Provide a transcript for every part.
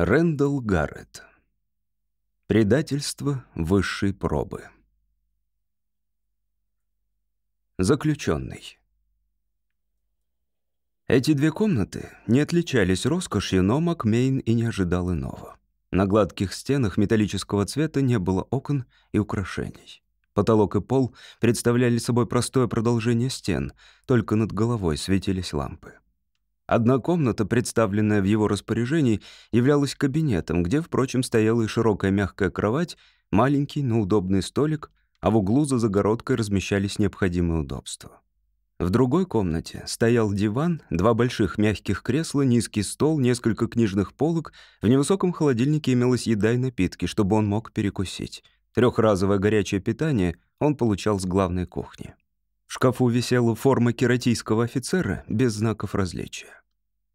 Рэндалл Гарретт. Предательство высшей пробы. Заключенный. Эти две комнаты не отличались роскошью, но Макмейн и не ожидал иного. На гладких стенах металлического цвета не было окон и украшений. Потолок и пол представляли собой простое продолжение стен, только над головой светились лампы. Одна комната, представленная в его распоряжении, являлась кабинетом, где, впрочем, стояла и широкая мягкая кровать, маленький, но удобный столик, а в углу за загородкой размещались необходимые удобства. В другой комнате стоял диван, два больших мягких кресла, низкий стол, несколько книжных полок, в невысоком холодильнике имелась еда и напитки, чтобы он мог перекусить. Трехразовое горячее питание он получал с главной кухни. В шкафу висела форма кератийского офицера без знаков различия.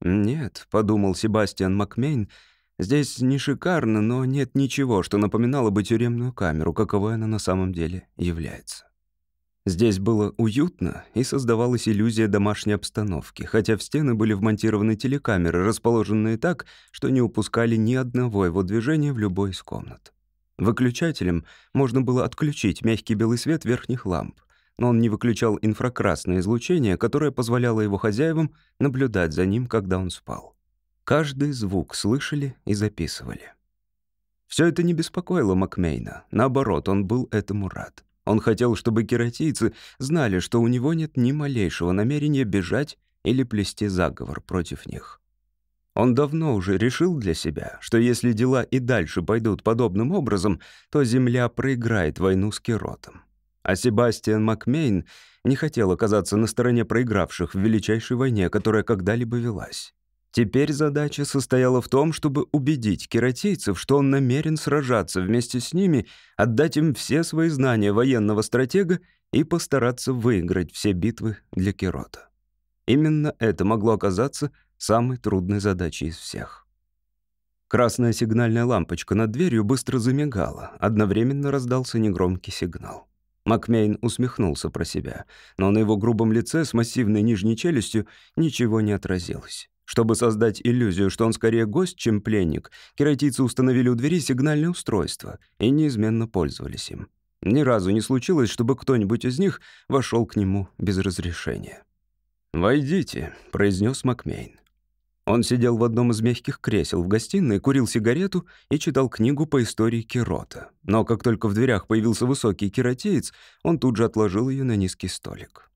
«Нет», — подумал Себастьян Макмейн, — «здесь не шикарно, но нет ничего, что напоминало бы тюремную камеру, каковой она на самом деле является». Здесь было уютно и создавалась иллюзия домашней обстановки, хотя в стены были вмонтированы телекамеры, расположенные так, что не упускали ни одного его движения в любой из комнат. Выключателем можно было отключить мягкий белый свет верхних ламп но он не выключал инфракрасное излучение, которое позволяло его хозяевам наблюдать за ним, когда он спал. Каждый звук слышали и записывали. Все это не беспокоило Макмейна. Наоборот, он был этому рад. Он хотел, чтобы кератийцы знали, что у него нет ни малейшего намерения бежать или плести заговор против них. Он давно уже решил для себя, что если дела и дальше пойдут подобным образом, то Земля проиграет войну с Керотом. А Себастьян Макмейн не хотел оказаться на стороне проигравших в величайшей войне, которая когда-либо велась. Теперь задача состояла в том, чтобы убедить кератейцев, что он намерен сражаться вместе с ними, отдать им все свои знания военного стратега и постараться выиграть все битвы для Керота. Именно это могло оказаться самой трудной задачей из всех. Красная сигнальная лампочка над дверью быстро замигала, одновременно раздался негромкий сигнал. Макмейн усмехнулся про себя, но на его грубом лице с массивной нижней челюстью ничего не отразилось. Чтобы создать иллюзию, что он скорее гость, чем пленник, кератийцы установили у двери сигнальное устройство и неизменно пользовались им. Ни разу не случилось, чтобы кто-нибудь из них вошел к нему без разрешения. «Войдите», — произнес Макмейн. Он сидел в одном из мягких кресел в гостиной, курил сигарету и читал книгу по истории Кирота. Но как только в дверях появился высокий киротеец, он тут же отложил ее на низкий столик.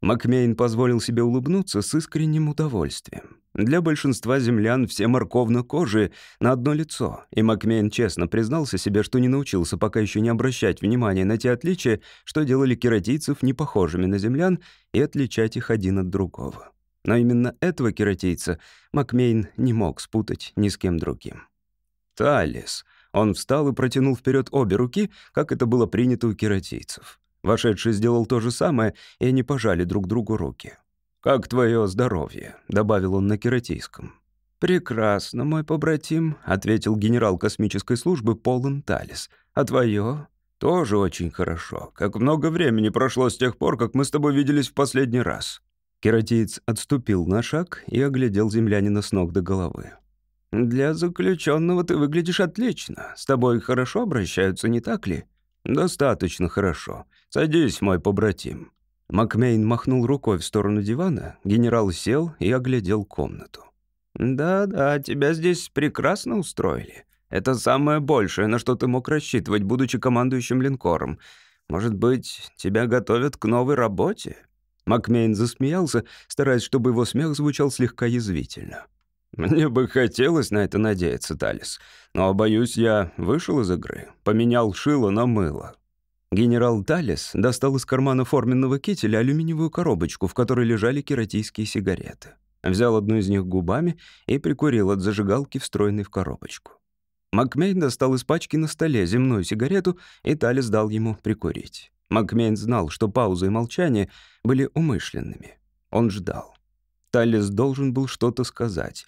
Макмейн позволил себе улыбнуться с искренним удовольствием. Для большинства землян все морковно кожи на одно лицо, и Макмейн честно признался себе, что не научился пока еще не обращать внимания на те отличия, что делали кератийцев непохожими на землян, и отличать их один от другого. Но именно этого кератийца Макмейн не мог спутать ни с кем другим. «Талис!» Он встал и протянул вперед обе руки, как это было принято у кератийцев. Вошедший сделал то же самое, и они пожали друг другу руки. «Как твое здоровье?» — добавил он на кератийском. «Прекрасно, мой побратим», — ответил генерал космической службы Полон Талис. «А твое?» «Тоже очень хорошо. Как много времени прошло с тех пор, как мы с тобой виделись в последний раз». Кератиец отступил на шаг и оглядел землянина с ног до головы. «Для заключенного ты выглядишь отлично. С тобой хорошо обращаются, не так ли?» «Достаточно хорошо. Садись, мой побратим». Макмейн махнул рукой в сторону дивана, генерал сел и оглядел комнату. «Да-да, тебя здесь прекрасно устроили. Это самое большее, на что ты мог рассчитывать, будучи командующим линкором. Может быть, тебя готовят к новой работе?» Макмейн засмеялся, стараясь, чтобы его смех звучал слегка язвительно. «Мне бы хотелось на это надеяться, Талис, но, боюсь, я вышел из игры, поменял шило на мыло». Генерал Талис достал из кармана форменного кителя алюминиевую коробочку, в которой лежали кератийские сигареты. Взял одну из них губами и прикурил от зажигалки, встроенной в коробочку. Макмейн достал из пачки на столе земную сигарету, и Талис дал ему прикурить. Макмейн знал, что паузы и молчание были умышленными. Он ждал. Таллис должен был что-то сказать,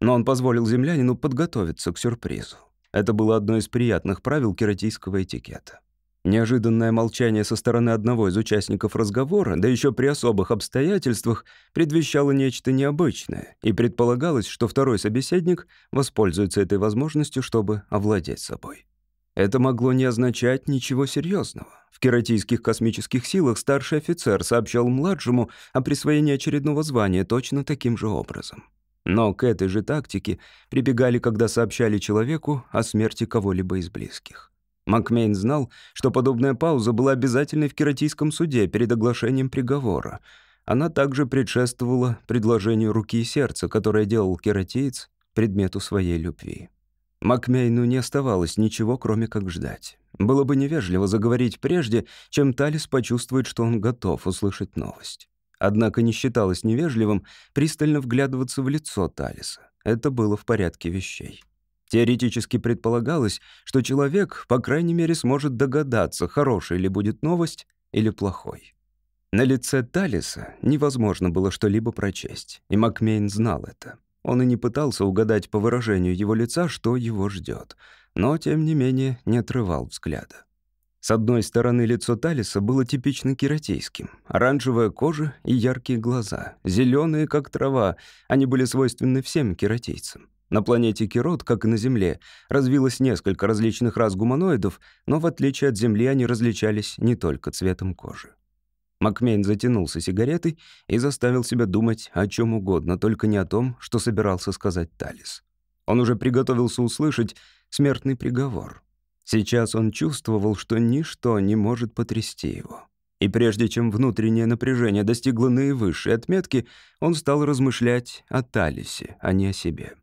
но он позволил землянину подготовиться к сюрпризу. Это было одно из приятных правил кератийского этикета. Неожиданное молчание со стороны одного из участников разговора, да еще при особых обстоятельствах, предвещало нечто необычное, и предполагалось, что второй собеседник воспользуется этой возможностью, чтобы овладеть собой. Это могло не означать ничего серьезного. В кератийских космических силах старший офицер сообщал младшему о присвоении очередного звания точно таким же образом. Но к этой же тактике прибегали, когда сообщали человеку о смерти кого-либо из близких. Макмейн знал, что подобная пауза была обязательной в кератийском суде перед оглашением приговора. Она также предшествовала предложению руки и сердца, которое делал кератиец предмету своей любви. Макмейну не оставалось ничего, кроме как ждать. Было бы невежливо заговорить прежде, чем Талис почувствует, что он готов услышать новость. Однако не считалось невежливым пристально вглядываться в лицо Талиса. Это было в порядке вещей. Теоретически предполагалось, что человек, по крайней мере, сможет догадаться, хорошая ли будет новость или плохой. На лице Талиса невозможно было что-либо прочесть, и Макмейн знал это. Он и не пытался угадать по выражению его лица, что его ждет, но, тем не менее, не отрывал взгляда. С одной стороны лицо Талиса было типично кератейским. Оранжевая кожа и яркие глаза, зеленые, как трава, они были свойственны всем кератейцам. На планете Кирот, как и на Земле, развилось несколько различных рас гуманоидов, но в отличие от Земли они различались не только цветом кожи. Макмейн затянулся сигаретой и заставил себя думать о чем угодно, только не о том, что собирался сказать Талис. Он уже приготовился услышать смертный приговор. Сейчас он чувствовал, что ничто не может потрясти его. И прежде чем внутреннее напряжение достигло наивысшей отметки, он стал размышлять о Талисе, а не о себе.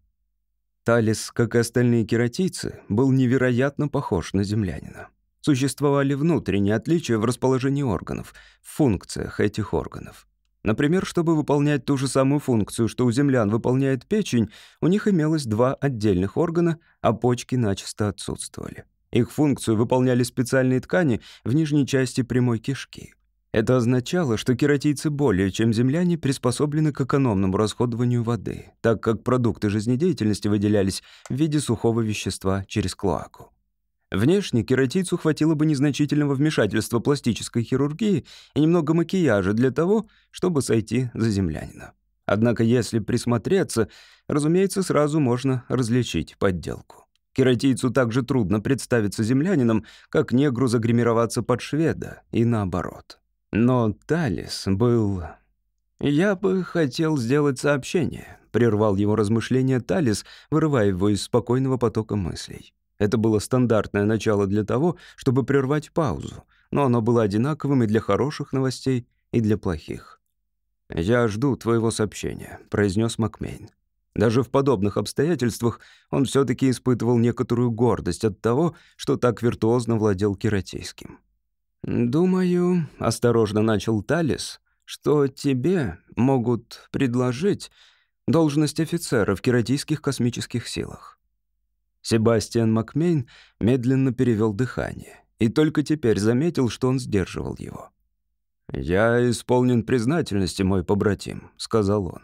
Талис, как и остальные кератийцы, был невероятно похож на землянина существовали внутренние отличия в расположении органов, в функциях этих органов. Например, чтобы выполнять ту же самую функцию, что у землян выполняет печень, у них имелось два отдельных органа, а почки начисто отсутствовали. Их функцию выполняли специальные ткани в нижней части прямой кишки. Это означало, что кератийцы более чем земляне приспособлены к экономному расходованию воды, так как продукты жизнедеятельности выделялись в виде сухого вещества через клоаку. Внешне кератицу хватило бы незначительного вмешательства пластической хирургии и немного макияжа для того, чтобы сойти за землянина. Однако, если присмотреться, разумеется, сразу можно различить подделку. Кератийцу также трудно представиться землянином, как негру загримироваться под шведа, и наоборот. Но Талис был... «Я бы хотел сделать сообщение», — прервал его размышление Талис, вырывая его из спокойного потока мыслей. Это было стандартное начало для того, чтобы прервать паузу, но оно было одинаковым и для хороших новостей, и для плохих. «Я жду твоего сообщения», — произнес Макмейн. Даже в подобных обстоятельствах он все таки испытывал некоторую гордость от того, что так виртуозно владел Киротейским. «Думаю», — осторожно начал Талис, — «что тебе могут предложить должность офицера в Киротейских космических силах. Себастьян Макмейн медленно перевел дыхание и только теперь заметил, что он сдерживал его. «Я исполнен признательности, мой побратим», — сказал он.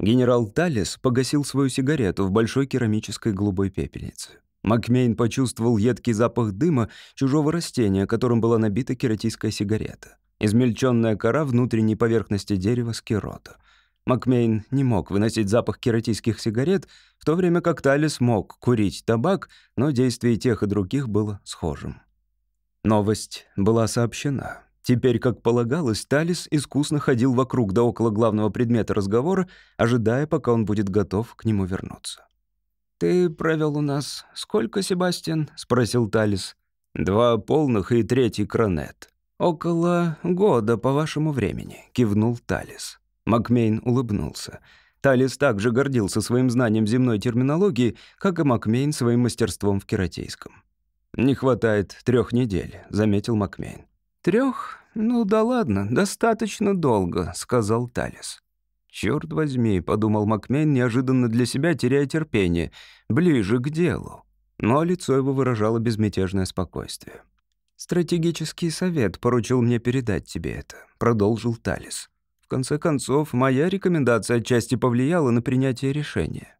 Генерал Талес погасил свою сигарету в большой керамической голубой пепельнице. Макмейн почувствовал едкий запах дыма чужого растения, которым была набита кератийская сигарета. Измельченная кора внутренней поверхности дерева скирота — Макмейн не мог выносить запах кератийских сигарет, в то время как Талис мог курить табак, но действие тех и других было схожим. Новость была сообщена. Теперь, как полагалось, Талис искусно ходил вокруг да около главного предмета разговора, ожидая, пока он будет готов к нему вернуться. «Ты провел у нас сколько, Себастьян?» — спросил Талис. «Два полных и третий кронет». «Около года по вашему времени», — кивнул Талис. Макмейн улыбнулся. Талис также гордился своим знанием земной терминологии, как и Макмейн своим мастерством в кератейском. «Не хватает трех недель», — заметил Макмейн. Трех? Ну да ладно, достаточно долго», — сказал Талис. «Чёрт возьми», — подумал Макмейн, неожиданно для себя теряя терпение, «ближе к делу». Но лицо его выражало безмятежное спокойствие. «Стратегический совет поручил мне передать тебе это», — продолжил Талис конце концов, моя рекомендация отчасти повлияла на принятие решения.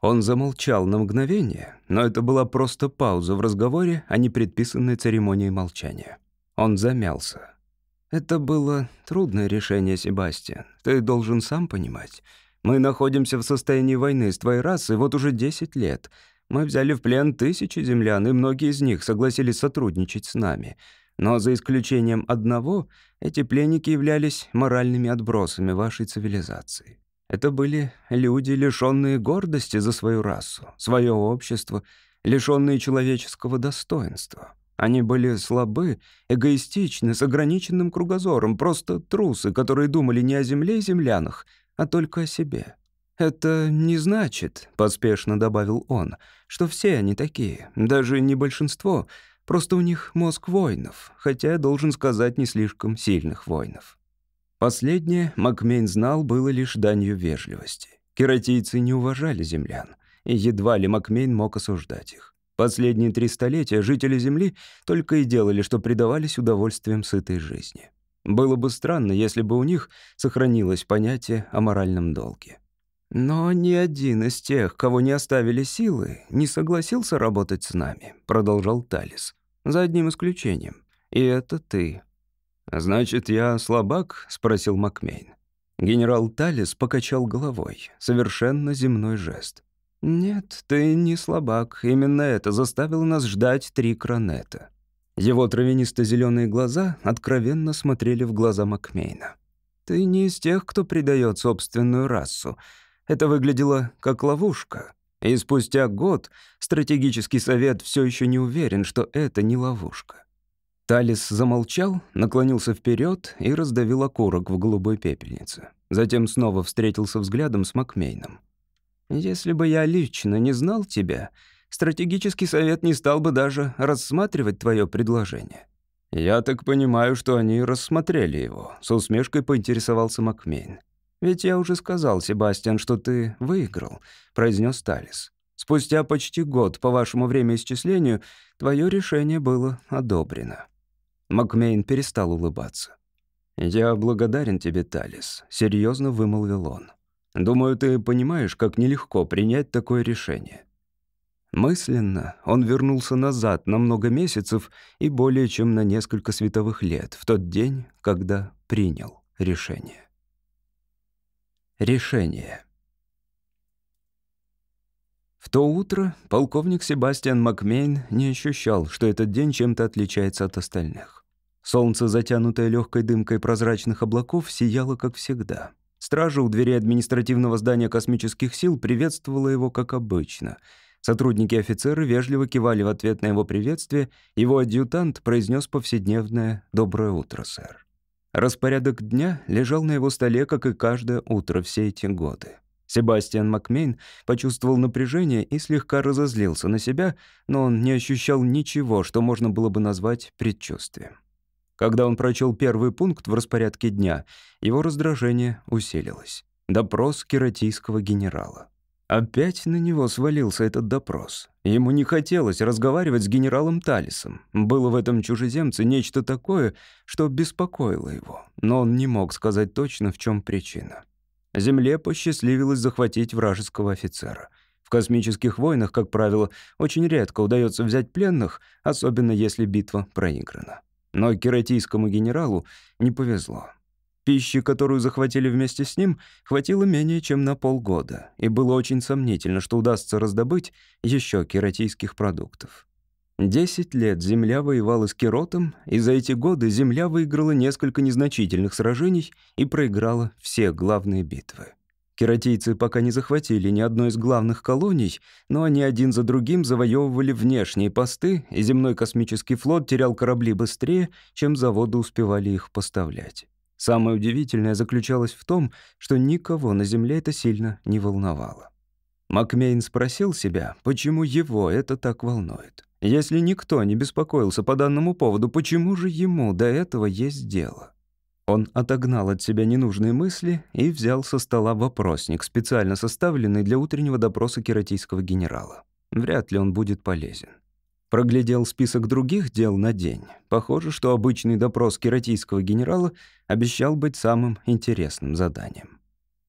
Он замолчал на мгновение, но это была просто пауза в разговоре, а не предписанной церемонией молчания. Он замялся. «Это было трудное решение, Себастьян. Ты должен сам понимать. Мы находимся в состоянии войны с твоей расой вот уже 10 лет. Мы взяли в плен тысячи землян, и многие из них согласились сотрудничать с нами. Но за исключением одного, эти пленники являлись моральными отбросами вашей цивилизации. Это были люди, лишённые гордости за свою расу, своё общество, лишённые человеческого достоинства. Они были слабы, эгоистичны, с ограниченным кругозором, просто трусы, которые думали не о земле и землянах, а только о себе. «Это не значит», — поспешно добавил он, — «что все они такие, даже не большинство. Просто у них мозг воинов, хотя, должен сказать, не слишком сильных воинов. Последнее, Макмейн знал, было лишь данью вежливости. Кератийцы не уважали землян, и едва ли Макмейн мог осуждать их. Последние три столетия жители Земли только и делали, что предавались удовольствиям сытой жизни. Было бы странно, если бы у них сохранилось понятие о моральном долге. Но ни один из тех, кого не оставили силы, не согласился работать с нами, продолжал Талис. За одним исключением. И это ты. Значит, я слабак? спросил Макмейн. Генерал Талис покачал головой, совершенно земной жест. «Нет, ты не слабак. Именно это заставило нас ждать три кронета». Его травянисто зеленые глаза откровенно смотрели в глаза Макмейна. «Ты не из тех, кто предает собственную расу. Это выглядело как ловушка. И спустя год стратегический совет все еще не уверен, что это не ловушка. Талис замолчал, наклонился вперед и раздавил окурок в голубой пепельнице. Затем снова встретился взглядом с Макмейном. «Если бы я лично не знал тебя, стратегический совет не стал бы даже рассматривать твое предложение». «Я так понимаю, что они рассмотрели его», — с усмешкой поинтересовался Макмейн. «Ведь я уже сказал, Себастьян, что ты выиграл», — произнес Талис. «Спустя почти год по вашему времяисчислению твое решение было одобрено». Макмейн перестал улыбаться. «Я благодарен тебе, Талис», — серьезно вымолвил он. «Думаю, ты понимаешь, как нелегко принять такое решение». Мысленно он вернулся назад на много месяцев и более чем на несколько световых лет, в тот день, когда принял решение. Решение. В то утро полковник Себастьян Макмейн не ощущал, что этот день чем-то отличается от остальных. Солнце, затянутое легкой дымкой прозрачных облаков, сияло как всегда. Стража у двери административного здания космических сил приветствовала его как обычно. Сотрудники-офицеры вежливо кивали в ответ на его приветствие, его адъютант произнес повседневное «Доброе утро, сэр». Распорядок дня лежал на его столе, как и каждое утро все эти годы. Себастьян Макмейн почувствовал напряжение и слегка разозлился на себя, но он не ощущал ничего, что можно было бы назвать предчувствием. Когда он прочел первый пункт в распорядке дня, его раздражение усилилось. Допрос кератийского генерала. Опять на него свалился этот допрос. Ему не хотелось разговаривать с генералом Талисом. Было в этом чужеземце нечто такое, что беспокоило его, но он не мог сказать точно, в чем причина. Земле посчастливилось захватить вражеского офицера. В космических войнах, как правило, очень редко удается взять пленных, особенно если битва проиграна. Но кератийскому генералу не повезло. Пищи, которую захватили вместе с ним, хватило менее чем на полгода, и было очень сомнительно, что удастся раздобыть еще кератийских продуктов. Десять лет Земля воевала с Керотом, и за эти годы Земля выиграла несколько незначительных сражений и проиграла все главные битвы. Кератийцы пока не захватили ни одной из главных колоний, но они один за другим завоевывали внешние посты, и земной космический флот терял корабли быстрее, чем заводы успевали их поставлять. Самое удивительное заключалось в том, что никого на Земле это сильно не волновало. Макмейн спросил себя, почему его это так волнует. Если никто не беспокоился по данному поводу, почему же ему до этого есть дело? Он отогнал от себя ненужные мысли и взял со стола вопросник, специально составленный для утреннего допроса кератийского генерала. Вряд ли он будет полезен. Проглядел список других дел на день. Похоже, что обычный допрос кератийского генерала обещал быть самым интересным заданием.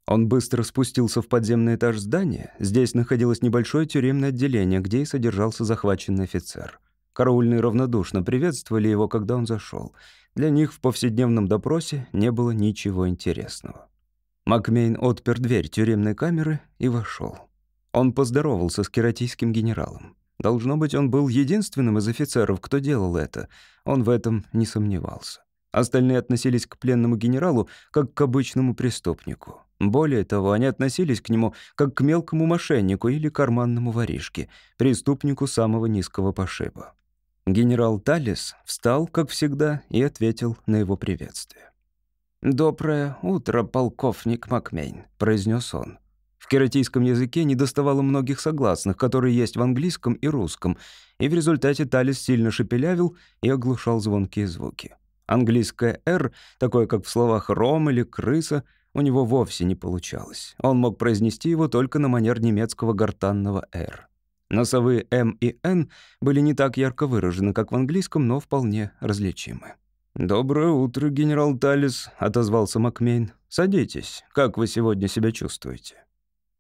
Он быстро спустился в подземный этаж здания. Здесь находилось небольшое тюремное отделение, где и содержался захваченный офицер. Караульные равнодушно приветствовали его, когда он зашел. Для них в повседневном допросе не было ничего интересного. Макмейн отпер дверь тюремной камеры и вошел. Он поздоровался с кератийским генералом. Должно быть, он был единственным из офицеров, кто делал это. Он в этом не сомневался. Остальные относились к пленному генералу как к обычному преступнику. Более того, они относились к нему как к мелкому мошеннику или карманному воришке, преступнику самого низкого пошиба. Генерал Талис встал, как всегда, и ответил на его приветствие. «Доброе утро, полковник Макмейн», — произнес он. В кератийском языке недоставало многих согласных, которые есть в английском и русском, и в результате Талис сильно шепелявил и оглушал звонкие звуки. Английское «р», такое как в словах «ром» или «крыса», у него вовсе не получалось. Он мог произнести его только на манер немецкого гортанного «р». Носовые «м» и «н» были не так ярко выражены, как в английском, но вполне различимы. «Доброе утро, генерал Талис», — отозвался Макмейн. «Садитесь. Как вы сегодня себя чувствуете?»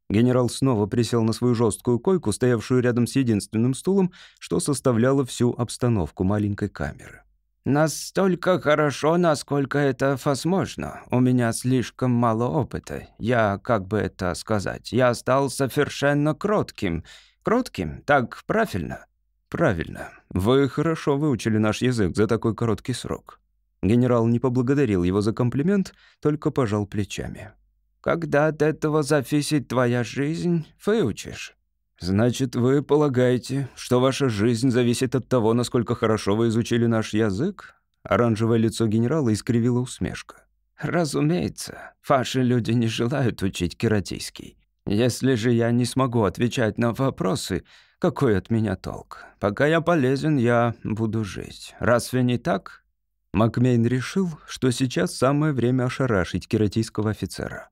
Генерал снова присел на свою жесткую койку, стоявшую рядом с единственным стулом, что составляло всю обстановку маленькой камеры. «Настолько хорошо, насколько это возможно. У меня слишком мало опыта. Я, как бы это сказать, я стал совершенно кротким. Кротким? Так правильно?» «Правильно. Вы хорошо выучили наш язык за такой короткий срок». Генерал не поблагодарил его за комплимент, только пожал плечами. Когда от этого зависит твоя жизнь, выучишь». «Значит, вы полагаете, что ваша жизнь зависит от того, насколько хорошо вы изучили наш язык?» Оранжевое лицо генерала искривило усмешка. «Разумеется, ваши люди не желают учить кератийский. Если же я не смогу отвечать на вопросы, какой от меня толк? Пока я полезен, я буду жить. Разве не так?» Макмейн решил, что сейчас самое время ошарашить кератийского офицера.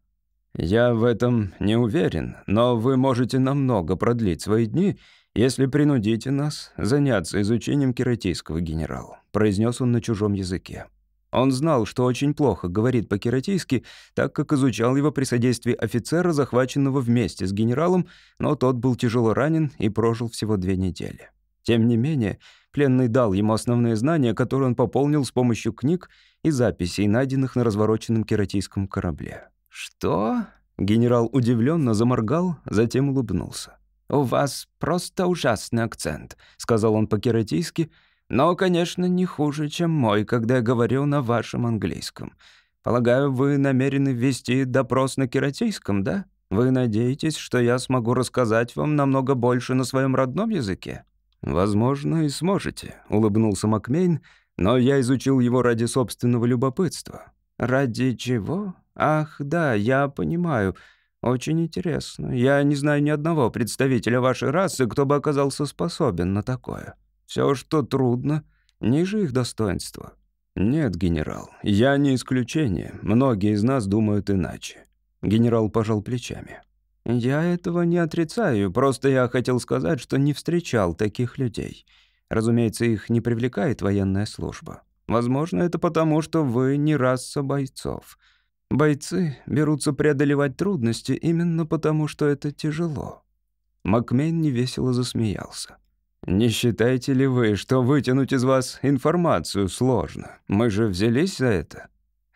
«Я в этом не уверен, но вы можете намного продлить свои дни, если принудите нас заняться изучением кератийского генерала», — произнес он на чужом языке. Он знал, что очень плохо говорит по-кератийски, так как изучал его при содействии офицера, захваченного вместе с генералом, но тот был тяжело ранен и прожил всего две недели. Тем не менее, пленный дал ему основные знания, которые он пополнил с помощью книг и записей, найденных на развороченном кератийском корабле. «Что?» — генерал удивленно заморгал, затем улыбнулся. «У вас просто ужасный акцент», — сказал он по-кератийски, «но, конечно, не хуже, чем мой, когда я говорю на вашем английском. Полагаю, вы намерены ввести допрос на кератийском, да? Вы надеетесь, что я смогу рассказать вам намного больше на своем родном языке?» «Возможно, и сможете», — улыбнулся Макмейн, но я изучил его ради собственного любопытства. «Ради чего?» «Ах, да, я понимаю. Очень интересно. Я не знаю ни одного представителя вашей расы, кто бы оказался способен на такое. Все, что трудно, ниже их достоинства». «Нет, генерал, я не исключение. Многие из нас думают иначе». Генерал пожал плечами. «Я этого не отрицаю, просто я хотел сказать, что не встречал таких людей. Разумеется, их не привлекает военная служба. Возможно, это потому, что вы не раса бойцов. Бойцы берутся преодолевать трудности именно потому, что это тяжело». Макмен невесело засмеялся. «Не считаете ли вы, что вытянуть из вас информацию сложно? Мы же взялись за это?»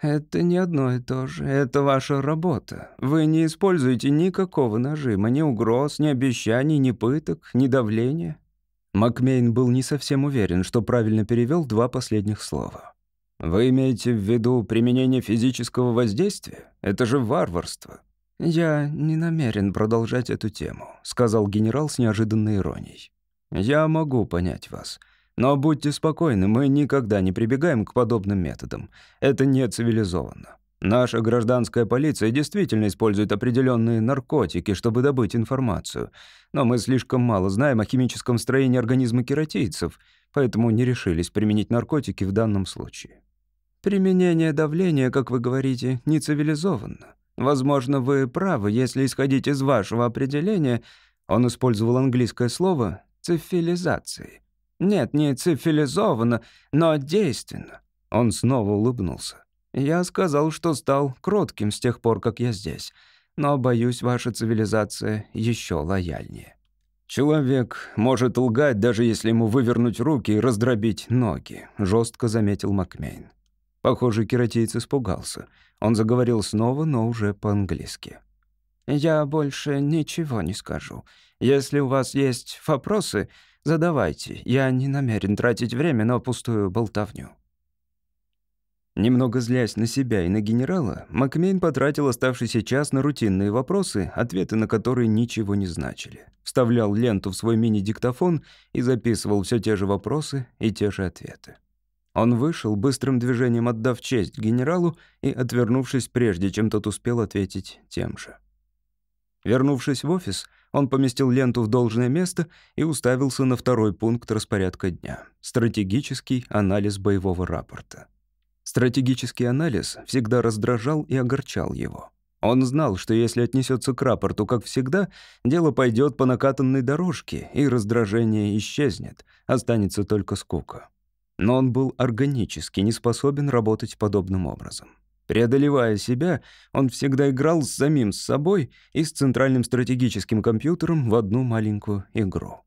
«Это не одно и то же. Это ваша работа. Вы не используете никакого нажима, ни угроз, ни обещаний, ни пыток, ни давления». Макмейн был не совсем уверен, что правильно перевел два последних слова. Вы имеете в виду применение физического воздействия? Это же варварство. Я не намерен продолжать эту тему, сказал генерал с неожиданной иронией. Я могу понять вас. Но будьте спокойны, мы никогда не прибегаем к подобным методам. Это не цивилизованно. Наша гражданская полиция действительно использует определенные наркотики, чтобы добыть информацию. Но мы слишком мало знаем о химическом строении организма кератийцев, поэтому не решились применить наркотики в данном случае. Применение давления, как вы говорите, нецивилизованно. Возможно, вы правы, если исходить из вашего определения, он использовал английское слово цивилизации. Нет, не цифилизованно, но действенно. Он снова улыбнулся. Я сказал, что стал кротким с тех пор, как я здесь. Но, боюсь, ваша цивилизация еще лояльнее. Человек может лгать, даже если ему вывернуть руки и раздробить ноги, жестко заметил Макмейн. Похоже, кератеец испугался. Он заговорил снова, но уже по-английски. «Я больше ничего не скажу. Если у вас есть вопросы, задавайте. Я не намерен тратить время на пустую болтовню». Немного злясь на себя и на генерала, Макмейн потратил оставшийся час на рутинные вопросы, ответы на которые ничего не значили. Вставлял ленту в свой мини-диктофон и записывал все те же вопросы и те же ответы. Он вышел, быстрым движением отдав честь генералу и отвернувшись прежде, чем тот успел ответить тем же. Вернувшись в офис, он поместил ленту в должное место и уставился на второй пункт распорядка дня — стратегический анализ боевого рапорта. Стратегический анализ всегда раздражал и огорчал его. Он знал, что если отнесется к рапорту, как всегда, дело пойдет по накатанной дорожке, и раздражение исчезнет, останется только скука но он был органически не способен работать подобным образом. Преодолевая себя, он всегда играл с самим с собой и с центральным стратегическим компьютером в одну маленькую игру.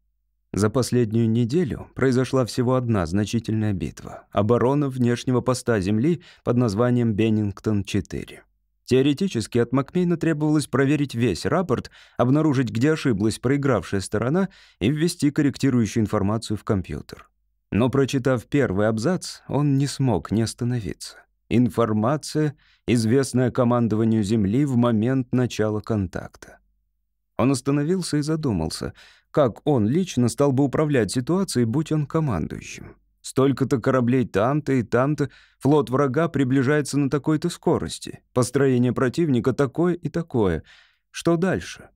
За последнюю неделю произошла всего одна значительная битва — оборона внешнего поста Земли под названием «Беннингтон-4». Теоретически от Макмейна требовалось проверить весь рапорт, обнаружить, где ошиблась проигравшая сторона и ввести корректирующую информацию в компьютер. Но, прочитав первый абзац, он не смог не остановиться. Информация, известная командованию Земли в момент начала контакта. Он остановился и задумался, как он лично стал бы управлять ситуацией, будь он командующим. Столько-то кораблей там-то и там-то, флот врага приближается на такой-то скорости, построение противника такое и такое. Что дальше?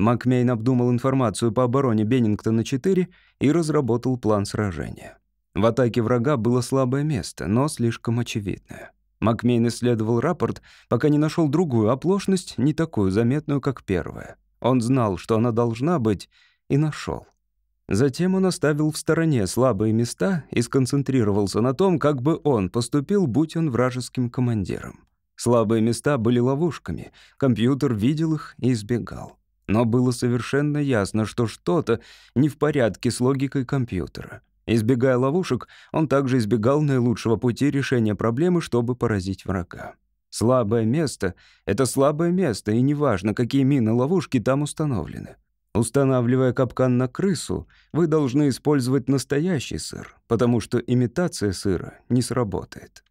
Макмейн обдумал информацию по обороне Беннингтона-4 и разработал план сражения. В атаке врага было слабое место, но слишком очевидное. Макмейн исследовал рапорт, пока не нашел другую оплошность, а не такую заметную, как первая. Он знал, что она должна быть, и нашел. Затем он оставил в стороне слабые места и сконцентрировался на том, как бы он поступил, будь он вражеским командиром. Слабые места были ловушками, компьютер видел их и избегал. Но было совершенно ясно, что что-то не в порядке с логикой компьютера. Избегая ловушек, он также избегал наилучшего пути решения проблемы, чтобы поразить врага. Слабое место — это слабое место, и неважно, какие мины-ловушки там установлены. Устанавливая капкан на крысу, вы должны использовать настоящий сыр, потому что имитация сыра не сработает.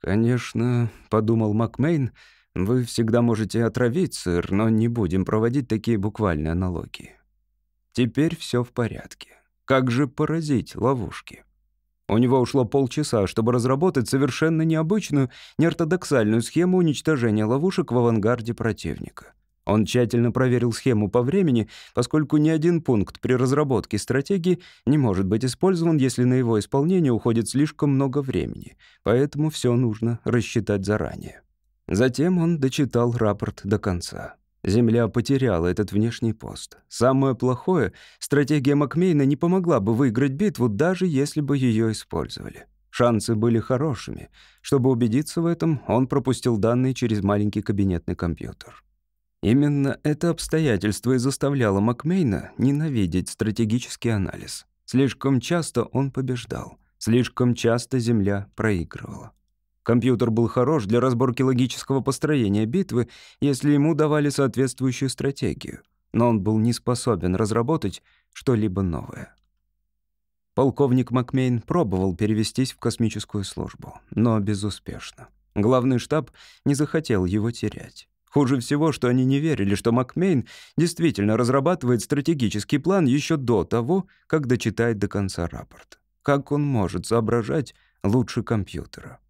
«Конечно», — подумал Макмейн, — вы всегда можете отравить сыр, но не будем проводить такие буквальные аналогии. Теперь все в порядке. Как же поразить ловушки? У него ушло полчаса, чтобы разработать совершенно необычную, неортодоксальную схему уничтожения ловушек в авангарде противника. Он тщательно проверил схему по времени, поскольку ни один пункт при разработке стратегии не может быть использован, если на его исполнение уходит слишком много времени, поэтому все нужно рассчитать заранее. Затем он дочитал рапорт до конца. Земля потеряла этот внешний пост. Самое плохое, стратегия Макмейна не помогла бы выиграть битву, даже если бы ее использовали. Шансы были хорошими. Чтобы убедиться в этом, он пропустил данные через маленький кабинетный компьютер. Именно это обстоятельство и заставляло Макмейна ненавидеть стратегический анализ. Слишком часто он побеждал. Слишком часто Земля проигрывала. Компьютер был хорош для разборки логического построения битвы, если ему давали соответствующую стратегию, но он был не способен разработать что-либо новое. Полковник Макмейн пробовал перевестись в космическую службу, но безуспешно. Главный штаб не захотел его терять. Хуже всего, что они не верили, что Макмейн действительно разрабатывает стратегический план еще до того, как дочитает до конца рапорт. Как он может соображать лучше компьютера?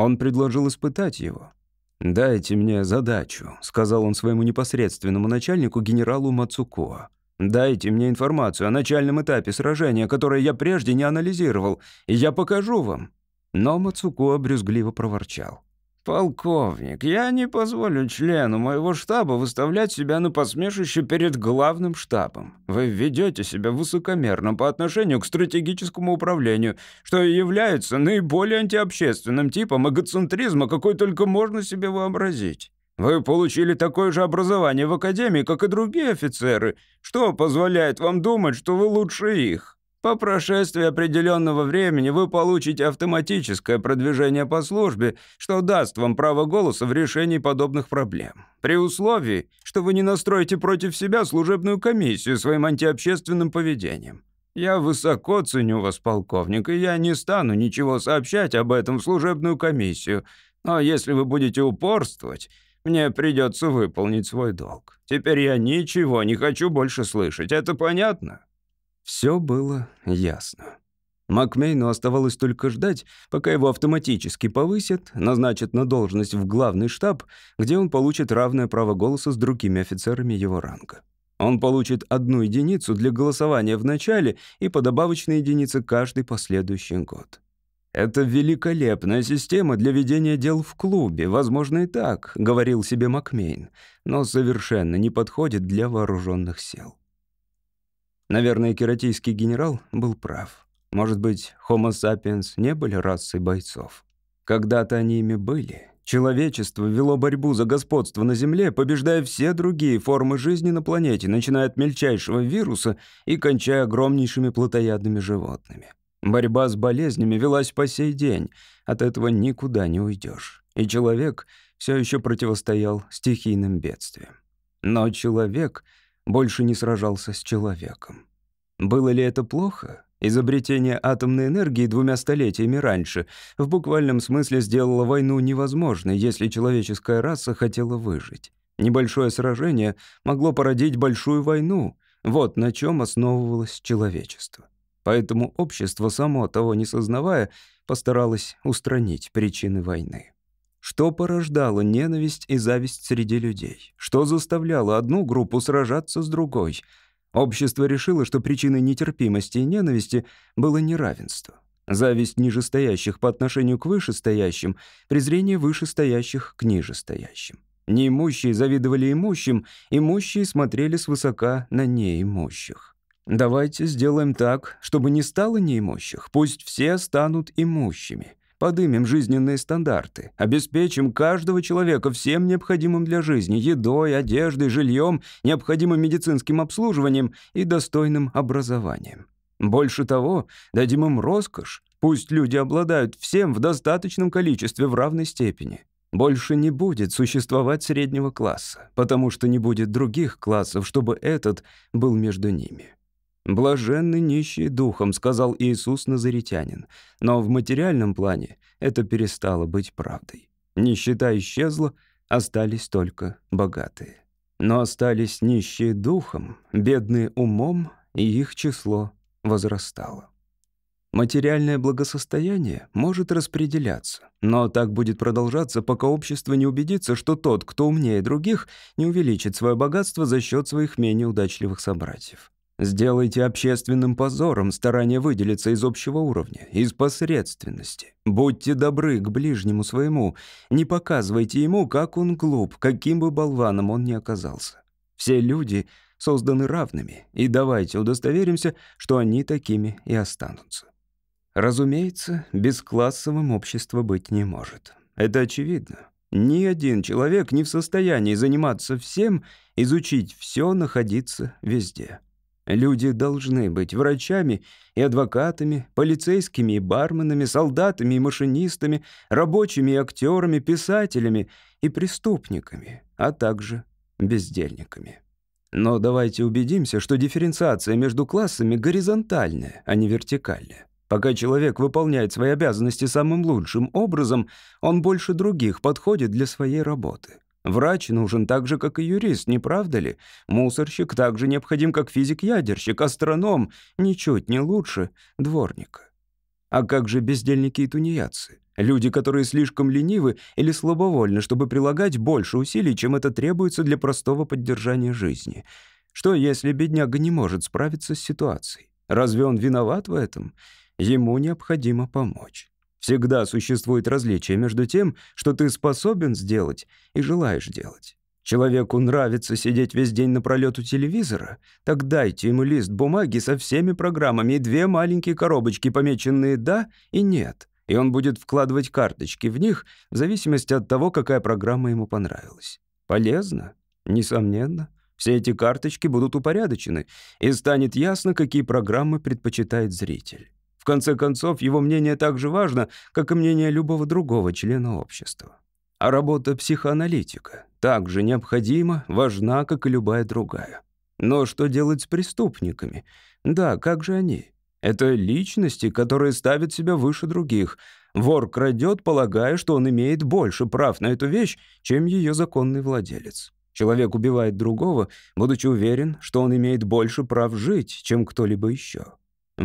Он предложил испытать его. «Дайте мне задачу», — сказал он своему непосредственному начальнику, генералу Мацуко. «Дайте мне информацию о начальном этапе сражения, которое я прежде не анализировал, и я покажу вам». Но Мацуко брюзгливо проворчал. «Полковник, я не позволю члену моего штаба выставлять себя на посмешище перед главным штабом. Вы ведете себя высокомерно по отношению к стратегическому управлению, что является наиболее антиобщественным типом эгоцентризма, какой только можно себе вообразить. Вы получили такое же образование в академии, как и другие офицеры, что позволяет вам думать, что вы лучше их». По прошествии определенного времени вы получите автоматическое продвижение по службе, что даст вам право голоса в решении подобных проблем. При условии, что вы не настроите против себя служебную комиссию своим антиобщественным поведением. Я высоко ценю вас, полковник, и я не стану ничего сообщать об этом в служебную комиссию. Но если вы будете упорствовать, мне придется выполнить свой долг. Теперь я ничего не хочу больше слышать. Это понятно?» Все было ясно. Макмейну оставалось только ждать, пока его автоматически повысят, назначат на должность в главный штаб, где он получит равное право голоса с другими офицерами его ранга. Он получит одну единицу для голосования в начале и по добавочной единице каждый последующий год. «Это великолепная система для ведения дел в клубе, возможно, и так», — говорил себе Макмейн, «но совершенно не подходит для вооруженных сил». Наверное, кератийский генерал был прав. Может быть, Homo sapiens не были расой бойцов. Когда-то они ими были. Человечество вело борьбу за господство на Земле, побеждая все другие формы жизни на планете, начиная от мельчайшего вируса и кончая огромнейшими плотоядными животными. Борьба с болезнями велась по сей день. От этого никуда не уйдешь. И человек все еще противостоял стихийным бедствиям. Но человек — больше не сражался с человеком. Было ли это плохо? Изобретение атомной энергии двумя столетиями раньше в буквальном смысле сделало войну невозможной, если человеческая раса хотела выжить. Небольшое сражение могло породить большую войну. Вот на чем основывалось человечество. Поэтому общество, само того не сознавая, постаралось устранить причины войны. Что порождало ненависть и зависть среди людей? Что заставляло одну группу сражаться с другой? Общество решило, что причиной нетерпимости и ненависти было неравенство. Зависть нижестоящих по отношению к вышестоящим, презрение вышестоящих к нижестоящим. Неимущие завидовали имущим, имущие смотрели свысока на неимущих. Давайте сделаем так, чтобы не стало неимущих, пусть все станут имущими. Подымем жизненные стандарты, обеспечим каждого человека всем необходимым для жизни, едой, одеждой, жильем, необходимым медицинским обслуживанием и достойным образованием. Больше того, дадим им роскошь, пусть люди обладают всем в достаточном количестве в равной степени. Больше не будет существовать среднего класса, потому что не будет других классов, чтобы этот был между ними. «Блаженны нищие духом», — сказал Иисус назаретянин, Но в материальном плане это перестало быть правдой. Нищета исчезла, остались только богатые. Но остались нищие духом, бедные умом, и их число возрастало. Материальное благосостояние может распределяться, но так будет продолжаться, пока общество не убедится, что тот, кто умнее других, не увеличит свое богатство за счет своих менее удачливых собратьев. Сделайте общественным позором старание выделиться из общего уровня, из посредственности. Будьте добры к ближнему своему. Не показывайте ему, как он глуп, каким бы болваном он ни оказался. Все люди созданы равными, и давайте удостоверимся, что они такими и останутся. Разумеется, бесклассовым общество быть не может. Это очевидно. Ни один человек не в состоянии заниматься всем, изучить все, находиться везде. Люди должны быть врачами и адвокатами, полицейскими и барменами, солдатами и машинистами, рабочими и актерами, писателями и преступниками, а также бездельниками. Но давайте убедимся, что дифференциация между классами горизонтальная, а не вертикальная. Пока человек выполняет свои обязанности самым лучшим образом, он больше других подходит для своей работы. Врач нужен так же, как и юрист, не правда ли? Мусорщик так же необходим, как физик-ядерщик, астроном, ничуть не лучше дворника. А как же бездельники и тунеядцы? Люди, которые слишком ленивы или слабовольны, чтобы прилагать больше усилий, чем это требуется для простого поддержания жизни. Что, если бедняга не может справиться с ситуацией? Разве он виноват в этом? Ему необходимо помочь. Всегда существует различие между тем, что ты способен сделать и желаешь делать. Человеку нравится сидеть весь день напролёт у телевизора? Так дайте ему лист бумаги со всеми программами и две маленькие коробочки, помеченные «да» и «нет». И он будет вкладывать карточки в них в зависимости от того, какая программа ему понравилась. Полезно? Несомненно. Все эти карточки будут упорядочены, и станет ясно, какие программы предпочитает зритель конце концов, его мнение так же важно, как и мнение любого другого члена общества. А работа психоаналитика также необходима, важна, как и любая другая. Но что делать с преступниками? Да, как же они? Это личности, которые ставят себя выше других. Вор крадет, полагая, что он имеет больше прав на эту вещь, чем ее законный владелец. Человек убивает другого, будучи уверен, что он имеет больше прав жить, чем кто-либо еще.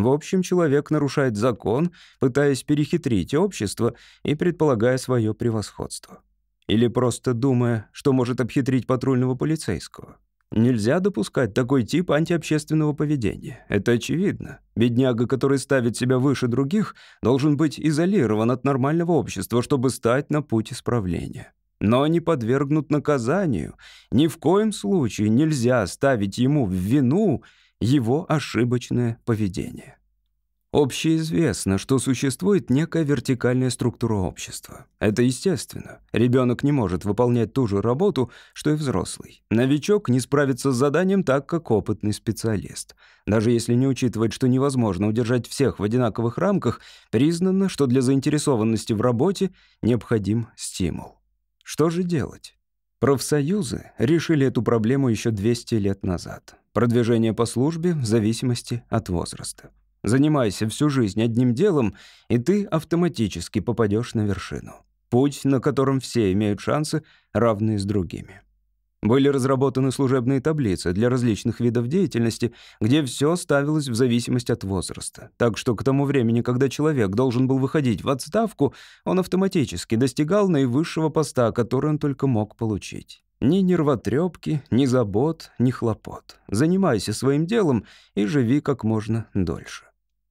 В общем, человек нарушает закон, пытаясь перехитрить общество и предполагая свое превосходство. Или просто думая, что может обхитрить патрульного полицейского. Нельзя допускать такой тип антиобщественного поведения. Это очевидно. Бедняга, который ставит себя выше других, должен быть изолирован от нормального общества, чтобы стать на путь исправления. Но не подвергнут наказанию. Ни в коем случае нельзя ставить ему в вину его ошибочное поведение. Общеизвестно, что существует некая вертикальная структура общества. Это естественно. Ребенок не может выполнять ту же работу, что и взрослый. Новичок не справится с заданием так, как опытный специалист. Даже если не учитывать, что невозможно удержать всех в одинаковых рамках, признано, что для заинтересованности в работе необходим стимул. Что же делать? Профсоюзы решили эту проблему еще 200 лет назад. Продвижение по службе в зависимости от возраста. Занимайся всю жизнь одним делом, и ты автоматически попадешь на вершину. Путь, на котором все имеют шансы, равные с другими. Были разработаны служебные таблицы для различных видов деятельности, где все ставилось в зависимость от возраста. Так что к тому времени, когда человек должен был выходить в отставку, он автоматически достигал наивысшего поста, который он только мог получить. Ни нервотрепки, ни забот, ни хлопот. Занимайся своим делом и живи как можно дольше.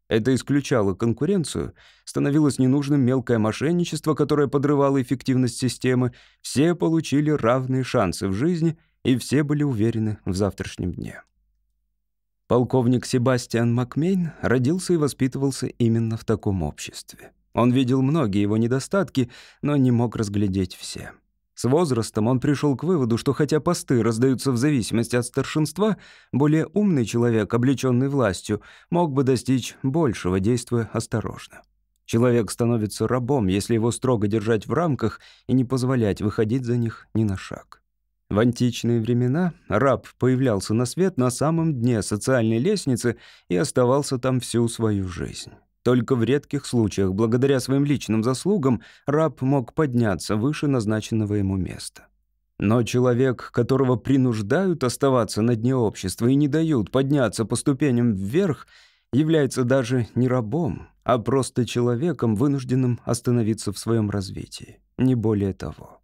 Это исключало конкуренцию, становилось ненужным мелкое мошенничество, которое подрывало эффективность системы. Все получили равные шансы в жизни, и все были уверены в завтрашнем дне. Полковник Себастьян Макмейн родился и воспитывался именно в таком обществе. Он видел многие его недостатки, но не мог разглядеть все. С возрастом он пришел к выводу, что хотя посты раздаются в зависимости от старшинства, более умный человек, облеченный властью, мог бы достичь большего, действуя осторожно. Человек становится рабом, если его строго держать в рамках и не позволять выходить за них ни на шаг. В античные времена раб появлялся на свет на самом дне социальной лестницы и оставался там всю свою жизнь. Только в редких случаях, благодаря своим личным заслугам, раб мог подняться выше назначенного ему места. Но человек, которого принуждают оставаться на дне общества и не дают подняться по ступеням вверх, является даже не рабом, а просто человеком, вынужденным остановиться в своем развитии, не более того.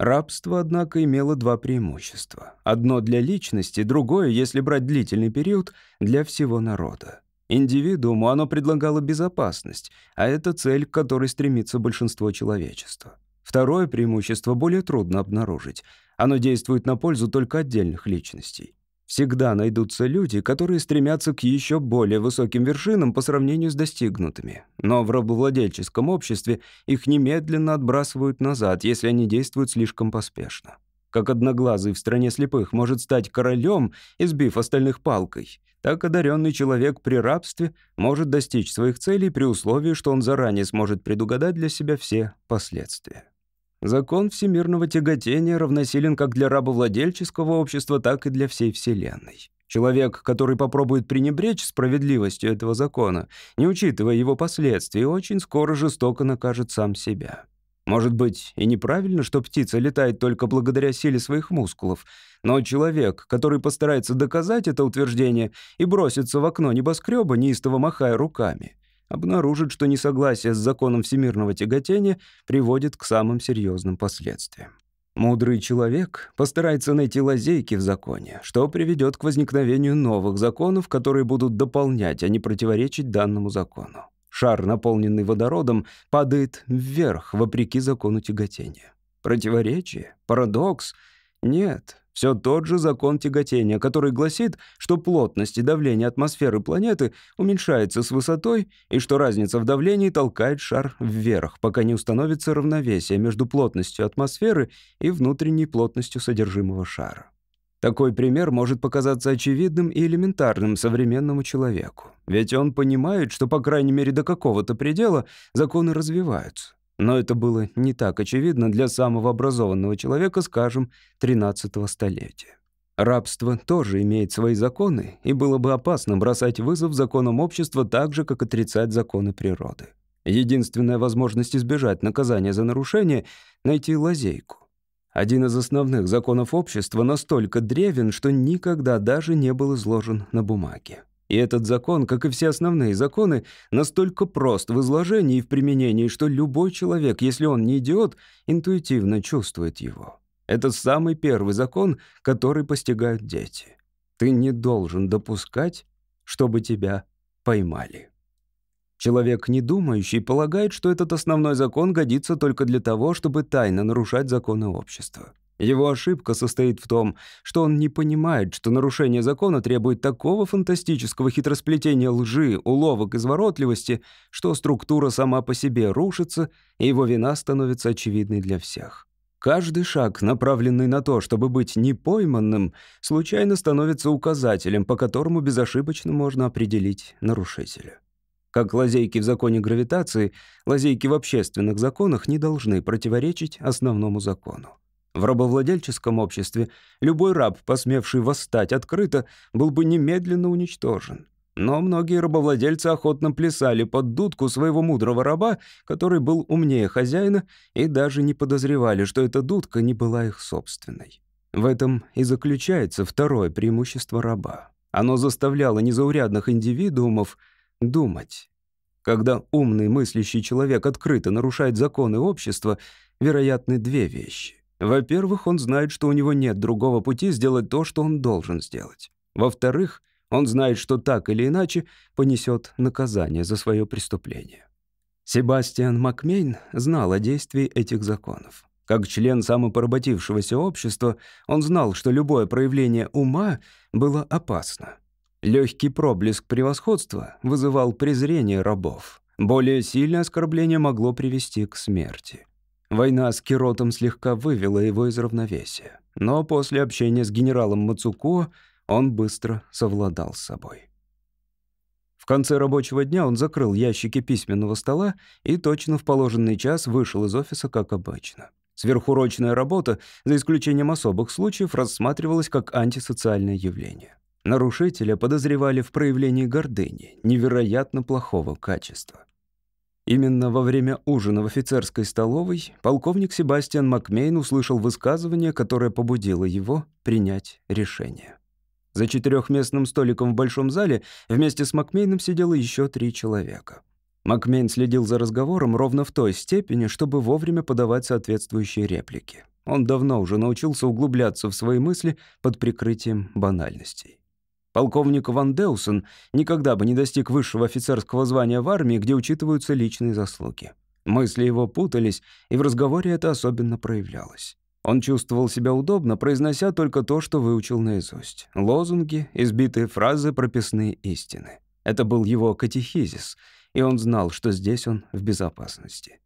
Рабство, однако, имело два преимущества. Одно для личности, другое, если брать длительный период, для всего народа. Индивидууму оно предлагало безопасность, а это цель, к которой стремится большинство человечества. Второе преимущество более трудно обнаружить. Оно действует на пользу только отдельных личностей. Всегда найдутся люди, которые стремятся к еще более высоким вершинам по сравнению с достигнутыми. Но в рабовладельческом обществе их немедленно отбрасывают назад, если они действуют слишком поспешно. Как одноглазый в стране слепых может стать королем, избив остальных палкой. Так одаренный человек при рабстве может достичь своих целей при условии, что он заранее сможет предугадать для себя все последствия. Закон всемирного тяготения равносилен как для рабовладельческого общества, так и для всей Вселенной. Человек, который попробует пренебречь справедливостью этого закона, не учитывая его последствий, очень скоро жестоко накажет сам себя. Может быть, и неправильно, что птица летает только благодаря силе своих мускулов, но человек, который постарается доказать это утверждение и бросится в окно небоскреба, неистово махая руками, обнаружит, что несогласие с законом всемирного тяготения приводит к самым серьезным последствиям. Мудрый человек постарается найти лазейки в законе, что приведет к возникновению новых законов, которые будут дополнять, а не противоречить данному закону. Шар, наполненный водородом, падает вверх, вопреки закону тяготения. Противоречие? Парадокс? Нет, все тот же закон тяготения, который гласит, что плотность и давление атмосферы планеты уменьшается с высотой и что разница в давлении толкает шар вверх, пока не установится равновесие между плотностью атмосферы и внутренней плотностью содержимого шара. Такой пример может показаться очевидным и элементарным современному человеку. Ведь он понимает, что, по крайней мере, до какого-то предела законы развиваются. Но это было не так очевидно для самого образованного человека, скажем, 13-го столетия. Рабство тоже имеет свои законы, и было бы опасно бросать вызов законам общества так же, как отрицать законы природы. Единственная возможность избежать наказания за нарушение — найти лазейку. Один из основных законов общества настолько древен, что никогда даже не был изложен на бумаге. И этот закон, как и все основные законы, настолько прост в изложении и в применении, что любой человек, если он не идиот, интуитивно чувствует его. Это самый первый закон, который постигают дети. Ты не должен допускать, чтобы тебя поймали. Человек, не думающий, полагает, что этот основной закон годится только для того, чтобы тайно нарушать законы общества. Его ошибка состоит в том, что он не понимает, что нарушение закона требует такого фантастического хитросплетения лжи, уловок, и изворотливости, что структура сама по себе рушится, и его вина становится очевидной для всех. Каждый шаг, направленный на то, чтобы быть непойманным, случайно становится указателем, по которому безошибочно можно определить нарушителя. Как лазейки в законе гравитации, лазейки в общественных законах не должны противоречить основному закону. В рабовладельческом обществе любой раб, посмевший восстать открыто, был бы немедленно уничтожен. Но многие рабовладельцы охотно плясали под дудку своего мудрого раба, который был умнее хозяина, и даже не подозревали, что эта дудка не была их собственной. В этом и заключается второе преимущество раба. Оно заставляло незаурядных индивидуумов думать. Когда умный мыслящий человек открыто нарушает законы общества, вероятны две вещи. Во-первых, он знает, что у него нет другого пути сделать то, что он должен сделать. Во-вторых, он знает, что так или иначе понесет наказание за свое преступление. Себастьян Макмейн знал о действии этих законов. Как член самопоработившегося общества, он знал, что любое проявление ума было опасно. Легкий проблеск превосходства вызывал презрение рабов. Более сильное оскорбление могло привести к смерти. Война с Киротом слегка вывела его из равновесия. Но после общения с генералом Мацуко он быстро совладал с собой. В конце рабочего дня он закрыл ящики письменного стола и точно в положенный час вышел из офиса, как обычно. Сверхурочная работа, за исключением особых случаев, рассматривалась как антисоциальное явление. Нарушителя подозревали в проявлении гордыни, невероятно плохого качества. Именно во время ужина в офицерской столовой полковник Себастьян Макмейн услышал высказывание, которое побудило его принять решение. За четырехместным столиком в большом зале вместе с Макмейном сидело еще три человека. Макмейн следил за разговором ровно в той степени, чтобы вовремя подавать соответствующие реплики. Он давно уже научился углубляться в свои мысли под прикрытием банальностей. Полковник Ван Деусен никогда бы не достиг высшего офицерского звания в армии, где учитываются личные заслуги. Мысли его путались, и в разговоре это особенно проявлялось. Он чувствовал себя удобно, произнося только то, что выучил наизусть. Лозунги, избитые фразы, прописные истины. Это был его катехизис, и он знал, что здесь он в безопасности.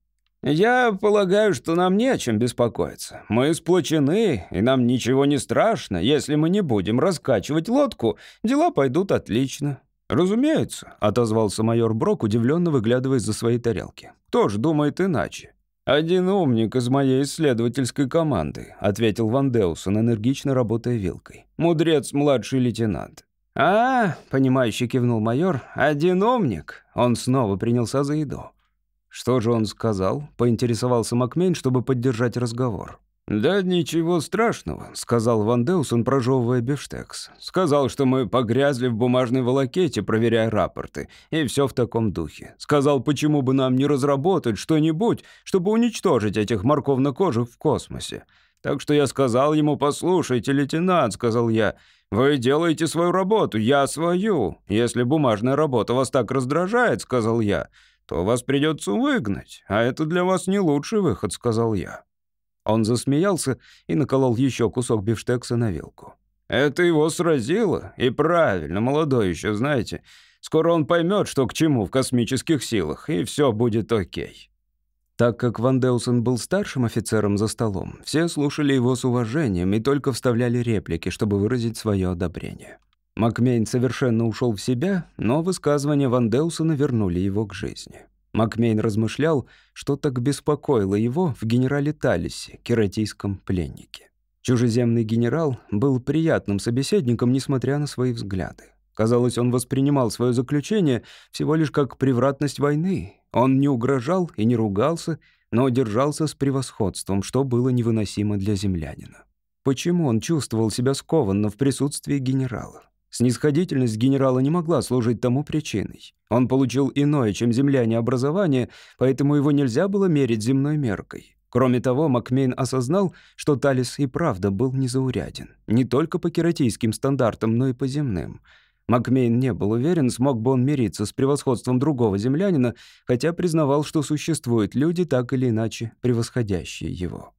«Я полагаю, что нам не о чем беспокоиться. Мы сплочены, и нам ничего не страшно. Если мы не будем раскачивать лодку, дела пойдут отлично». «Разумеется», — отозвался майор Брок, удивленно выглядывая за своей тарелки. «Кто ж думает иначе?» «Один умник из моей исследовательской команды», — ответил Ван Деусон, энергично работая вилкой. «Мудрец младший лейтенант». «А, — понимающе кивнул майор, — один умник». Он снова принялся за еду. «Что же он сказал?» — поинтересовался Макмейн, чтобы поддержать разговор. «Да ничего страшного», — сказал Ван Деусен, прожевывая бифштекс. «Сказал, что мы погрязли в бумажной волокете, проверяя рапорты, и все в таком духе. Сказал, почему бы нам не разработать что-нибудь, чтобы уничтожить этих морковно-кожих в космосе. Так что я сказал ему, послушайте, лейтенант, — сказал я, — вы делаете свою работу, я свою. Если бумажная работа вас так раздражает, — сказал я, — то вас придется выгнать, а это для вас не лучший выход», — сказал я. Он засмеялся и наколол еще кусок бифштекса на вилку. «Это его сразило, и правильно, молодой еще, знаете. Скоро он поймет, что к чему в космических силах, и все будет окей». Так как Ван Деусен был старшим офицером за столом, все слушали его с уважением и только вставляли реплики, чтобы выразить свое одобрение. Макмейн совершенно ушел в себя, но высказывания Ван Деусона вернули его к жизни. Макмейн размышлял, что так беспокоило его в генерале Талисе, кератийском пленнике. Чужеземный генерал был приятным собеседником, несмотря на свои взгляды. Казалось, он воспринимал свое заключение всего лишь как превратность войны. Он не угрожал и не ругался, но держался с превосходством, что было невыносимо для землянина. Почему он чувствовал себя скованно в присутствии генерала? Снисходительность генерала не могла служить тому причиной. Он получил иное, чем земляне, образование, поэтому его нельзя было мерить земной меркой. Кроме того, Макмейн осознал, что Талис и правда был незауряден. Не только по кератийским стандартам, но и по земным. Макмейн не был уверен, смог бы он мириться с превосходством другого землянина, хотя признавал, что существуют люди, так или иначе превосходящие его.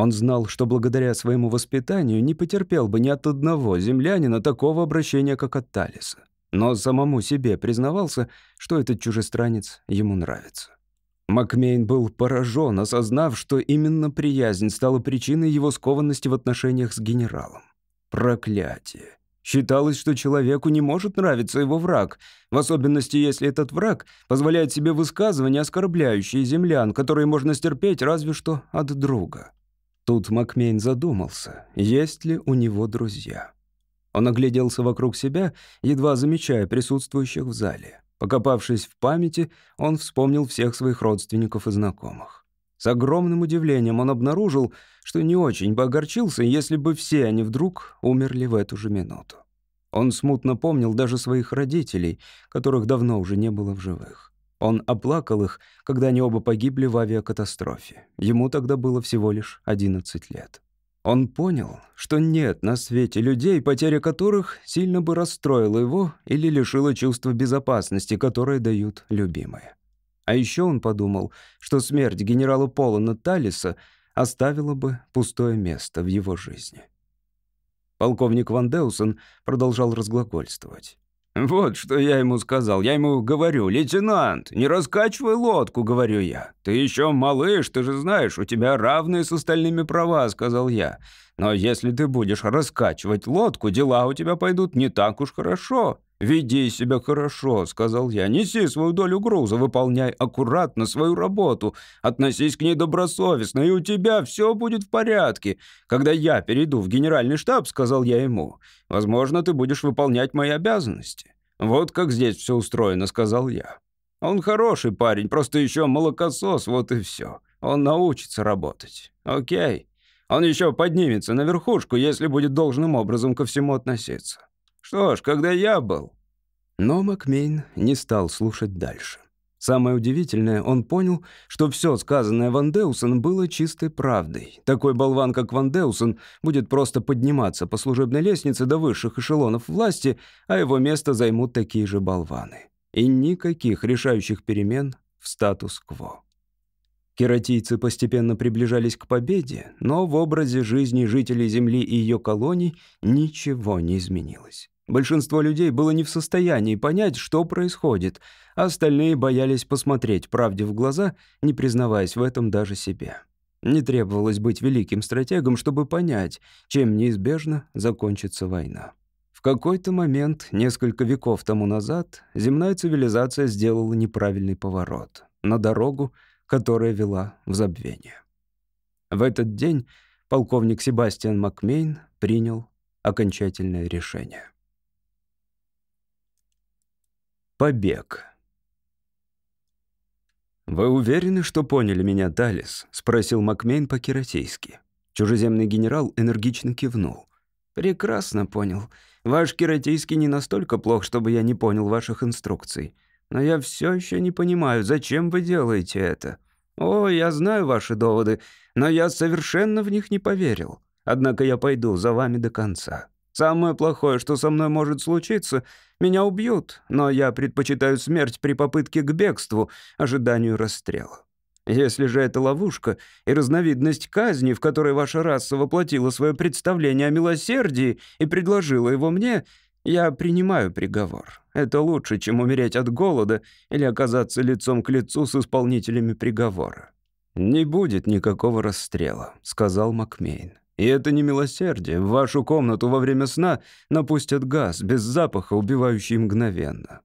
Он знал, что благодаря своему воспитанию не потерпел бы ни от одного землянина такого обращения, как от Талиса. Но самому себе признавался, что этот чужестранец ему нравится. Макмейн был поражен, осознав, что именно приязнь стала причиной его скованности в отношениях с генералом. Проклятие. Считалось, что человеку не может нравиться его враг, в особенности, если этот враг позволяет себе высказывания, оскорбляющие землян, которые можно стерпеть разве что от друга. Тут Макмейн задумался, есть ли у него друзья. Он огляделся вокруг себя, едва замечая присутствующих в зале. Покопавшись в памяти, он вспомнил всех своих родственников и знакомых. С огромным удивлением он обнаружил, что не очень бы огорчился, если бы все они вдруг умерли в эту же минуту. Он смутно помнил даже своих родителей, которых давно уже не было в живых. Он оплакал их, когда они оба погибли в авиакатастрофе. Ему тогда было всего лишь 11 лет. Он понял, что нет на свете людей, потеря которых сильно бы расстроила его или лишила чувства безопасности, которое дают любимые. А еще он подумал, что смерть генерала Полана Талиса оставила бы пустое место в его жизни. Полковник Ван Деусен продолжал разглагольствовать. Вот что я ему сказал. Я ему говорю, лейтенант, не раскачивай лодку, говорю я. Ты еще малыш, ты же знаешь, у тебя равные с остальными права, сказал я. Но если ты будешь раскачивать лодку, дела у тебя пойдут не так уж хорошо. «Веди себя хорошо», — сказал я. «Неси свою долю груза, выполняй аккуратно свою работу, относись к ней добросовестно, и у тебя все будет в порядке. Когда я перейду в генеральный штаб», — сказал я ему, — «возможно, ты будешь выполнять мои обязанности». «Вот как здесь все устроено», — сказал я. «Он хороший парень, просто еще молокосос, вот и все. Он научится работать. Окей. Он еще поднимется на верхушку, если будет должным образом ко всему относиться». Что ж, когда я был...» Но Макмейн не стал слушать дальше. Самое удивительное, он понял, что все сказанное Ван Деусен было чистой правдой. Такой болван, как Ван Деусен, будет просто подниматься по служебной лестнице до высших эшелонов власти, а его место займут такие же болваны. И никаких решающих перемен в статус-кво. Кератийцы постепенно приближались к победе, но в образе жизни жителей Земли и ее колоний ничего не изменилось. Большинство людей было не в состоянии понять, что происходит, а остальные боялись посмотреть правде в глаза, не признаваясь в этом даже себе. Не требовалось быть великим стратегом, чтобы понять, чем неизбежно закончится война. В какой-то момент, несколько веков тому назад, земная цивилизация сделала неправильный поворот на дорогу, которая вела в забвение. В этот день полковник Себастьян Макмейн принял окончательное решение. Побег. «Вы уверены, что поняли меня, Талис?» — спросил Макмейн по-кератейски. Чужеземный генерал энергично кивнул. «Прекрасно понял. Ваш кератейский не настолько плох, чтобы я не понял ваших инструкций. Но я все еще не понимаю, зачем вы делаете это? О, я знаю ваши доводы, но я совершенно в них не поверил. Однако я пойду за вами до конца». Самое плохое, что со мной может случиться, меня убьют, но я предпочитаю смерть при попытке к бегству, ожиданию расстрела. Если же это ловушка и разновидность казни, в которой ваша раса воплотила свое представление о милосердии и предложила его мне, я принимаю приговор. Это лучше, чем умереть от голода или оказаться лицом к лицу с исполнителями приговора. «Не будет никакого расстрела», — сказал Макмейн. И это не милосердие. В вашу комнату во время сна напустят газ, без запаха, убивающий мгновенно.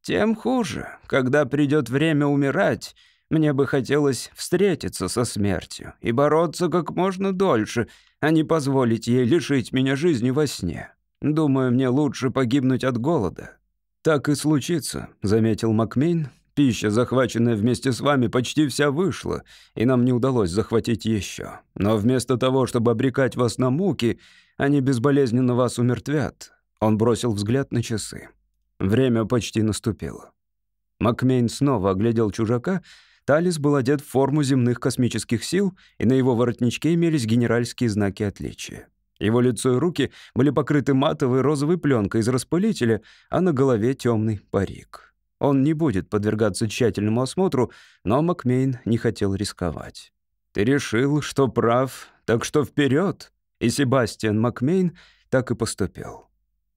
Тем хуже. Когда придет время умирать, мне бы хотелось встретиться со смертью и бороться как можно дольше, а не позволить ей лишить меня жизни во сне. Думаю, мне лучше погибнуть от голода». «Так и случится», — заметил Макмейн, Пища, захваченная вместе с вами, почти вся вышла, и нам не удалось захватить еще. Но вместо того, чтобы обрекать вас на муки, они безболезненно вас умертвят». Он бросил взгляд на часы. Время почти наступило. Макмейн снова оглядел чужака. Талис был одет в форму земных космических сил, и на его воротничке имелись генеральские знаки отличия. Его лицо и руки были покрыты матовой розовой пленкой из распылителя, а на голове темный парик. Он не будет подвергаться тщательному осмотру, но Макмейн не хотел рисковать. «Ты решил, что прав, так что вперед!» И Себастьян Макмейн так и поступил.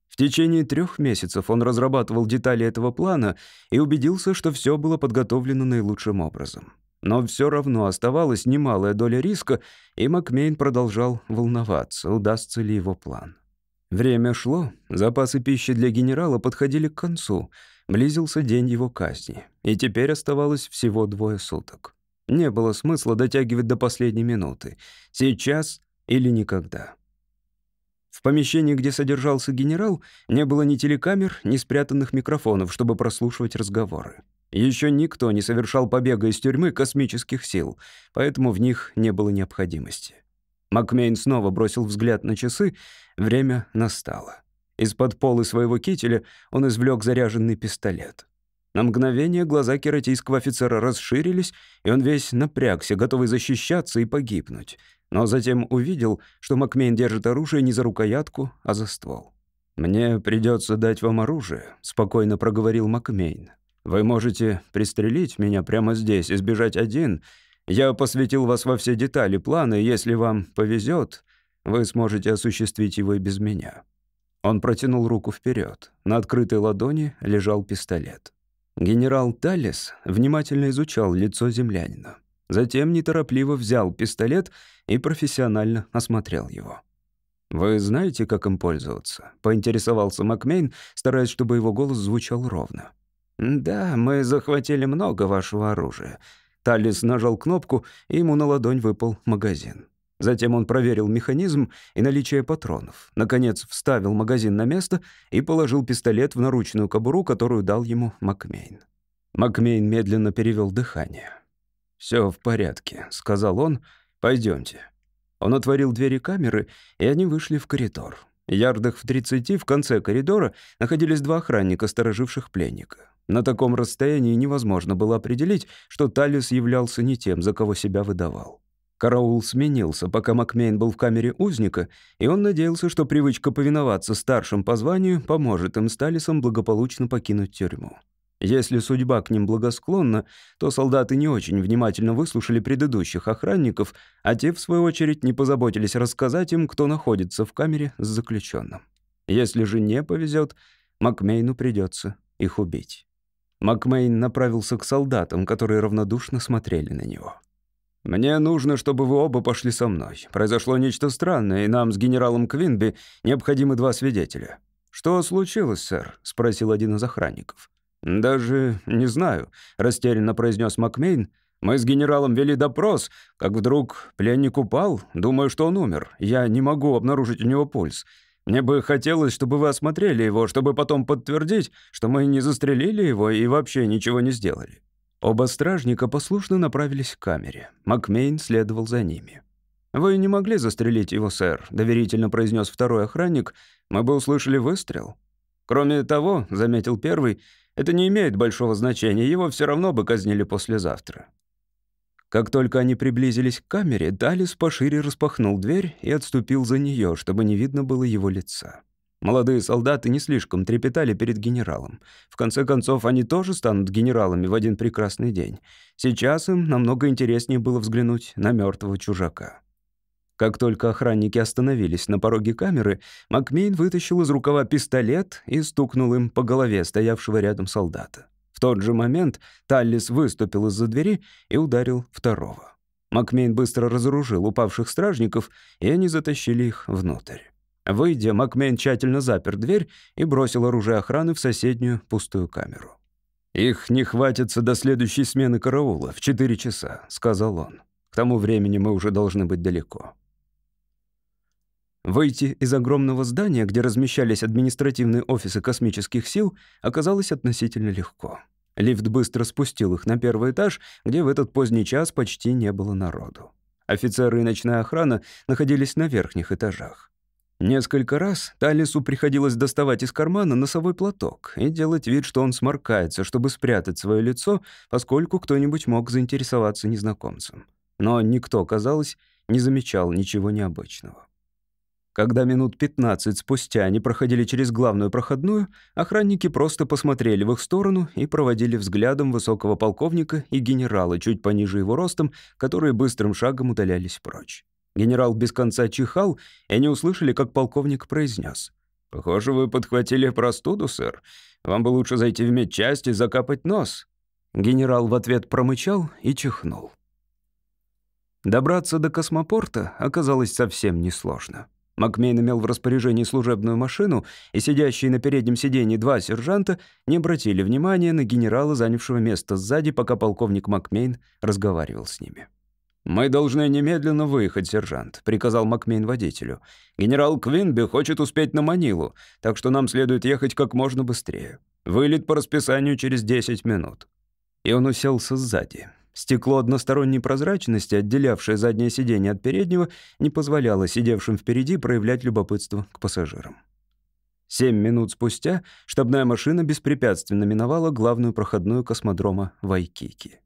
В течение трех месяцев он разрабатывал детали этого плана и убедился, что все было подготовлено наилучшим образом. Но все равно оставалась немалая доля риска, и Макмейн продолжал волноваться, удастся ли его план. Время шло, запасы пищи для генерала подходили к концу — Близился день его казни, и теперь оставалось всего двое суток. Не было смысла дотягивать до последней минуты. Сейчас или никогда. В помещении, где содержался генерал, не было ни телекамер, ни спрятанных микрофонов, чтобы прослушивать разговоры. Еще никто не совершал побега из тюрьмы космических сил, поэтому в них не было необходимости. Макмейн снова бросил взгляд на часы. Время настало. Из-под полы своего кителя он извлек заряженный пистолет. На мгновение глаза кератийского офицера расширились, и он весь напрягся, готовый защищаться и погибнуть. Но затем увидел, что Макмейн держит оружие не за рукоятку, а за ствол. «Мне придется дать вам оружие», — спокойно проговорил Макмейн. «Вы можете пристрелить меня прямо здесь и сбежать один. Я посвятил вас во все детали плана, и если вам повезет, вы сможете осуществить его и без меня. Он протянул руку вперед. На открытой ладони лежал пистолет. Генерал Таллис внимательно изучал лицо землянина. Затем неторопливо взял пистолет и профессионально осмотрел его. «Вы знаете, как им пользоваться?» — поинтересовался Макмейн, стараясь, чтобы его голос звучал ровно. «Да, мы захватили много вашего оружия». Таллис нажал кнопку, и ему на ладонь выпал магазин. Затем он проверил механизм и наличие патронов. Наконец, вставил магазин на место и положил пистолет в наручную кобуру, которую дал ему Макмейн. Макмейн медленно перевел дыхание. «Все в порядке», — сказал он. «Пойдемте». Он отворил двери камеры, и они вышли в коридор. Ярдах в 30 в конце коридора находились два охранника, стороживших пленника. На таком расстоянии невозможно было определить, что Талис являлся не тем, за кого себя выдавал. Караул сменился, пока Макмейн был в камере узника, и он надеялся, что привычка повиноваться старшим по званию поможет им с Талисом благополучно покинуть тюрьму. Если судьба к ним благосклонна, то солдаты не очень внимательно выслушали предыдущих охранников, а те, в свою очередь, не позаботились рассказать им, кто находится в камере с заключенным. Если же не повезет, Макмейну придется их убить. Макмейн направился к солдатам, которые равнодушно смотрели на него. «Мне нужно, чтобы вы оба пошли со мной. Произошло нечто странное, и нам с генералом Квинби необходимы два свидетеля». «Что случилось, сэр?» — спросил один из охранников. «Даже не знаю», — растерянно произнес Макмейн. «Мы с генералом вели допрос, как вдруг пленник упал. Думаю, что он умер. Я не могу обнаружить у него пульс. Мне бы хотелось, чтобы вы осмотрели его, чтобы потом подтвердить, что мы не застрелили его и вообще ничего не сделали». Оба стражника послушно направились к камере. Макмейн следовал за ними. «Вы не могли застрелить его, сэр», — доверительно произнес второй охранник. «Мы бы услышали выстрел». «Кроме того», — заметил первый, — «это не имеет большого значения, его все равно бы казнили послезавтра». Как только они приблизились к камере, Далис пошире распахнул дверь и отступил за нее, чтобы не видно было его лица. Молодые солдаты не слишком трепетали перед генералом. В конце концов, они тоже станут генералами в один прекрасный день. Сейчас им намного интереснее было взглянуть на мертвого чужака. Как только охранники остановились на пороге камеры, Макмейн вытащил из рукава пистолет и стукнул им по голове стоявшего рядом солдата. В тот же момент Таллис выступил из-за двери и ударил второго. Макмейн быстро разоружил упавших стражников, и они затащили их внутрь. Выйдя, Макмен тщательно запер дверь и бросил оружие охраны в соседнюю пустую камеру. «Их не хватится до следующей смены караула в 4 часа», — сказал он. «К тому времени мы уже должны быть далеко». Выйти из огромного здания, где размещались административные офисы космических сил, оказалось относительно легко. Лифт быстро спустил их на первый этаж, где в этот поздний час почти не было народу. Офицеры и ночная охрана находились на верхних этажах. Несколько раз Талису приходилось доставать из кармана носовой платок и делать вид, что он сморкается, чтобы спрятать свое лицо, поскольку кто-нибудь мог заинтересоваться незнакомцем. Но никто, казалось, не замечал ничего необычного. Когда минут 15 спустя они проходили через главную проходную, охранники просто посмотрели в их сторону и проводили взглядом высокого полковника и генерала чуть пониже его ростом, которые быстрым шагом удалялись прочь. Генерал без конца чихал, и они услышали, как полковник произнес. «Похоже, вы подхватили простуду, сэр. Вам бы лучше зайти в медчасть и закапать нос». Генерал в ответ промычал и чихнул. Добраться до космопорта оказалось совсем несложно. Макмейн имел в распоряжении служебную машину, и сидящие на переднем сиденье два сержанта не обратили внимания на генерала, занявшего место сзади, пока полковник Макмейн разговаривал с ними. «Мы должны немедленно выехать, сержант», — приказал Макмейн водителю. «Генерал Квинби хочет успеть на Манилу, так что нам следует ехать как можно быстрее. Вылет по расписанию через 10 минут». И он уселся сзади. Стекло односторонней прозрачности, отделявшее заднее сиденье от переднего, не позволяло сидевшим впереди проявлять любопытство к пассажирам. Семь минут спустя штабная машина беспрепятственно миновала главную проходную космодрома Вайкики.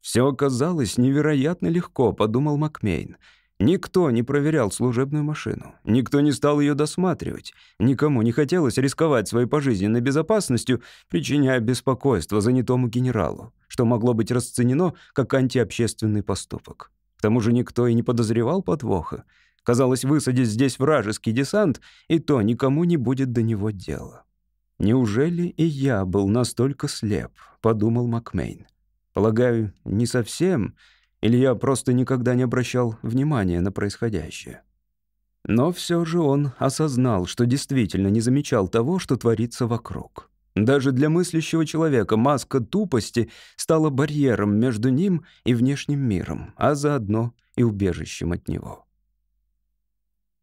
«Все казалось невероятно легко», — подумал Макмейн. Никто не проверял служебную машину, никто не стал ее досматривать, никому не хотелось рисковать своей пожизненной безопасностью, причиняя беспокойство занятому генералу, что могло быть расценено как антиобщественный поступок. К тому же никто и не подозревал подвоха. Казалось, высадить здесь вражеский десант, и то никому не будет до него дела. «Неужели и я был настолько слеп?» — подумал Макмейн. Полагаю, не совсем, или я просто никогда не обращал внимания на происходящее. Но все же он осознал, что действительно не замечал того, что творится вокруг. Даже для мыслящего человека маска тупости стала барьером между ним и внешним миром, а заодно и убежищем от него.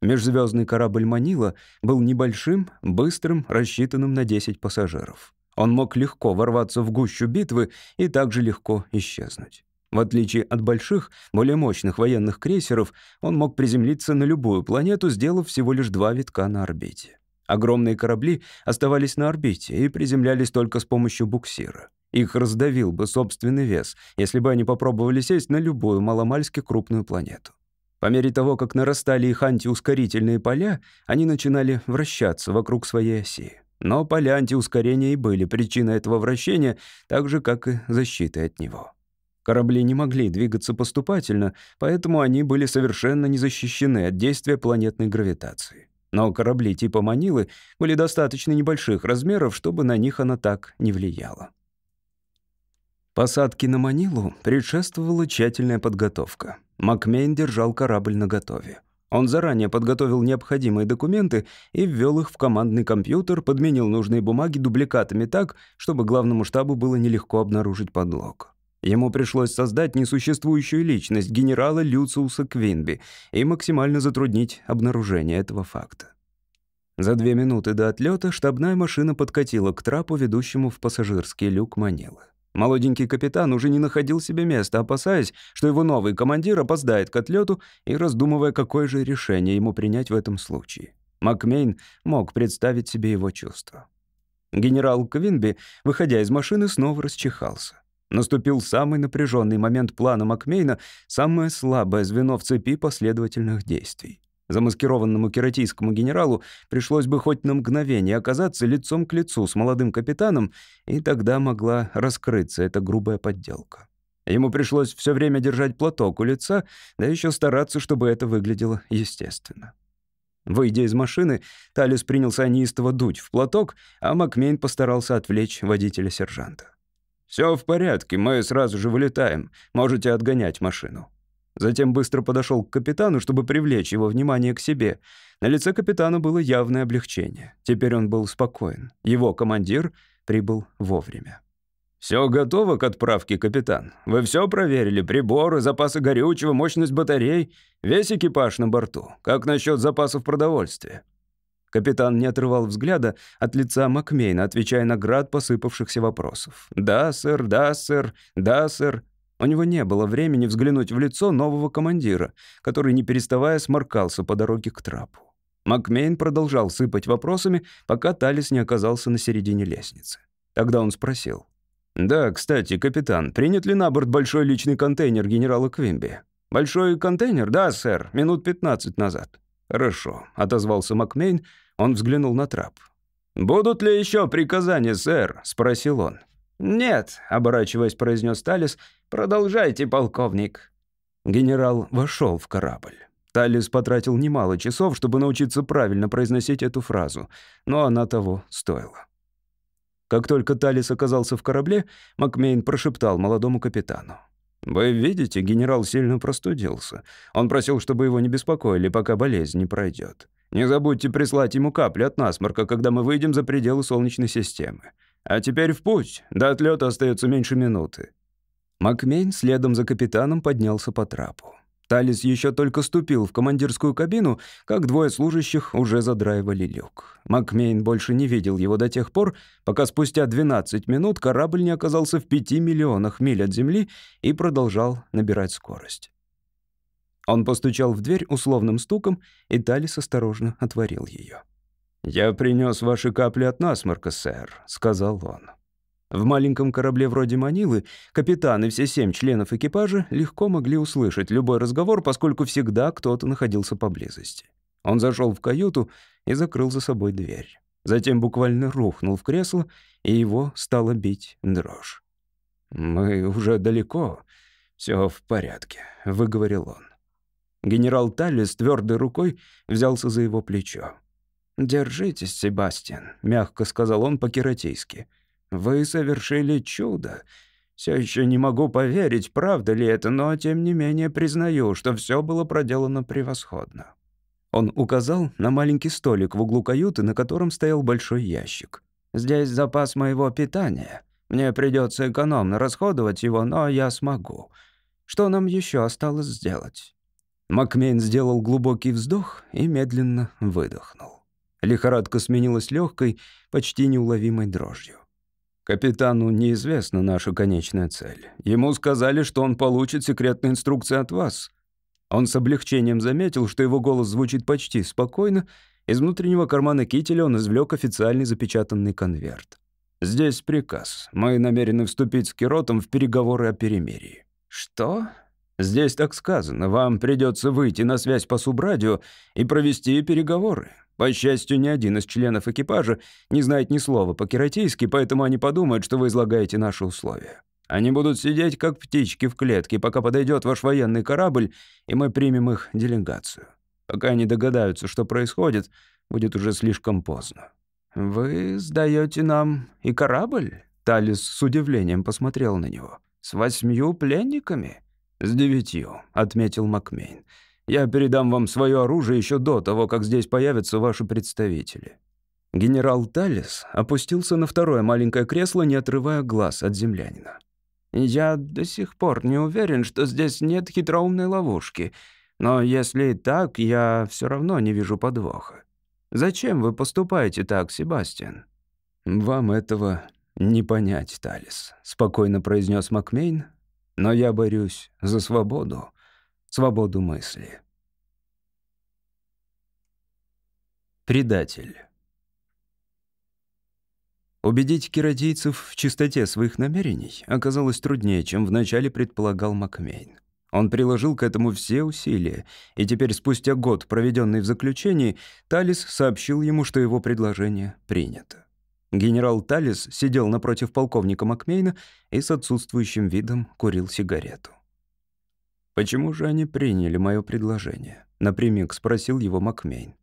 Межзвездный корабль «Манила» был небольшим, быстрым, рассчитанным на 10 пассажиров. Он мог легко ворваться в гущу битвы и также легко исчезнуть. В отличие от больших, более мощных военных крейсеров, он мог приземлиться на любую планету, сделав всего лишь два витка на орбите. Огромные корабли оставались на орбите и приземлялись только с помощью буксира. Их раздавил бы собственный вес, если бы они попробовали сесть на любую маломальски крупную планету. По мере того, как нарастали их антиускорительные поля, они начинали вращаться вокруг своей оси. Но поля антиускорения и были причиной этого вращения, так же, как и защиты от него. Корабли не могли двигаться поступательно, поэтому они были совершенно не защищены от действия планетной гравитации. Но корабли типа «Манилы» были достаточно небольших размеров, чтобы на них она так не влияла. Посадке на Манилу предшествовала тщательная подготовка. Макмейн держал корабль наготове. Он заранее подготовил необходимые документы и ввел их в командный компьютер, подменил нужные бумаги дубликатами так, чтобы главному штабу было нелегко обнаружить подлог. Ему пришлось создать несуществующую личность генерала Люциуса Квинби и максимально затруднить обнаружение этого факта. За две минуты до отлета штабная машина подкатила к трапу, ведущему в пассажирский люк Манилы. Молоденький капитан уже не находил себе места, опасаясь, что его новый командир опоздает к отлету и раздумывая, какое же решение ему принять в этом случае. Макмейн мог представить себе его чувства. Генерал Квинби, выходя из машины, снова расчихался. Наступил самый напряженный момент плана Макмейна, самое слабое звено в цепи последовательных действий. Замаскированному кератийскому генералу пришлось бы хоть на мгновение оказаться лицом к лицу с молодым капитаном, и тогда могла раскрыться эта грубая подделка. Ему пришлось все время держать платок у лица, да еще стараться, чтобы это выглядело естественно. Выйдя из машины, Талис принялся неистово дуть в платок, а Макмейн постарался отвлечь водителя-сержанта. «Все в порядке, мы сразу же вылетаем. Можете отгонять машину». Затем быстро подошел к капитану, чтобы привлечь его внимание к себе. На лице капитана было явное облегчение. Теперь он был спокоен. Его командир прибыл вовремя. «Все готово к отправке, капитан. Вы все проверили? Приборы, запасы горючего, мощность батарей, весь экипаж на борту. Как насчет запасов продовольствия?» Капитан не отрывал взгляда от лица Макмейна, отвечая на град посыпавшихся вопросов. «Да, сэр, да, сэр, да, сэр». У него не было времени взглянуть в лицо нового командира, который, не переставая, сморкался по дороге к трапу. Макмейн продолжал сыпать вопросами, пока Талис не оказался на середине лестницы. Тогда он спросил. «Да, кстати, капитан, принят ли на борт большой личный контейнер генерала Квимби?» «Большой контейнер? Да, сэр, минут 15 назад». «Хорошо», — отозвался Макмейн, он взглянул на трап. «Будут ли еще приказания, сэр?» — спросил он. «Нет», — оборачиваясь, произнес Талис «Продолжайте, полковник». Генерал вошел в корабль. Талис потратил немало часов, чтобы научиться правильно произносить эту фразу, но она того стоила. Как только Талис оказался в корабле, Макмейн прошептал молодому капитану. «Вы видите, генерал сильно простудился. Он просил, чтобы его не беспокоили, пока болезнь не пройдет. Не забудьте прислать ему капли от насморка, когда мы выйдем за пределы Солнечной системы. А теперь в путь. До отлета остается меньше минуты. Макмейн следом за капитаном поднялся по трапу. Талис еще только ступил в командирскую кабину, как двое служащих уже задраивали люк. Макмейн больше не видел его до тех пор, пока спустя 12 минут корабль не оказался в 5 миллионах миль от Земли и продолжал набирать скорость. Он постучал в дверь условным стуком, и Талис осторожно отворил ее. «Я принес ваши капли от насморка, сэр», — сказал он. В маленьком корабле вроде «Манилы» капитан и все семь членов экипажа легко могли услышать любой разговор, поскольку всегда кто-то находился поблизости. Он зашел в каюту и закрыл за собой дверь. Затем буквально рухнул в кресло, и его стало бить дрожь. «Мы уже далеко. Все в порядке», — выговорил он. Генерал Таллис твердой рукой взялся за его плечо. «Держитесь, Себастьян», — мягко сказал он по-кератейски. Вы совершили чудо. Все еще не могу поверить, правда ли это, но тем не менее признаю, что все было проделано превосходно». Он указал на маленький столик в углу каюты, на котором стоял большой ящик. «Здесь запас моего питания. Мне придется экономно расходовать его, но я смогу. Что нам еще осталось сделать?» Макмейн сделал глубокий вздох и медленно выдохнул. Лихорадка сменилась легкой, почти неуловимой дрожью. Капитану неизвестна наша конечная цель. Ему сказали, что он получит секретные инструкции от вас. Он с облегчением заметил, что его голос звучит почти спокойно. Из внутреннего кармана кителя он извлек официальный запечатанный конверт. «Здесь приказ. Мы намерены вступить с Киротом в переговоры о перемирии». «Что?» «Здесь так сказано. Вам придется выйти на связь по субрадио и провести переговоры. По счастью, ни один из членов экипажа не знает ни слова по-кератейски, поэтому они подумают, что вы излагаете наши условия. Они будут сидеть, как птички в клетке, пока подойдет ваш военный корабль, и мы примем их делегацию. Пока они догадаются, что происходит, будет уже слишком поздно». «Вы сдаете нам и корабль?» Талис с удивлением посмотрел на него. «С восьмью пленниками?» «С девятью», — отметил Макмейн. Я передам вам свое оружие еще до того, как здесь появятся ваши представители». Генерал Талис опустился на второе маленькое кресло, не отрывая глаз от землянина. «Я до сих пор не уверен, что здесь нет хитроумной ловушки, но если и так, я все равно не вижу подвоха. Зачем вы поступаете так, Себастьян?» «Вам этого не понять, Талис», — спокойно произнес Макмейн, «но я борюсь за свободу, свободу мысли. Предатель. Убедить кератийцев в чистоте своих намерений оказалось труднее, чем вначале предполагал Макмейн. Он приложил к этому все усилия, и теперь, спустя год, проведенный в заключении, Талис сообщил ему, что его предложение принято. Генерал Талис сидел напротив полковника Макмейна и с отсутствующим видом курил сигарету. «Почему же они приняли мое предложение?» — напрямик спросил его Макмейн.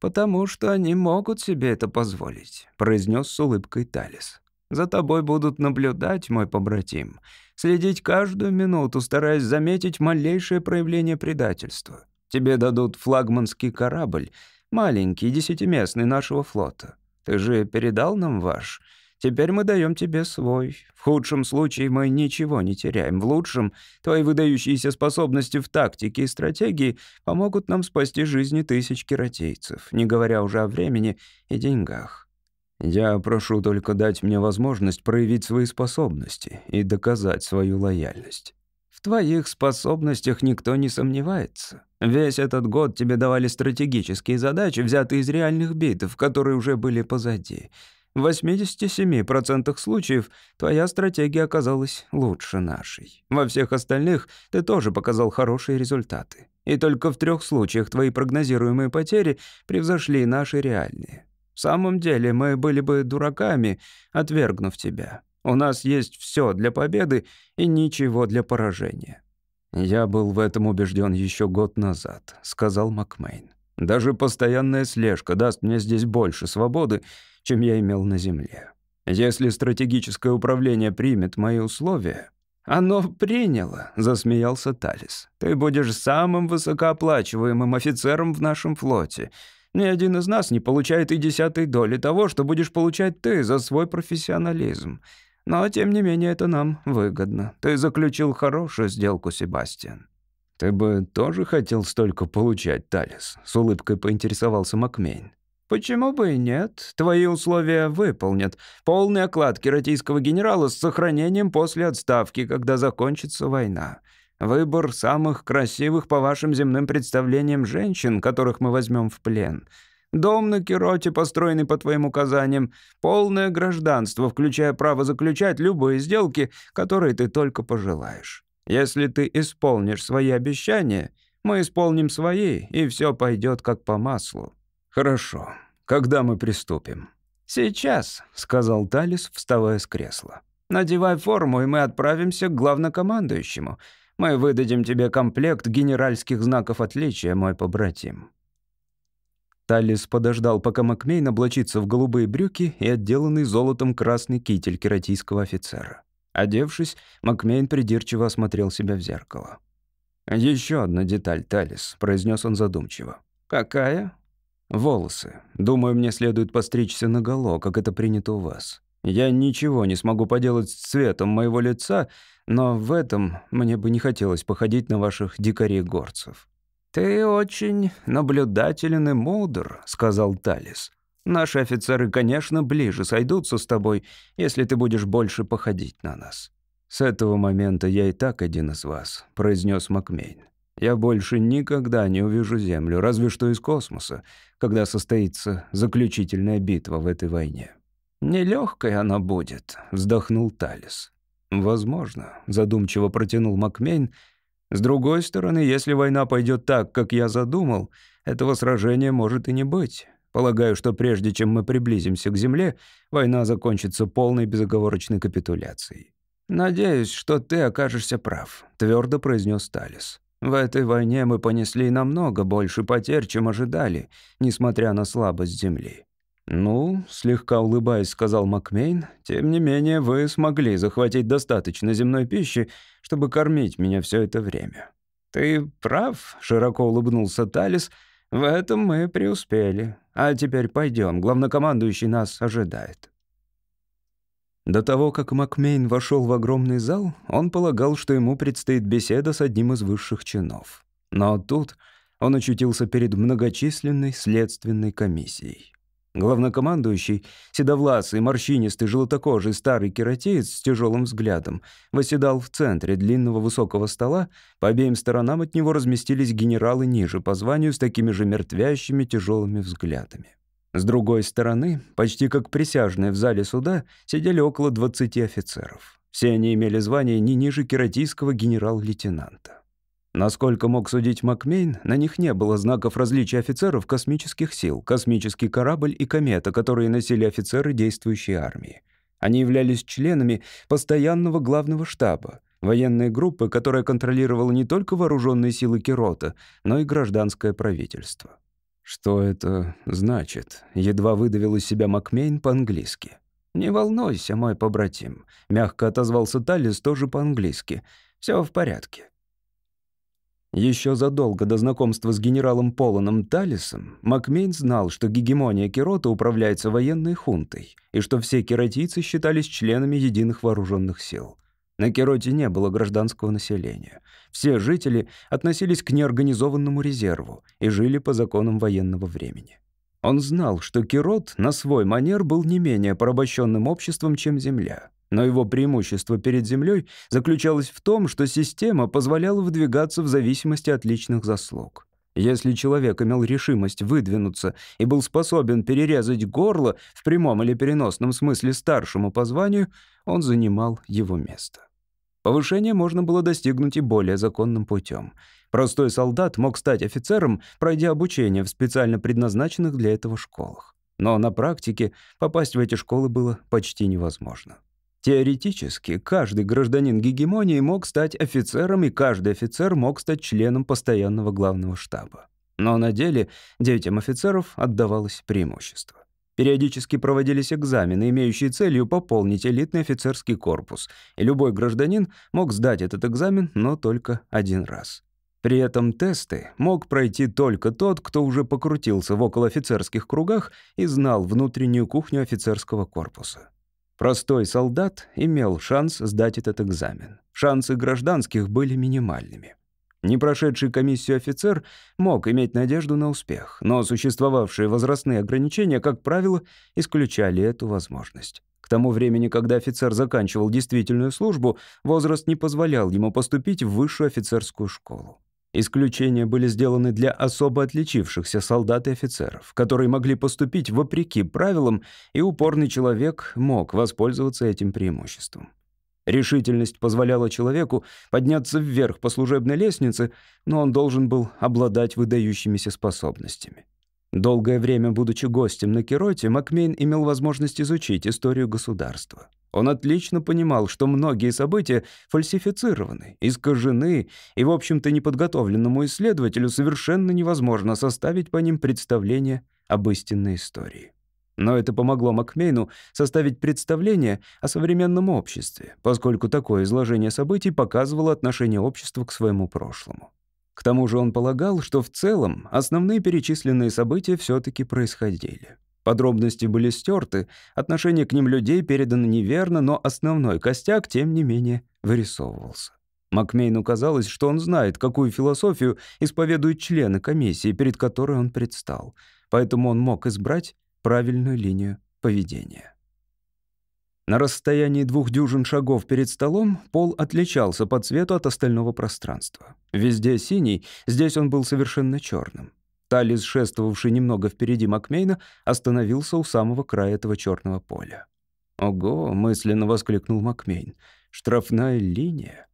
«Потому что они могут себе это позволить», — произнес с улыбкой Талис. «За тобой будут наблюдать, мой побратим, следить каждую минуту, стараясь заметить малейшее проявление предательства. Тебе дадут флагманский корабль, маленький, десятиместный нашего флота. Ты же передал нам ваш. Теперь мы даем тебе свой. В худшем случае мы ничего не теряем. В лучшем твои выдающиеся способности в тактике и стратегии помогут нам спасти жизни тысяч кератейцев, не говоря уже о времени и деньгах. Я прошу только дать мне возможность проявить свои способности и доказать свою лояльность. В твоих способностях никто не сомневается. Весь этот год тебе давали стратегические задачи, взятые из реальных битв, которые уже были позади». В 87% случаев твоя стратегия оказалась лучше нашей. Во всех остальных ты тоже показал хорошие результаты. И только в трех случаях твои прогнозируемые потери превзошли наши реальные. В самом деле мы были бы дураками, отвергнув тебя. У нас есть все для победы и ничего для поражения». «Я был в этом убежден еще год назад», — сказал Макмейн. «Даже постоянная слежка даст мне здесь больше свободы, чем я имел на Земле. Если стратегическое управление примет мои условия... «Оно приняло», — засмеялся Талис. «Ты будешь самым высокооплачиваемым офицером в нашем флоте. Ни один из нас не получает и десятой доли того, что будешь получать ты за свой профессионализм. Но, тем не менее, это нам выгодно. Ты заключил хорошую сделку, Себастьян». «Ты бы тоже хотел столько получать, Талис?» — с улыбкой поинтересовался Макмейн. Почему бы и нет? Твои условия выполнят. Полный оклад кератийского генерала с сохранением после отставки, когда закончится война. Выбор самых красивых по вашим земным представлениям женщин, которых мы возьмем в плен. Дом на Кироте, построенный по твоим указаниям. Полное гражданство, включая право заключать любые сделки, которые ты только пожелаешь. Если ты исполнишь свои обещания, мы исполним свои, и все пойдет как по маслу. «Хорошо. Когда мы приступим?» «Сейчас», — сказал Талис, вставая с кресла. «Надевай форму, и мы отправимся к главнокомандующему. Мы выдадим тебе комплект генеральских знаков отличия, мой побратим». Талис подождал, пока Макмейн облачится в голубые брюки и отделанный золотом красный китель кератийского офицера. Одевшись, Макмейн придирчиво осмотрел себя в зеркало. «Еще одна деталь, Талис», — произнес он задумчиво. «Какая?» Волосы. Думаю, мне следует постричься наголо, как это принято у вас. Я ничего не смогу поделать с цветом моего лица, но в этом мне бы не хотелось походить на ваших дикарей-горцев». «Ты очень наблюдателен и мудр», — сказал Талис. «Наши офицеры, конечно, ближе сойдутся с тобой, если ты будешь больше походить на нас». «С этого момента я и так один из вас», — произнес Макмейн. Я больше никогда не увижу Землю, разве что из космоса, когда состоится заключительная битва в этой войне. «Нелёгкой она будет», — вздохнул Талис. «Возможно», — задумчиво протянул Макмейн. «С другой стороны, если война пойдет так, как я задумал, этого сражения может и не быть. Полагаю, что прежде чем мы приблизимся к Земле, война закончится полной безоговорочной капитуляцией». «Надеюсь, что ты окажешься прав», — твердо произнес Талис. В этой войне мы понесли намного больше потерь, чем ожидали, несмотря на слабость Земли. «Ну», — слегка улыбаясь, сказал Макмейн, «тем не менее вы смогли захватить достаточно земной пищи, чтобы кормить меня все это время». «Ты прав», — широко улыбнулся Талис, — «в этом мы преуспели. А теперь пойдем, главнокомандующий нас ожидает». До того, как Макмейн вошел в огромный зал, он полагал, что ему предстоит беседа с одним из высших чинов. Но тут он очутился перед многочисленной следственной комиссией. Главнокомандующий, седовласый, морщинистый, желтокожий старый кератеец с тяжелым взглядом, восседал в центре длинного высокого стола, по обеим сторонам от него разместились генералы ниже по званию с такими же мертвящими тяжелыми взглядами. С другой стороны, почти как присяжные в зале суда, сидели около 20 офицеров. Все они имели звание не ниже кератийского генерал-лейтенанта. Насколько мог судить Макмейн, на них не было знаков различия офицеров космических сил, космический корабль и комета, которые носили офицеры действующей армии. Они являлись членами постоянного главного штаба, военной группы, которая контролировала не только вооруженные силы Кирота, но и гражданское правительство. «Что это значит?» — едва выдавил из себя Макмейн по-английски. «Не волнуйся, мой побратим», — мягко отозвался Талис тоже по-английски. Все в порядке». Еще задолго до знакомства с генералом Поланом Талисом Макмейн знал, что гегемония Кирота управляется военной хунтой и что все кератийцы считались членами единых вооруженных сил — на Кероте не было гражданского населения. Все жители относились к неорганизованному резерву и жили по законам военного времени. Он знал, что Кирот на свой манер был не менее порабощенным обществом, чем Земля. Но его преимущество перед Землей заключалось в том, что система позволяла выдвигаться в зависимости от личных заслуг. Если человек имел решимость выдвинуться и был способен перерезать горло в прямом или переносном смысле старшему по званию, он занимал его место. Повышение можно было достигнуть и более законным путем. Простой солдат мог стать офицером, пройдя обучение в специально предназначенных для этого школах. Но на практике попасть в эти школы было почти невозможно. Теоретически, каждый гражданин гегемонии мог стать офицером, и каждый офицер мог стать членом постоянного главного штаба. Но на деле детям офицеров отдавалось преимущество. Периодически проводились экзамены, имеющие целью пополнить элитный офицерский корпус, и любой гражданин мог сдать этот экзамен, но только один раз. При этом тесты мог пройти только тот, кто уже покрутился в околоофицерских кругах и знал внутреннюю кухню офицерского корпуса. Простой солдат имел шанс сдать этот экзамен. Шансы гражданских были минимальными. Не прошедший комиссию офицер мог иметь надежду на успех, но существовавшие возрастные ограничения, как правило, исключали эту возможность. К тому времени, когда офицер заканчивал действительную службу, возраст не позволял ему поступить в высшую офицерскую школу. Исключения были сделаны для особо отличившихся солдат и офицеров, которые могли поступить вопреки правилам, и упорный человек мог воспользоваться этим преимуществом. Решительность позволяла человеку подняться вверх по служебной лестнице, но он должен был обладать выдающимися способностями. Долгое время, будучи гостем на Кероте, Макмейн имел возможность изучить историю государства. Он отлично понимал, что многие события фальсифицированы, искажены, и, в общем-то, неподготовленному исследователю совершенно невозможно составить по ним представление об истинной истории. Но это помогло Макмейну составить представление о современном обществе, поскольку такое изложение событий показывало отношение общества к своему прошлому. К тому же он полагал, что в целом основные перечисленные события все таки происходили. Подробности были стерты, отношение к ним людей передано неверно, но основной костяк, тем не менее, вырисовывался. Макмейну казалось, что он знает, какую философию исповедуют члены комиссии, перед которой он предстал, поэтому он мог избрать правильную линию поведения. На расстоянии двух дюжин шагов перед столом пол отличался по цвету от остального пространства. Везде синий, здесь он был совершенно черным. Талис, шествовавший немного впереди Макмейна, остановился у самого края этого черного поля. «Ого!» — мысленно воскликнул Макмейн. «Штрафная линия!»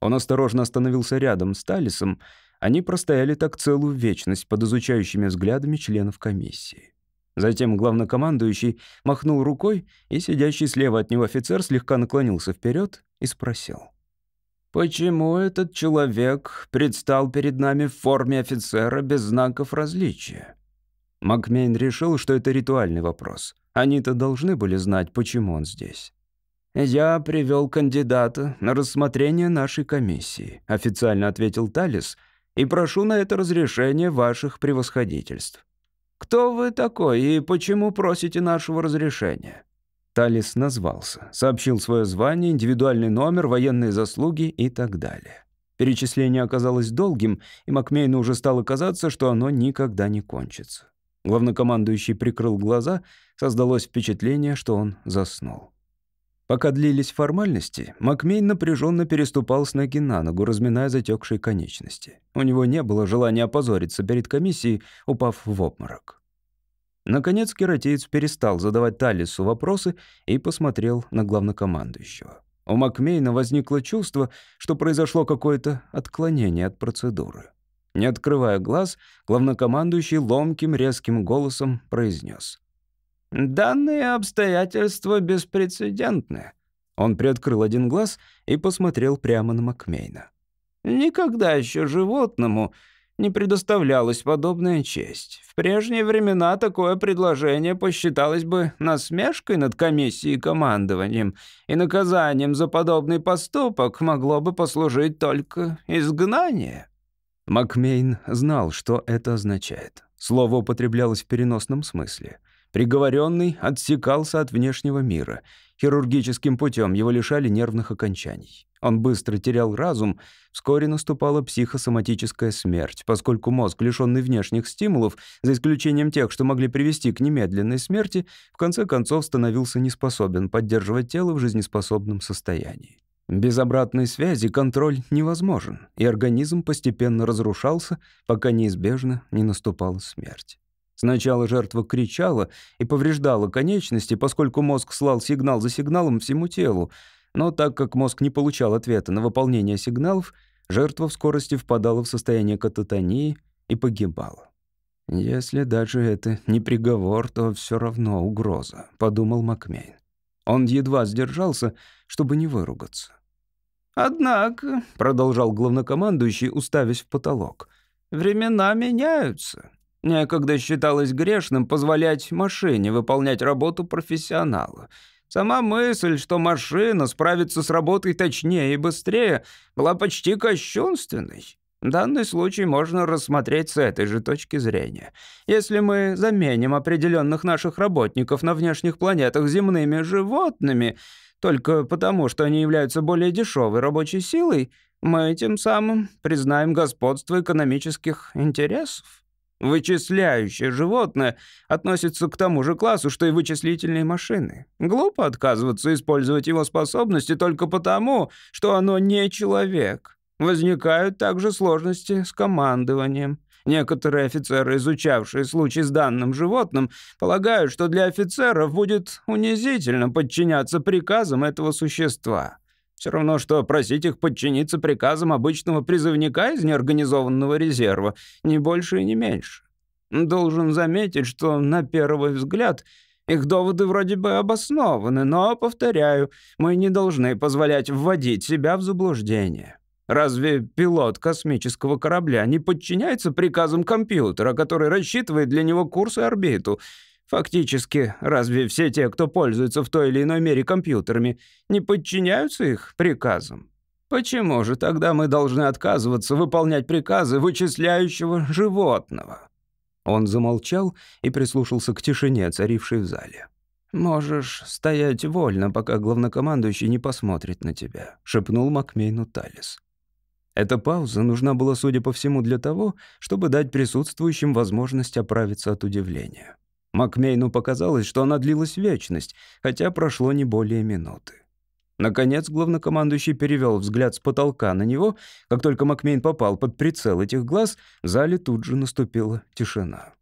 Он осторожно остановился рядом с Талисом. Они простояли так целую вечность под изучающими взглядами членов комиссии. Затем главнокомандующий махнул рукой, и сидящий слева от него офицер слегка наклонился вперед и спросил. «Почему этот человек предстал перед нами в форме офицера без знаков различия?» Макмейн решил, что это ритуальный вопрос. Они-то должны были знать, почему он здесь. «Я привел кандидата на рассмотрение нашей комиссии», — официально ответил Талис, «и прошу на это разрешение ваших превосходительств». «Кто вы такой и почему просите нашего разрешения?» Талис назвался, сообщил свое звание, индивидуальный номер, военные заслуги и так далее. Перечисление оказалось долгим, и Макмейну уже стало казаться, что оно никогда не кончится. Главнокомандующий прикрыл глаза, создалось впечатление, что он заснул. Пока длились формальности, Макмейн напряженно переступал с ноги на ногу, разминая затекшие конечности. У него не было желания опозориться перед комиссией, упав в обморок. Наконец кератеец перестал задавать Талису вопросы и посмотрел на главнокомандующего. У Макмейна возникло чувство, что произошло какое-то отклонение от процедуры. Не открывая глаз, главнокомандующий ломким резким голосом произнес: «Данные обстоятельства беспрецедентны». Он приоткрыл один глаз и посмотрел прямо на Макмейна. «Никогда еще животному не предоставлялась подобная честь. В прежние времена такое предложение посчиталось бы насмешкой над комиссией и командованием, и наказанием за подобный поступок могло бы послужить только изгнание». Макмейн знал, что это означает. Слово употреблялось в переносном смысле. Приговоренный отсекался от внешнего мира. Хирургическим путем его лишали нервных окончаний. Он быстро терял разум. Вскоре наступала психосоматическая смерть, поскольку мозг, лишенный внешних стимулов, за исключением тех, что могли привести к немедленной смерти, в конце концов становился неспособен поддерживать тело в жизнеспособном состоянии. Без обратной связи контроль невозможен, и организм постепенно разрушался, пока неизбежно не наступала смерть. Сначала жертва кричала и повреждала конечности, поскольку мозг слал сигнал за сигналом всему телу. Но так как мозг не получал ответа на выполнение сигналов, жертва в скорости впадала в состояние кататонии и погибала. «Если даже это не приговор, то все равно угроза», — подумал Макмейн. Он едва сдержался, чтобы не выругаться. «Однако», — продолжал главнокомандующий, уставясь в потолок, — «времена меняются. Некогда считалось грешным позволять машине выполнять работу профессионала. Сама мысль, что машина справится с работой точнее и быстрее, была почти кощунственной. Данный случай можно рассмотреть с этой же точки зрения. Если мы заменим определенных наших работников на внешних планетах земными животными, только потому, что они являются более дешевой рабочей силой, мы тем самым признаем господство экономических интересов. Вычисляющее животное относится к тому же классу, что и вычислительные машины. Глупо отказываться использовать его способности только потому, что оно не человек. Возникают также сложности с командованием. Некоторые офицеры, изучавшие случай с данным животным, полагают, что для офицеров будет унизительно подчиняться приказам этого существа. Все равно, что просить их подчиниться приказам обычного призывника из неорганизованного резерва, не больше и не меньше. Должен заметить, что на первый взгляд их доводы вроде бы обоснованы, но, повторяю, мы не должны позволять вводить себя в заблуждение. Разве пилот космического корабля не подчиняется приказам компьютера, который рассчитывает для него курс и орбиту — Фактически, разве все те, кто пользуется в той или иной мере компьютерами, не подчиняются их приказам? Почему же тогда мы должны отказываться выполнять приказы вычисляющего животного?» Он замолчал и прислушался к тишине, царившей в зале. «Можешь стоять вольно, пока главнокомандующий не посмотрит на тебя», — шепнул Макмейну Талис. Эта пауза нужна была, судя по всему, для того, чтобы дать присутствующим возможность оправиться от удивления. Макмейну показалось, что она длилась вечность, хотя прошло не более минуты. Наконец, главнокомандующий перевел взгляд с потолка на него. Как только Макмейн попал под прицел этих глаз, в зале тут же наступила тишина.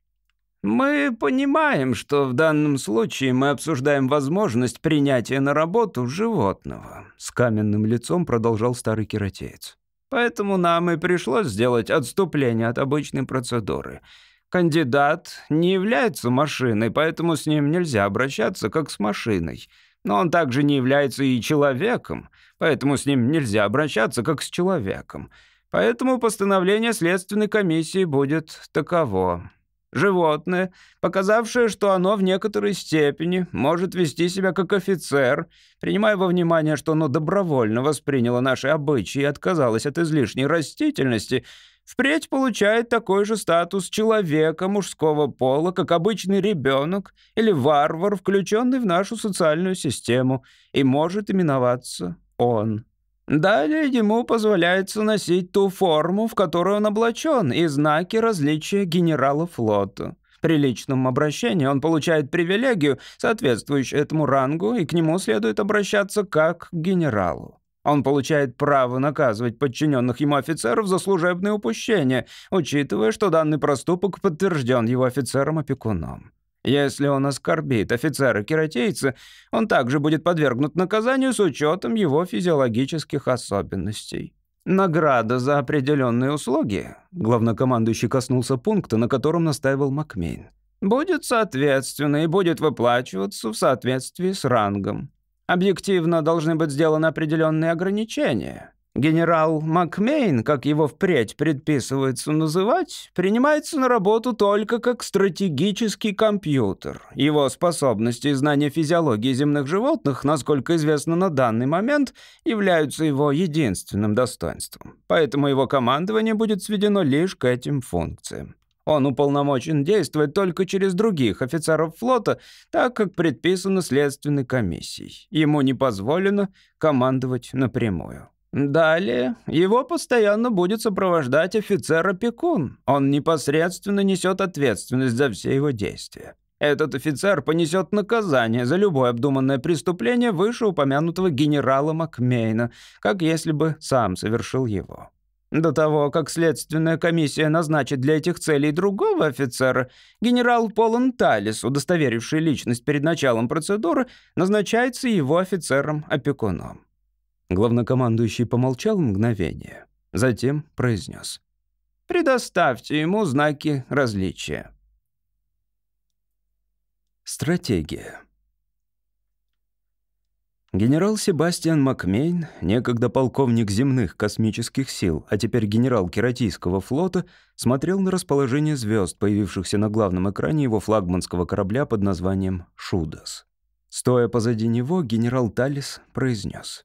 «Мы понимаем, что в данном случае мы обсуждаем возможность принятия на работу животного», — с каменным лицом продолжал старый кератеец. «Поэтому нам и пришлось сделать отступление от обычной процедуры. Кандидат не является машиной, поэтому с ним нельзя обращаться как с машиной. Но он также не является и человеком, поэтому с ним нельзя обращаться как с человеком. Поэтому постановление Следственной комиссии будет таково. Животное, показавшее, что оно в некоторой степени может вести себя как офицер, принимая во внимание, что оно добровольно восприняло наши обычаи и отказалось от излишней растительности — впредь получает такой же статус человека мужского пола, как обычный ребенок или варвар, включенный в нашу социальную систему, и может именоваться он. Далее ему позволяется носить ту форму, в которую он облачен, и знаки различия генерала флота. При личном обращении он получает привилегию, соответствующую этому рангу, и к нему следует обращаться как к генералу. Он получает право наказывать подчиненных ему офицеров за служебные упущения, учитывая, что данный проступок подтвержден его офицером-опекуном. Если он оскорбит офицера-кератейца, он также будет подвергнут наказанию с учетом его физиологических особенностей. Награда за определенные услуги, главнокомандующий коснулся пункта, на котором настаивал Макмейн, будет соответственно и будет выплачиваться в соответствии с рангом. Объективно должны быть сделаны определенные ограничения. Генерал Макмейн, как его впредь предписывается называть, принимается на работу только как стратегический компьютер. Его способности и знания физиологии земных животных, насколько известно на данный момент, являются его единственным достоинством. Поэтому его командование будет сведено лишь к этим функциям. Он уполномочен действовать только через других офицеров флота, так как предписано следственной комиссией. Ему не позволено командовать напрямую. Далее его постоянно будет сопровождать офицер-опекун. Он непосредственно несет ответственность за все его действия. Этот офицер понесет наказание за любое обдуманное преступление вышеупомянутого генерала Макмейна, как если бы сам совершил его. До того, как следственная комиссия назначит для этих целей другого офицера, генерал Полон Талис, удостоверивший личность перед началом процедуры, назначается его офицером-опекуном. Главнокомандующий помолчал мгновение, затем произнес. «Предоставьте ему знаки различия». Стратегия. Генерал Себастьян Макмейн, некогда полковник земных космических сил, а теперь генерал Кератийского флота, смотрел на расположение звезд, появившихся на главном экране его флагманского корабля под названием «Шудас». Стоя позади него, генерал Талис произнес.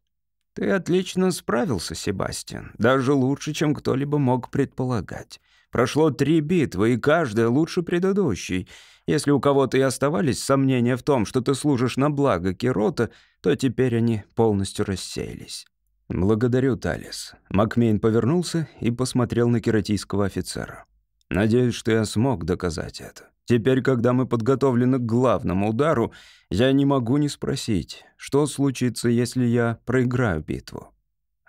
«Ты отлично справился, Себастьян. Даже лучше, чем кто-либо мог предполагать. Прошло три битвы, и каждая лучше предыдущей. Если у кого-то и оставались сомнения в том, что ты служишь на благо Кирота, то теперь они полностью рассеялись. «Благодарю, Талис». Макмейн повернулся и посмотрел на кератийского офицера. «Надеюсь, что я смог доказать это. Теперь, когда мы подготовлены к главному удару, я не могу не спросить, что случится, если я проиграю битву.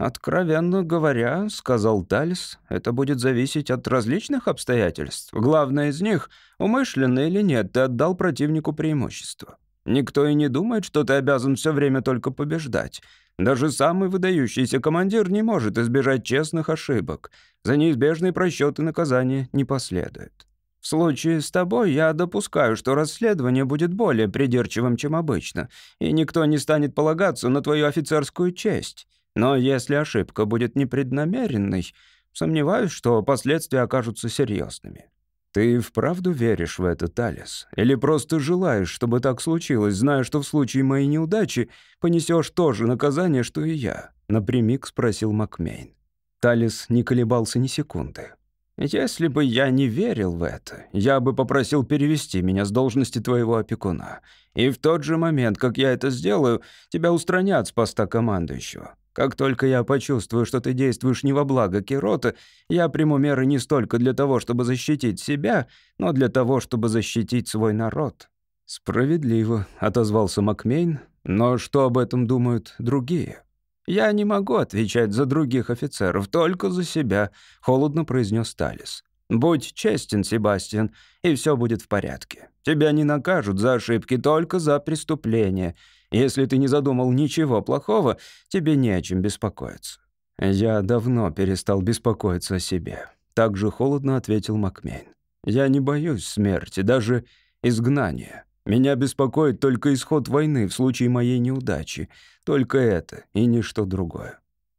«Откровенно говоря, — сказал Тальс, это будет зависеть от различных обстоятельств. Главное из них — умышленно или нет, ты отдал противнику преимущество. Никто и не думает, что ты обязан все время только побеждать. Даже самый выдающийся командир не может избежать честных ошибок. За неизбежные просчеты наказания не последует. В случае с тобой я допускаю, что расследование будет более придирчивым, чем обычно, и никто не станет полагаться на твою офицерскую честь. Но если ошибка будет непреднамеренной, сомневаюсь, что последствия окажутся серьезными. Ты вправду веришь в этот Алис? Или просто желаешь, чтобы так случилось, зная, что в случае моей неудачи понесешь то же наказание, что и я? Напрямик спросил Макмейн. Талис не колебался ни секунды. «Если бы я не верил в это, я бы попросил перевести меня с должности твоего опекуна. И в тот же момент, как я это сделаю, тебя устранят с поста командующего. Как только я почувствую, что ты действуешь не во благо Кирота, я приму меры не столько для того, чтобы защитить себя, но для того, чтобы защитить свой народ». «Справедливо», — отозвался Макмейн. «Но что об этом думают другие?» «Я не могу отвечать за других офицеров, только за себя», — холодно произнес Талис. Будь честен, Себастьян, и все будет в порядке. Тебя не накажут за ошибки, только за преступления. Если ты не задумал ничего плохого, тебе не о чем беспокоиться». «Я давно перестал беспокоиться о себе», — так же холодно ответил Макмейн. «Я не боюсь смерти, даже изгнания. Меня беспокоит только исход войны в случае моей неудачи. Только это и ничто другое».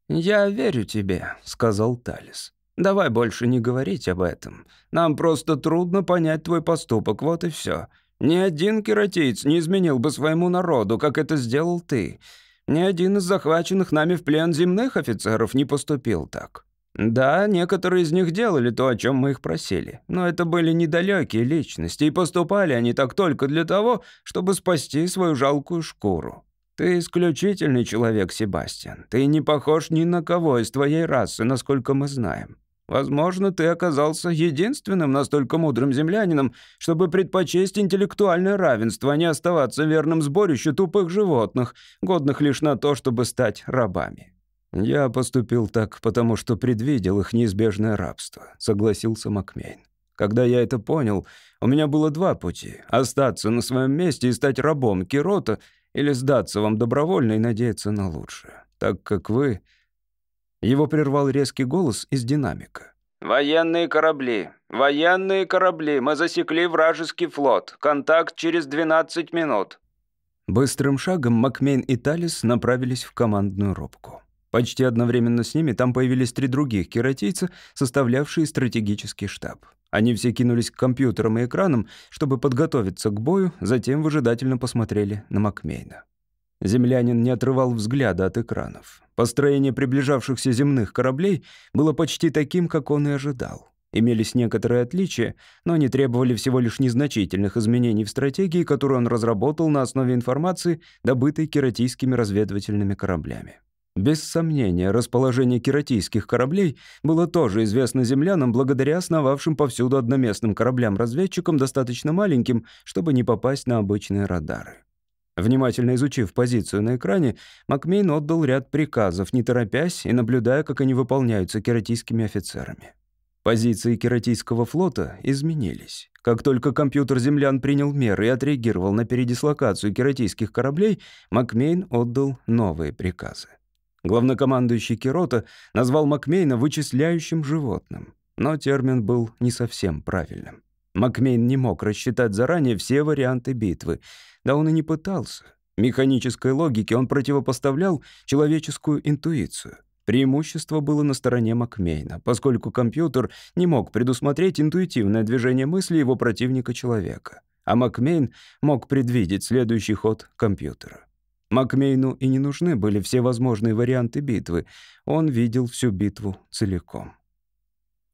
«Я верю тебе», — сказал Талис. Давай больше не говорить об этом. Нам просто трудно понять твой поступок, вот и все. Ни один кератиец не изменил бы своему народу, как это сделал ты. Ни один из захваченных нами в плен земных офицеров не поступил так. Да, некоторые из них делали то, о чем мы их просили, но это были недалекие личности, и поступали они так только для того, чтобы спасти свою жалкую шкуру. Ты исключительный человек, Себастьян. Ты не похож ни на кого из твоей расы, насколько мы знаем. Возможно, ты оказался единственным настолько мудрым землянином, чтобы предпочесть интеллектуальное равенство, а не оставаться верным сборищу тупых животных, годных лишь на то, чтобы стать рабами. Я поступил так, потому что предвидел их неизбежное рабство, согласился Макмейн. Когда я это понял, у меня было два пути — остаться на своем месте и стать рабом Кирота или сдаться вам добровольно и надеяться на лучшее. Так как вы его прервал резкий голос из динамика. «Военные корабли! Военные корабли! Мы засекли вражеский флот! Контакт через 12 минут!» Быстрым шагом Макмейн и Талис направились в командную рубку. Почти одновременно с ними там появились три других кератийца, составлявшие стратегический штаб. Они все кинулись к компьютерам и экранам, чтобы подготовиться к бою, затем выжидательно посмотрели на Макмейна. Землянин не отрывал взгляда от экранов. Построение приближавшихся земных кораблей было почти таким, как он и ожидал. Имелись некоторые отличия, но они требовали всего лишь незначительных изменений в стратегии, которую он разработал на основе информации, добытой кератийскими разведывательными кораблями. Без сомнения, расположение кератийских кораблей было тоже известно землянам благодаря основавшим повсюду одноместным кораблям-разведчикам, достаточно маленьким, чтобы не попасть на обычные радары. Внимательно изучив позицию на экране, Макмейн отдал ряд приказов, не торопясь и наблюдая, как они выполняются кератийскими офицерами. Позиции кератийского флота изменились. Как только компьютер землян принял меры и отреагировал на передислокацию кератийских кораблей, Макмейн отдал новые приказы. Главнокомандующий Кирота назвал Макмейна вычисляющим животным, но термин был не совсем правильным. Макмейн не мог рассчитать заранее все варианты битвы. Да он и не пытался. Механической логике он противопоставлял человеческую интуицию. Преимущество было на стороне Макмейна, поскольку компьютер не мог предусмотреть интуитивное движение мысли его противника-человека, а Макмейн мог предвидеть следующий ход компьютера. Макмейну и не нужны были все возможные варианты битвы, он видел всю битву целиком.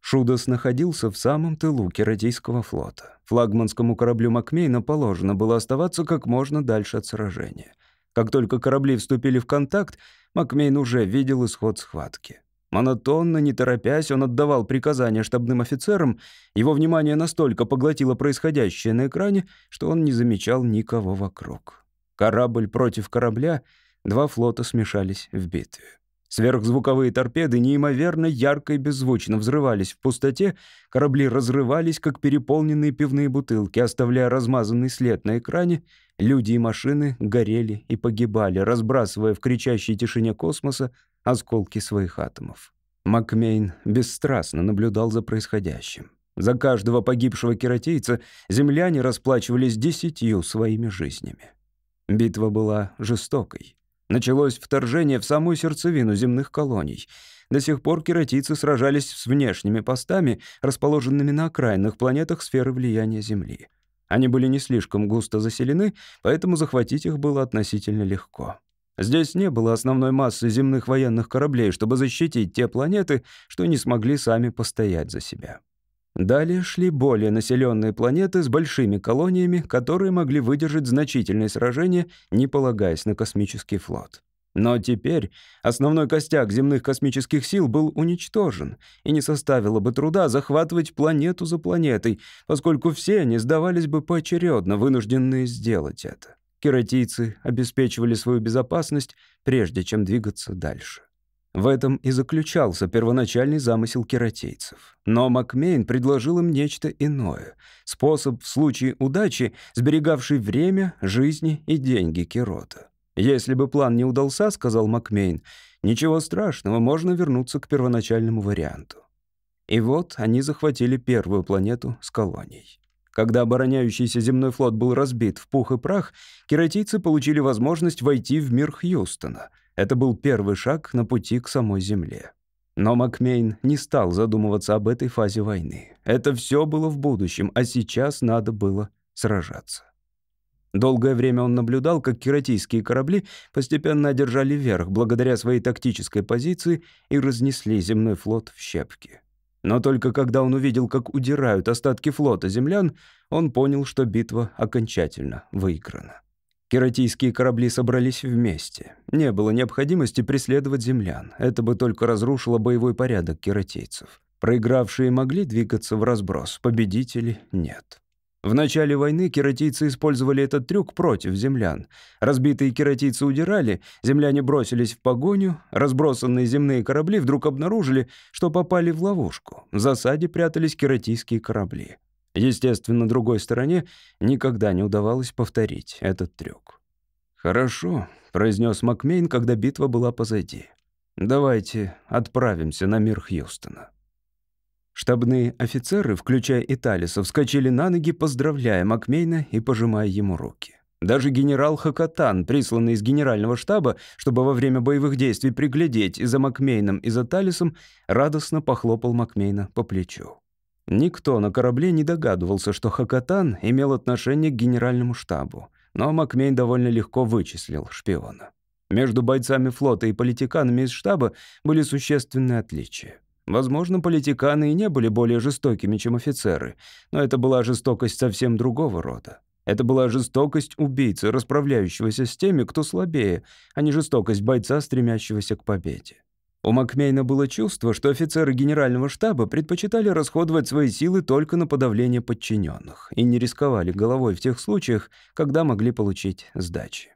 Шудас находился в самом тылу Кератийского флота. Флагманскому кораблю Макмейна положено было оставаться как можно дальше от сражения. Как только корабли вступили в контакт, Макмейн уже видел исход схватки. Монотонно, не торопясь, он отдавал приказания штабным офицерам, его внимание настолько поглотило происходящее на экране, что он не замечал никого вокруг. Корабль против корабля, два флота смешались в битве. Сверхзвуковые торпеды неимоверно ярко и беззвучно взрывались в пустоте, корабли разрывались, как переполненные пивные бутылки, оставляя размазанный след на экране, люди и машины горели и погибали, разбрасывая в кричащей тишине космоса осколки своих атомов. Макмейн бесстрастно наблюдал за происходящим. За каждого погибшего кератейца земляне расплачивались десятью своими жизнями. Битва была жестокой. Началось вторжение в самую сердцевину земных колоний. До сих пор кератийцы сражались с внешними постами, расположенными на окраинных планетах сферы влияния Земли. Они были не слишком густо заселены, поэтому захватить их было относительно легко. Здесь не было основной массы земных военных кораблей, чтобы защитить те планеты, что не смогли сами постоять за себя. Далее шли более населенные планеты с большими колониями, которые могли выдержать значительные сражения, не полагаясь на космический флот. Но теперь основной костяк земных космических сил был уничтожен, и не составило бы труда захватывать планету за планетой, поскольку все они сдавались бы поочередно, вынужденные сделать это. Кератийцы обеспечивали свою безопасность, прежде чем двигаться дальше. В этом и заключался первоначальный замысел кератейцев. Но Макмейн предложил им нечто иное. Способ в случае удачи, сберегавший время, жизни и деньги кирота. «Если бы план не удался, — сказал Макмейн, — ничего страшного, можно вернуться к первоначальному варианту». И вот они захватили первую планету с колонией. Когда обороняющийся земной флот был разбит в пух и прах, кератийцы получили возможность войти в мир Хьюстона. Это был первый шаг на пути к самой Земле. Но Макмейн не стал задумываться об этой фазе войны. Это все было в будущем, а сейчас надо было сражаться. Долгое время он наблюдал, как кератийские корабли постепенно одержали верх благодаря своей тактической позиции и разнесли земной флот в щепки. Но только когда он увидел, как удирают остатки флота землян, он понял, что битва окончательно выиграна. Кератийские корабли собрались вместе. Не было необходимости преследовать землян. Это бы только разрушило боевой порядок кератийцев. Проигравшие могли двигаться в разброс, победители — нет. В начале войны кератийцы использовали этот трюк против землян. Разбитые кератийцы удирали, земляне бросились в погоню, разбросанные земные корабли вдруг обнаружили, что попали в ловушку. В засаде прятались кератийские корабли. Естественно, другой стороне никогда не удавалось повторить этот трюк. «Хорошо», — произнес Макмейн, когда битва была позади. «Давайте отправимся на мир Хьюстона». Штабные офицеры, включая Италиса, вскочили на ноги, поздравляя Макмейна и пожимая ему руки. Даже генерал Хакатан, присланный из генерального штаба, чтобы во время боевых действий приглядеть и за Макмейном, и за Талисом, радостно похлопал Макмейна по плечу. Никто на корабле не догадывался, что Хакатан имел отношение к генеральному штабу, но Макмейн довольно легко вычислил шпиона. Между бойцами флота и политиканами из штаба были существенные отличия. Возможно, политиканы и не были более жестокими, чем офицеры, но это была жестокость совсем другого рода. Это была жестокость убийцы, расправляющегося с теми, кто слабее, а не жестокость бойца, стремящегося к победе. У Макмейна было чувство, что офицеры генерального штаба предпочитали расходовать свои силы только на подавление подчиненных и не рисковали головой в тех случаях, когда могли получить сдачи.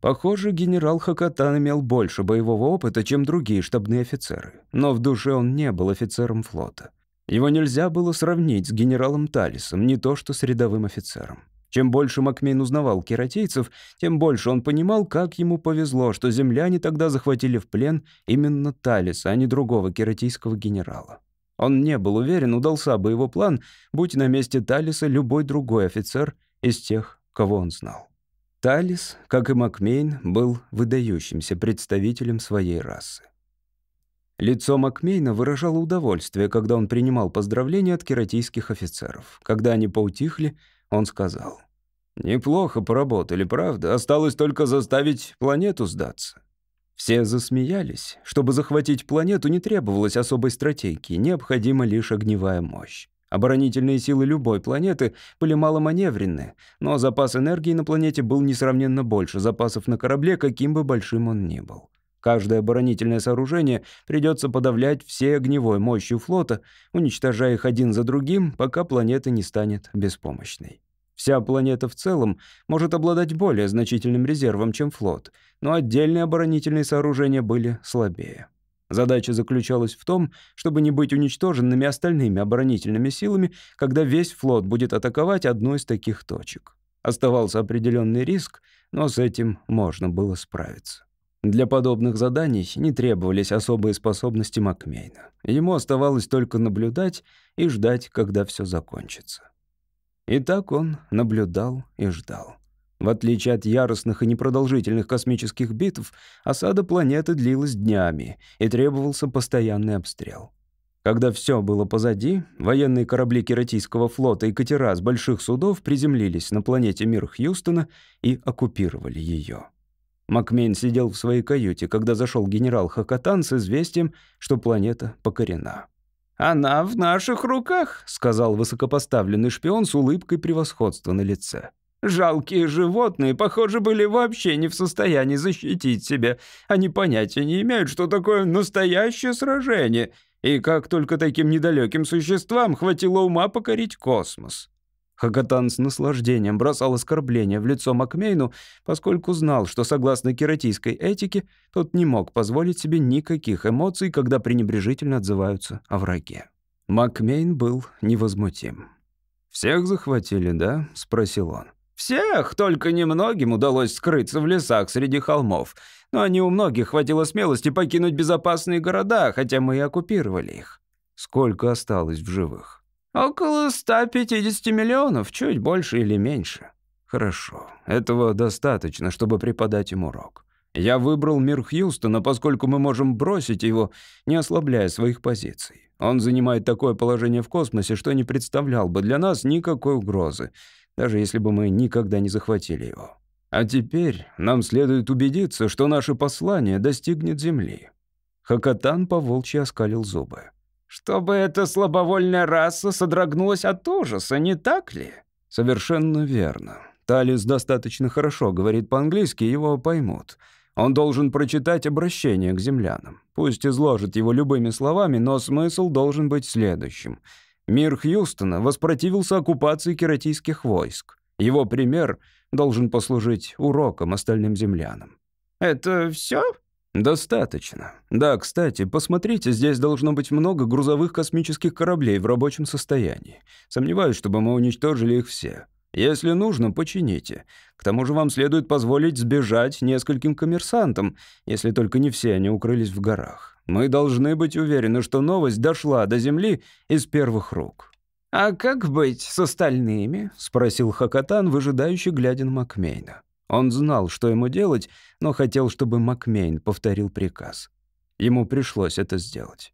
Похоже, генерал Хакатан имел больше боевого опыта, чем другие штабные офицеры, но в душе он не был офицером флота. Его нельзя было сравнить с генералом Талисом, не то что с рядовым офицером. Чем больше Макмейн узнавал кератейцев, тем больше он понимал, как ему повезло, что земляне тогда захватили в плен именно Талиса, а не другого кератийского генерала. Он не был уверен, удался бы его план, будь на месте Талиса любой другой офицер из тех, кого он знал. Талис, как и Макмейн, был выдающимся представителем своей расы. Лицо Макмейна выражало удовольствие, когда он принимал поздравления от кератийских офицеров. Когда они поутихли — он сказал, «Неплохо поработали, правда? Осталось только заставить планету сдаться». Все засмеялись. Чтобы захватить планету, не требовалось особой стратегии, необходима лишь огневая мощь. Оборонительные силы любой планеты были маломаневренны, но запас энергии на планете был несравненно больше запасов на корабле, каким бы большим он ни был. Каждое оборонительное сооружение придется подавлять все огневой мощью флота, уничтожая их один за другим, пока планета не станет беспомощной. Вся планета в целом может обладать более значительным резервом, чем флот, но отдельные оборонительные сооружения были слабее. Задача заключалась в том, чтобы не быть уничтоженными остальными оборонительными силами, когда весь флот будет атаковать одну из таких точек. Оставался определенный риск, но с этим можно было справиться. Для подобных заданий не требовались особые способности Макмейна. Ему оставалось только наблюдать и ждать, когда все закончится. И так он наблюдал и ждал. В отличие от яростных и непродолжительных космических битв, осада планеты длилась днями и требовался постоянный обстрел. Когда все было позади, военные корабли Кератийского флота и катера с больших судов приземлились на планете Мир Хьюстона и оккупировали ее. Макмейн сидел в своей каюте, когда зашел генерал Хакатан с известием, что планета покорена. «Она в наших руках», — сказал высокопоставленный шпион с улыбкой превосходства на лице. «Жалкие животные, похоже, были вообще не в состоянии защитить себя. Они понятия не имеют, что такое настоящее сражение, и как только таким недалеким существам хватило ума покорить космос». Хагатан с наслаждением бросал оскорбления в лицо Макмейну, поскольку знал, что согласно кератийской этике, тот не мог позволить себе никаких эмоций, когда пренебрежительно отзываются о враге. Макмейн был невозмутим. «Всех захватили, да?» — спросил он. «Всех, только немногим удалось скрыться в лесах среди холмов. Но они у многих хватило смелости покинуть безопасные города, хотя мы и оккупировали их». «Сколько осталось в живых?» Около 150 миллионов, чуть больше или меньше. Хорошо, этого достаточно, чтобы преподать им урок. Я выбрал мир Хьюстона, поскольку мы можем бросить его, не ослабляя своих позиций. Он занимает такое положение в космосе, что не представлял бы для нас никакой угрозы, даже если бы мы никогда не захватили его. А теперь нам следует убедиться, что наше послание достигнет Земли. Хакатан по волчьи оскалил зубы. Чтобы эта слабовольная раса содрогнулась от ужаса, не так ли? Совершенно верно. Талис достаточно хорошо говорит по-английски, его поймут. Он должен прочитать обращение к землянам. Пусть изложит его любыми словами, но смысл должен быть следующим. Мир Хьюстона воспротивился оккупации кератийских войск. Его пример должен послужить уроком остальным землянам. «Это все?» «Достаточно. Да, кстати, посмотрите, здесь должно быть много грузовых космических кораблей в рабочем состоянии. Сомневаюсь, чтобы мы уничтожили их все. Если нужно, почините. К тому же вам следует позволить сбежать нескольким коммерсантам, если только не все они укрылись в горах. Мы должны быть уверены, что новость дошла до Земли из первых рук». «А как быть с остальными?» — спросил Хакатан, выжидающий, глядя на Макмейна. Он знал, что ему делать, но хотел, чтобы Макмейн повторил приказ. Ему пришлось это сделать.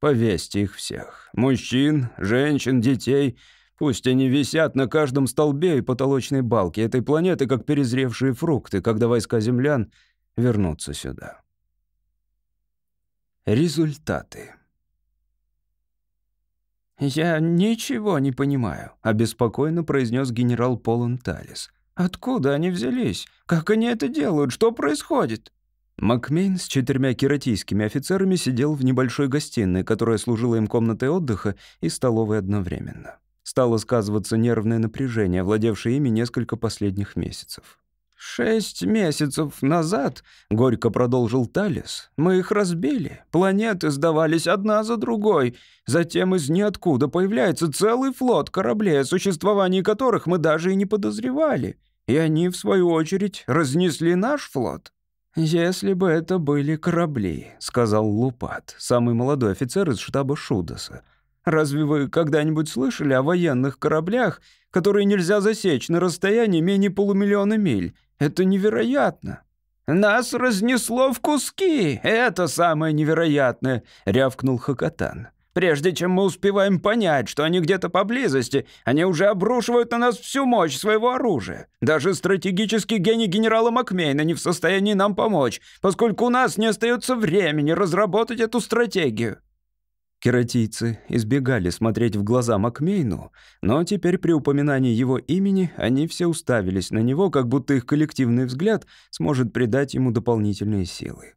«Повесьте их всех. Мужчин, женщин, детей. Пусть они висят на каждом столбе и потолочной балке этой планеты, как перезревшие фрукты, когда войска землян вернутся сюда». Результаты. «Я ничего не понимаю», — обеспокоенно произнес генерал Полон Талис — Откуда они взялись? Как они это делают? Что происходит?» Макмейн с четырьмя кератийскими офицерами сидел в небольшой гостиной, которая служила им комнатой отдыха и столовой одновременно. Стало сказываться нервное напряжение, владевшее ими несколько последних месяцев. «Шесть месяцев назад, — горько продолжил Талис, — мы их разбили. Планеты сдавались одна за другой. Затем из ниоткуда появляется целый флот кораблей, о существовании которых мы даже и не подозревали. И они, в свою очередь, разнесли наш флот. «Если бы это были корабли», — сказал Лупат, самый молодой офицер из штаба Шудаса. «Разве вы когда-нибудь слышали о военных кораблях, которые нельзя засечь на расстоянии менее полумиллиона миль? Это невероятно!» «Нас разнесло в куски! Это самое невероятное!» — рявкнул Хакатан. «Прежде чем мы успеваем понять, что они где-то поблизости, они уже обрушивают на нас всю мощь своего оружия. Даже стратегический гений генерала Макмейна не в состоянии нам помочь, поскольку у нас не остается времени разработать эту стратегию. Кератийцы избегали смотреть в глаза Макмейну, но теперь при упоминании его имени они все уставились на него, как будто их коллективный взгляд сможет придать ему дополнительные силы.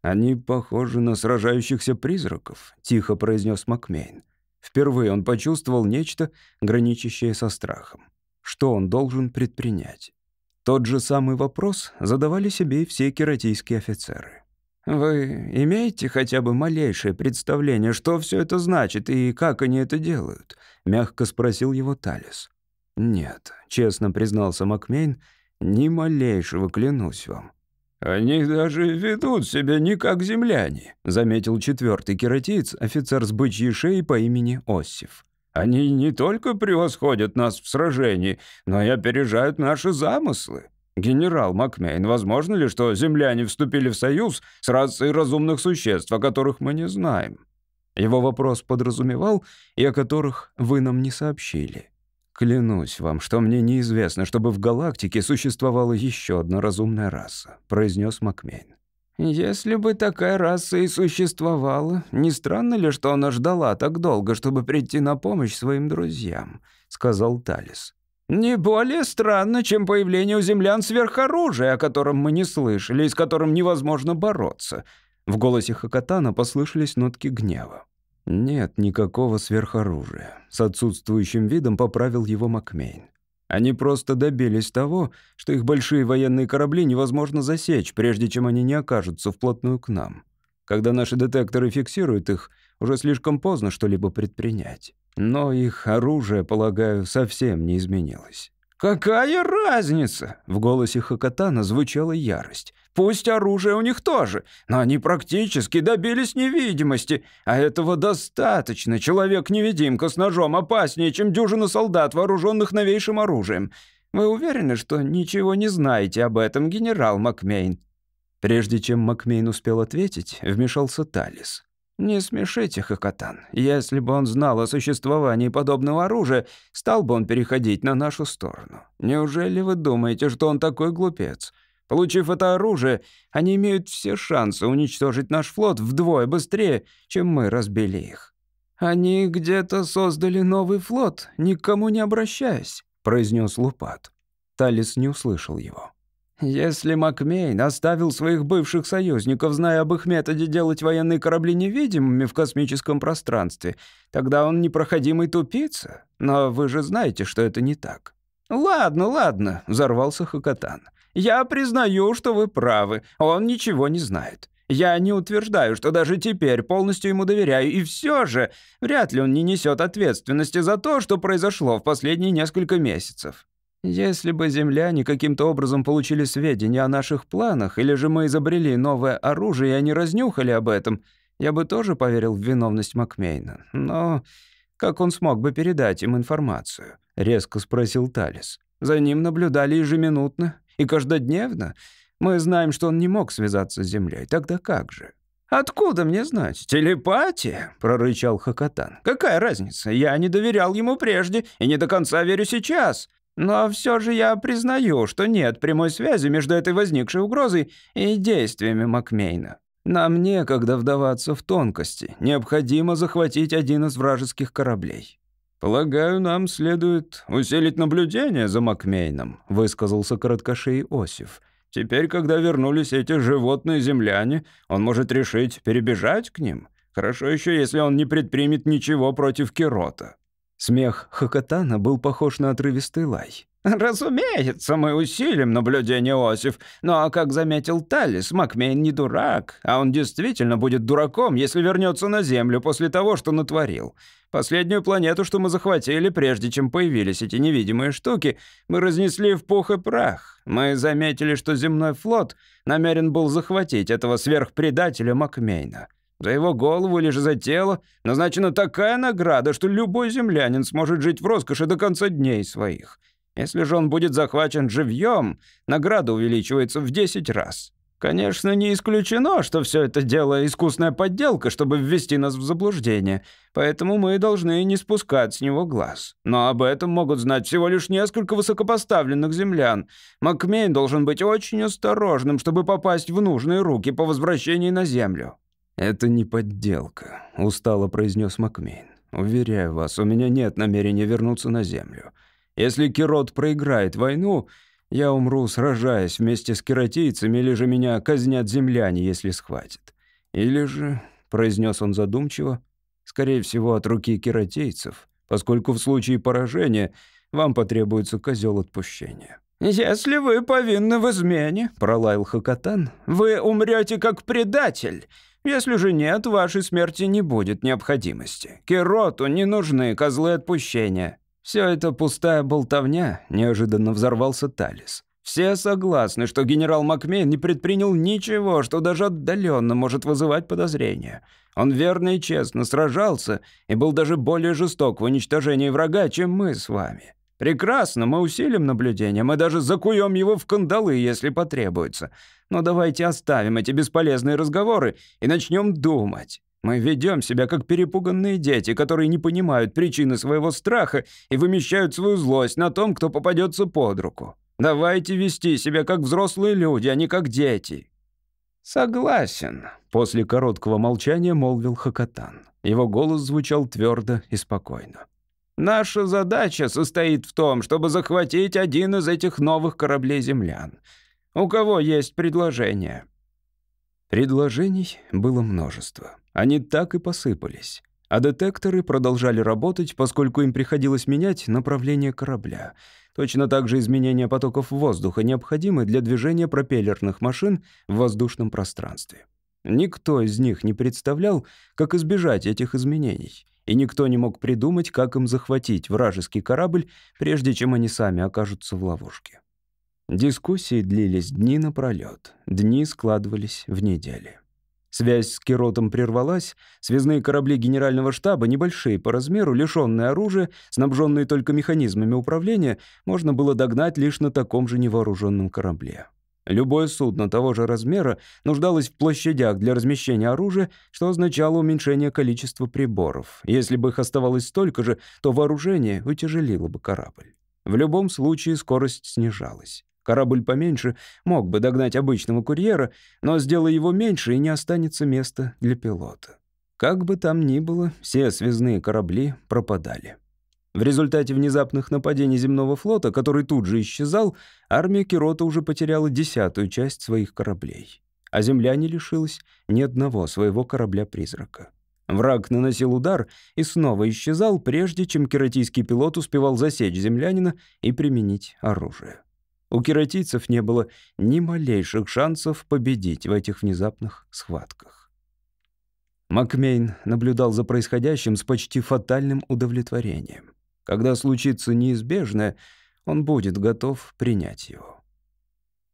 «Они похожи на сражающихся призраков», — тихо произнес Макмейн. Впервые он почувствовал нечто, граничащее со страхом. Что он должен предпринять? Тот же самый вопрос задавали себе и все кератийские офицеры. Вы имеете хотя бы малейшее представление, что все это значит и как они это делают? мягко спросил его Талис. Нет, честно признался Макмейн, ни малейшего, клянусь вам. Они даже ведут себя не как земляне, заметил четвертый кератиец, офицер с бычьей шеей по имени Осиф. Они не только превосходят нас в сражении, но и опережают наши замыслы. «Генерал Макмейн, возможно ли, что земляне вступили в союз с расой разумных существ, о которых мы не знаем?» Его вопрос подразумевал, и о которых вы нам не сообщили. «Клянусь вам, что мне неизвестно, чтобы в галактике существовала еще одна разумная раса», — произнес Макмейн. «Если бы такая раса и существовала, не странно ли, что она ждала так долго, чтобы прийти на помощь своим друзьям?» — сказал Талис. Не более странно, чем появление у землян сверхоружия, о котором мы не слышали и с которым невозможно бороться. В голосе Хакатана послышались нотки гнева. Нет никакого сверхоружия. С отсутствующим видом поправил его Макмейн. Они просто добились того, что их большие военные корабли невозможно засечь, прежде чем они не окажутся вплотную к нам. Когда наши детекторы фиксируют их, уже слишком поздно что-либо предпринять. Но их оружие, полагаю, совсем не изменилось. «Какая разница?» — в голосе Хакатана звучала ярость. «Пусть оружие у них тоже, но они практически добились невидимости, а этого достаточно. Человек-невидимка с ножом опаснее, чем дюжина солдат, вооруженных новейшим оружием. Вы уверены, что ничего не знаете об этом, генерал Макмейн?» Прежде чем Макмейн успел ответить, вмешался Талис. Не смешите, Хакатан. Если бы он знал о существовании подобного оружия, стал бы он переходить на нашу сторону. Неужели вы думаете, что он такой глупец? Получив это оружие, они имеют все шансы уничтожить наш флот вдвое быстрее, чем мы разбили их. Они где-то создали новый флот, никому не обращаясь, произнес Лупат. Талис не услышал его. Если Макмейн оставил своих бывших союзников, зная об их методе делать военные корабли невидимыми в космическом пространстве, тогда он непроходимый тупица. Но вы же знаете, что это не так. «Ладно, ладно», — взорвался Хакатан. «Я признаю, что вы правы. Он ничего не знает. Я не утверждаю, что даже теперь полностью ему доверяю, и все же вряд ли он не несет ответственности за то, что произошло в последние несколько месяцев. Если бы земляне каким-то образом получили сведения о наших планах, или же мы изобрели новое оружие, и они разнюхали об этом, я бы тоже поверил в виновность Макмейна. Но как он смог бы передать им информацию?» — резко спросил Талис. «За ним наблюдали ежеминутно и каждодневно. Мы знаем, что он не мог связаться с землей. Тогда как же?» «Откуда мне знать? Телепатия?» — прорычал Хакатан. «Какая разница? Я не доверял ему прежде и не до конца верю сейчас. Но все же я признаю, что нет прямой связи между этой возникшей угрозой и действиями Макмейна. Нам некогда вдаваться в тонкости. Необходимо захватить один из вражеских кораблей. «Полагаю, нам следует усилить наблюдение за Макмейном», — высказался короткошей Осиф. «Теперь, когда вернулись эти животные-земляне, он может решить перебежать к ним. Хорошо еще, если он не предпримет ничего против Кирота». Смех Хакатана был похож на отрывистый лай. «Разумеется, мы усилим наблюдение, Осиф. Но, ну, а как заметил Талис, Макмейн не дурак, а он действительно будет дураком, если вернется на Землю после того, что натворил. Последнюю планету, что мы захватили, прежде чем появились эти невидимые штуки, мы разнесли в пух и прах. Мы заметили, что земной флот намерен был захватить этого сверхпредателя Макмейна. За его голову или же за тело назначена такая награда, что любой землянин сможет жить в роскоши до конца дней своих. Если же он будет захвачен живьем, награда увеличивается в 10 раз. Конечно, не исключено, что все это дело искусная подделка, чтобы ввести нас в заблуждение, поэтому мы должны не спускать с него глаз. Но об этом могут знать всего лишь несколько высокопоставленных землян. Макмейн должен быть очень осторожным, чтобы попасть в нужные руки по возвращении на Землю. «Это не подделка», — устало произнес Макмейн. «Уверяю вас, у меня нет намерения вернуться на Землю. Если Кирот проиграет войну, я умру, сражаясь вместе с кератийцами, или же меня казнят земляне, если схватят. Или же, — произнес он задумчиво, — скорее всего, от руки кератийцев, поскольку в случае поражения вам потребуется козел отпущения». «Если вы повинны в измене», — пролаял Хакатан, — «вы умрете как предатель». Если же нет, вашей смерти не будет необходимости. Кироту не нужны козлы отпущения. Все это пустая болтовня, неожиданно взорвался Талис. Все согласны, что генерал Макмейн не предпринял ничего, что даже отдаленно может вызывать подозрения. Он верно и честно сражался и был даже более жесток в уничтожении врага, чем мы с вами. Прекрасно, мы усилим наблюдение, мы даже закуем его в кандалы, если потребуется. Но давайте оставим эти бесполезные разговоры и начнем думать. Мы ведем себя как перепуганные дети, которые не понимают причины своего страха и вымещают свою злость на том, кто попадется под руку. Давайте вести себя как взрослые люди, а не как дети». «Согласен», — после короткого молчания молвил Хакатан. Его голос звучал твердо и спокойно. Наша задача состоит в том, чтобы захватить один из этих новых кораблей землян. У кого есть предложение?» Предложений было множество. Они так и посыпались. А детекторы продолжали работать, поскольку им приходилось менять направление корабля. Точно так же изменения потоков воздуха необходимы для движения пропеллерных машин в воздушном пространстве. Никто из них не представлял, как избежать этих изменений и никто не мог придумать, как им захватить вражеский корабль, прежде чем они сами окажутся в ловушке. Дискуссии длились дни напролёт, дни складывались в недели. Связь с Киротом прервалась, связные корабли генерального штаба, небольшие по размеру, лишённые оружия, снабжённые только механизмами управления, можно было догнать лишь на таком же невооружённом корабле. Любое судно того же размера нуждалось в площадях для размещения оружия, что означало уменьшение количества приборов. Если бы их оставалось столько же, то вооружение утяжелило бы корабль. В любом случае скорость снижалась. Корабль поменьше мог бы догнать обычного курьера, но сделай его меньше, и не останется места для пилота. Как бы там ни было, все связные корабли пропадали. В результате внезапных нападений земного флота, который тут же исчезал, армия Кирота уже потеряла десятую часть своих кораблей. А земля не лишилась ни одного своего корабля-призрака. Враг наносил удар и снова исчезал, прежде чем кератийский пилот успевал засечь землянина и применить оружие. У кератийцев не было ни малейших шансов победить в этих внезапных схватках. Макмейн наблюдал за происходящим с почти фатальным удовлетворением. Когда случится неизбежное, он будет готов принять его.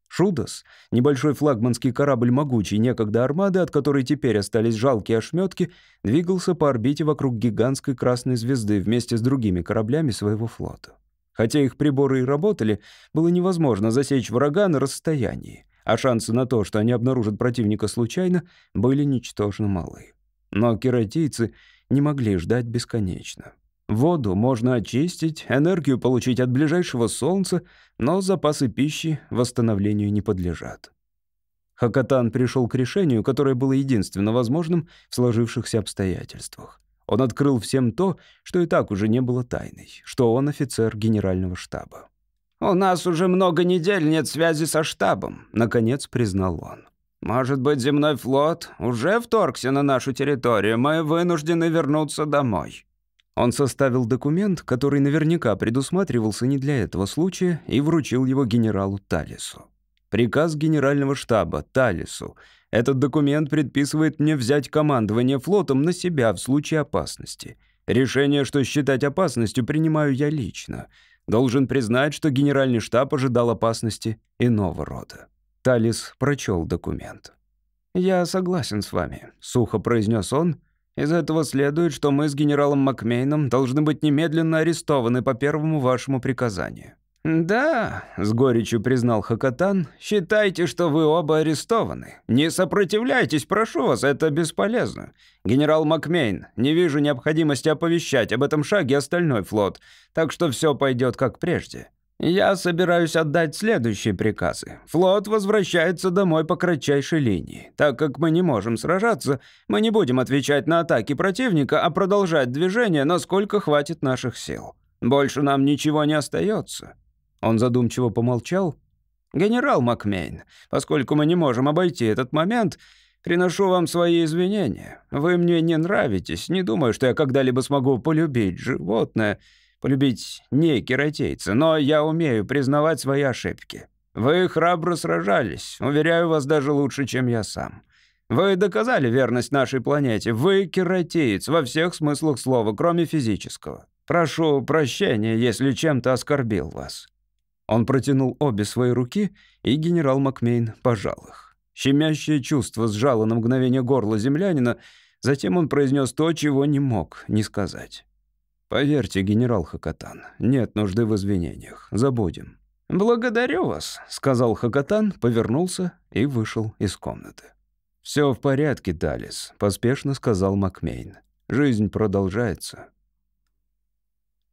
«Шудас» — небольшой флагманский корабль могучей некогда армады, от которой теперь остались жалкие ошметки, двигался по орбите вокруг гигантской красной звезды вместе с другими кораблями своего флота. Хотя их приборы и работали, было невозможно засечь врага на расстоянии, а шансы на то, что они обнаружат противника случайно, были ничтожно малы. Но кератийцы не могли ждать бесконечно. Воду можно очистить, энергию получить от ближайшего солнца, но запасы пищи восстановлению не подлежат. Хакатан пришел к решению, которое было единственно возможным в сложившихся обстоятельствах. Он открыл всем то, что и так уже не было тайной, что он офицер генерального штаба. «У нас уже много недель нет связи со штабом», — наконец признал он. «Может быть, земной флот уже вторгся на нашу территорию, мы вынуждены вернуться домой». Он составил документ, который наверняка предусматривался не для этого случая, и вручил его генералу Талису. Приказ генерального штаба Талису. Этот документ предписывает мне взять командование флотом на себя в случае опасности. Решение, что считать опасностью, принимаю я лично. Должен признать, что генеральный штаб ожидал опасности иного рода. Талис прочел документ. «Я согласен с вами», — сухо произнес он, — из этого следует, что мы с генералом Макмейном должны быть немедленно арестованы по первому вашему приказанию». «Да», — с горечью признал Хакатан, — «считайте, что вы оба арестованы. Не сопротивляйтесь, прошу вас, это бесполезно. Генерал Макмейн, не вижу необходимости оповещать об этом шаге остальной флот, так что все пойдет как прежде». Я собираюсь отдать следующие приказы. Флот возвращается домой по кратчайшей линии. Так как мы не можем сражаться, мы не будем отвечать на атаки противника, а продолжать движение, насколько хватит наших сил. Больше нам ничего не остается». Он задумчиво помолчал. «Генерал Макмейн, поскольку мы не можем обойти этот момент, приношу вам свои извинения. Вы мне не нравитесь, не думаю, что я когда-либо смогу полюбить животное» полюбить не кератейца, но я умею признавать свои ошибки. Вы храбро сражались, уверяю вас даже лучше, чем я сам. Вы доказали верность нашей планете. Вы кератеец во всех смыслах слова, кроме физического. Прошу прощения, если чем-то оскорбил вас». Он протянул обе свои руки, и генерал Макмейн пожал их. Щемящее чувство сжало на мгновение горло землянина, затем он произнес то, чего не мог не сказать. «Поверьте, генерал Хакатан, нет нужды в извинениях. Забудем». «Благодарю вас», — сказал Хакатан, повернулся и вышел из комнаты. «Все в порядке, Талис», — поспешно сказал Макмейн. «Жизнь продолжается».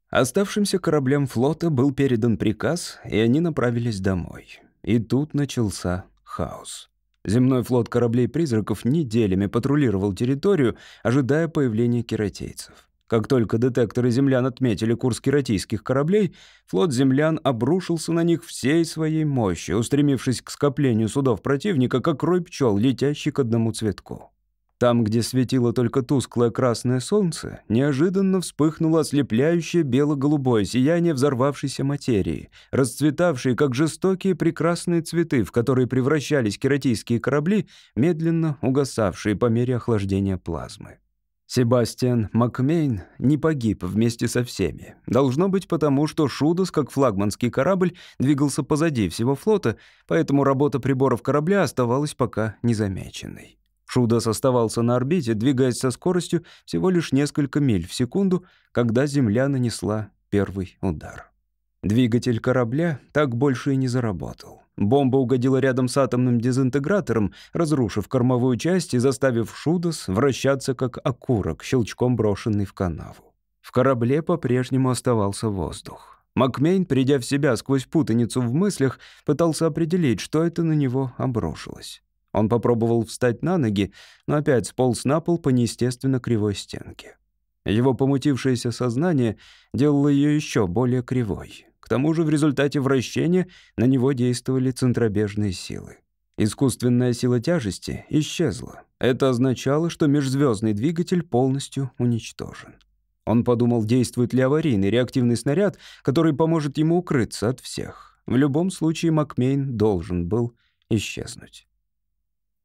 Оставшимся кораблям флота был передан приказ, и они направились домой. И тут начался хаос. Земной флот кораблей-призраков неделями патрулировал территорию, ожидая появления кератейцев. Как только детекторы землян отметили курс кератийских кораблей, флот землян обрушился на них всей своей мощью, устремившись к скоплению судов противника, как рой пчел, летящий к одному цветку. Там, где светило только тусклое красное солнце, неожиданно вспыхнуло ослепляющее бело-голубое сияние взорвавшейся материи, расцветавшей, как жестокие прекрасные цветы, в которые превращались кератийские корабли, медленно угасавшие по мере охлаждения плазмы. Себастьян Макмейн не погиб вместе со всеми. Должно быть потому, что Шудос, как флагманский корабль, двигался позади всего флота, поэтому работа приборов корабля оставалась пока незамеченной. Шудос оставался на орбите, двигаясь со скоростью всего лишь несколько миль в секунду, когда Земля нанесла первый удар. Двигатель корабля так больше и не заработал. Бомба угодила рядом с атомным дезинтегратором, разрушив кормовую часть и заставив Шудос вращаться как окурок, щелчком брошенный в канаву. В корабле по-прежнему оставался воздух. Макмейн, придя в себя сквозь путаницу в мыслях, пытался определить, что это на него обрушилось. Он попробовал встать на ноги, но опять сполз на пол по неестественно кривой стенке. Его помутившееся сознание делало ее еще более кривой. К тому же в результате вращения на него действовали центробежные силы. Искусственная сила тяжести исчезла. Это означало, что межзвездный двигатель полностью уничтожен. Он подумал, действует ли аварийный реактивный снаряд, который поможет ему укрыться от всех. В любом случае Макмейн должен был исчезнуть.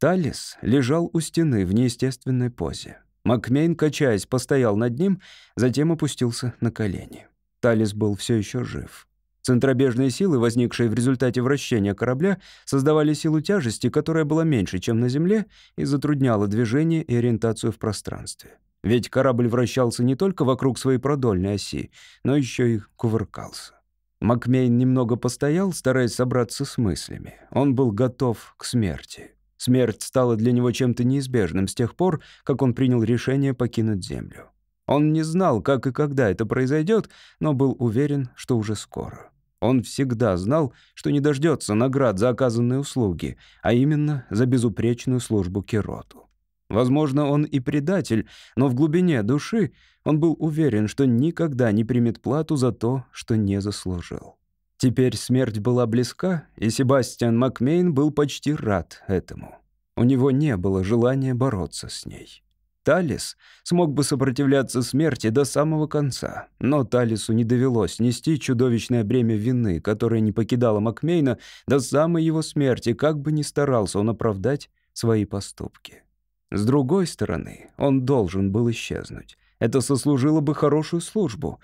Талис лежал у стены в неестественной позе. Макмейн, качаясь, постоял над ним, затем опустился на колени. Талис был все еще жив. Центробежные силы, возникшие в результате вращения корабля, создавали силу тяжести, которая была меньше, чем на Земле, и затрудняла движение и ориентацию в пространстве. Ведь корабль вращался не только вокруг своей продольной оси, но еще и кувыркался. Макмейн немного постоял, стараясь собраться с мыслями. Он был готов к смерти. Смерть стала для него чем-то неизбежным с тех пор, как он принял решение покинуть Землю. Он не знал, как и когда это произойдет, но был уверен, что уже скоро. Он всегда знал, что не дождется наград за оказанные услуги, а именно за безупречную службу Кероту. Возможно, он и предатель, но в глубине души он был уверен, что никогда не примет плату за то, что не заслужил. Теперь смерть была близка, и Себастьян Макмейн был почти рад этому. У него не было желания бороться с ней. Талис смог бы сопротивляться смерти до самого конца, но Талису не довелось нести чудовищное бремя вины, которое не покидало Макмейна до самой его смерти, как бы ни старался он оправдать свои поступки. С другой стороны, он должен был исчезнуть. Это сослужило бы хорошую службу.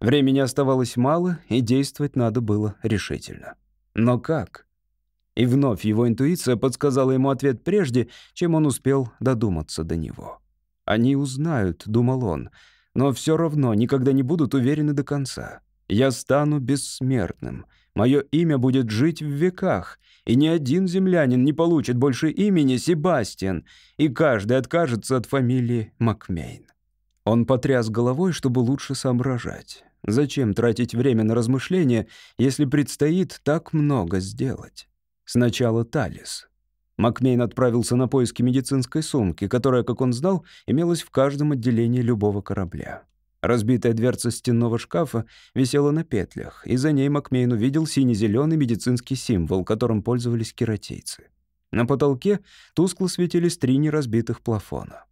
Времени оставалось мало, и действовать надо было решительно. Но как? И вновь его интуиция подсказала ему ответ прежде, чем он успел додуматься до него. «Они узнают», — думал он, — «но все равно никогда не будут уверены до конца. Я стану бессмертным. Мое имя будет жить в веках, и ни один землянин не получит больше имени Себастьян, и каждый откажется от фамилии Макмейн». Он потряс головой, чтобы лучше соображать. Зачем тратить время на размышления, если предстоит так много сделать? Сначала Талис. Макмейн отправился на поиски медицинской сумки, которая, как он знал, имелась в каждом отделении любого корабля. Разбитая дверца стенного шкафа висела на петлях, и за ней Макмейн увидел сине-зеленый медицинский символ, которым пользовались кератейцы. На потолке тускло светились три неразбитых плафона.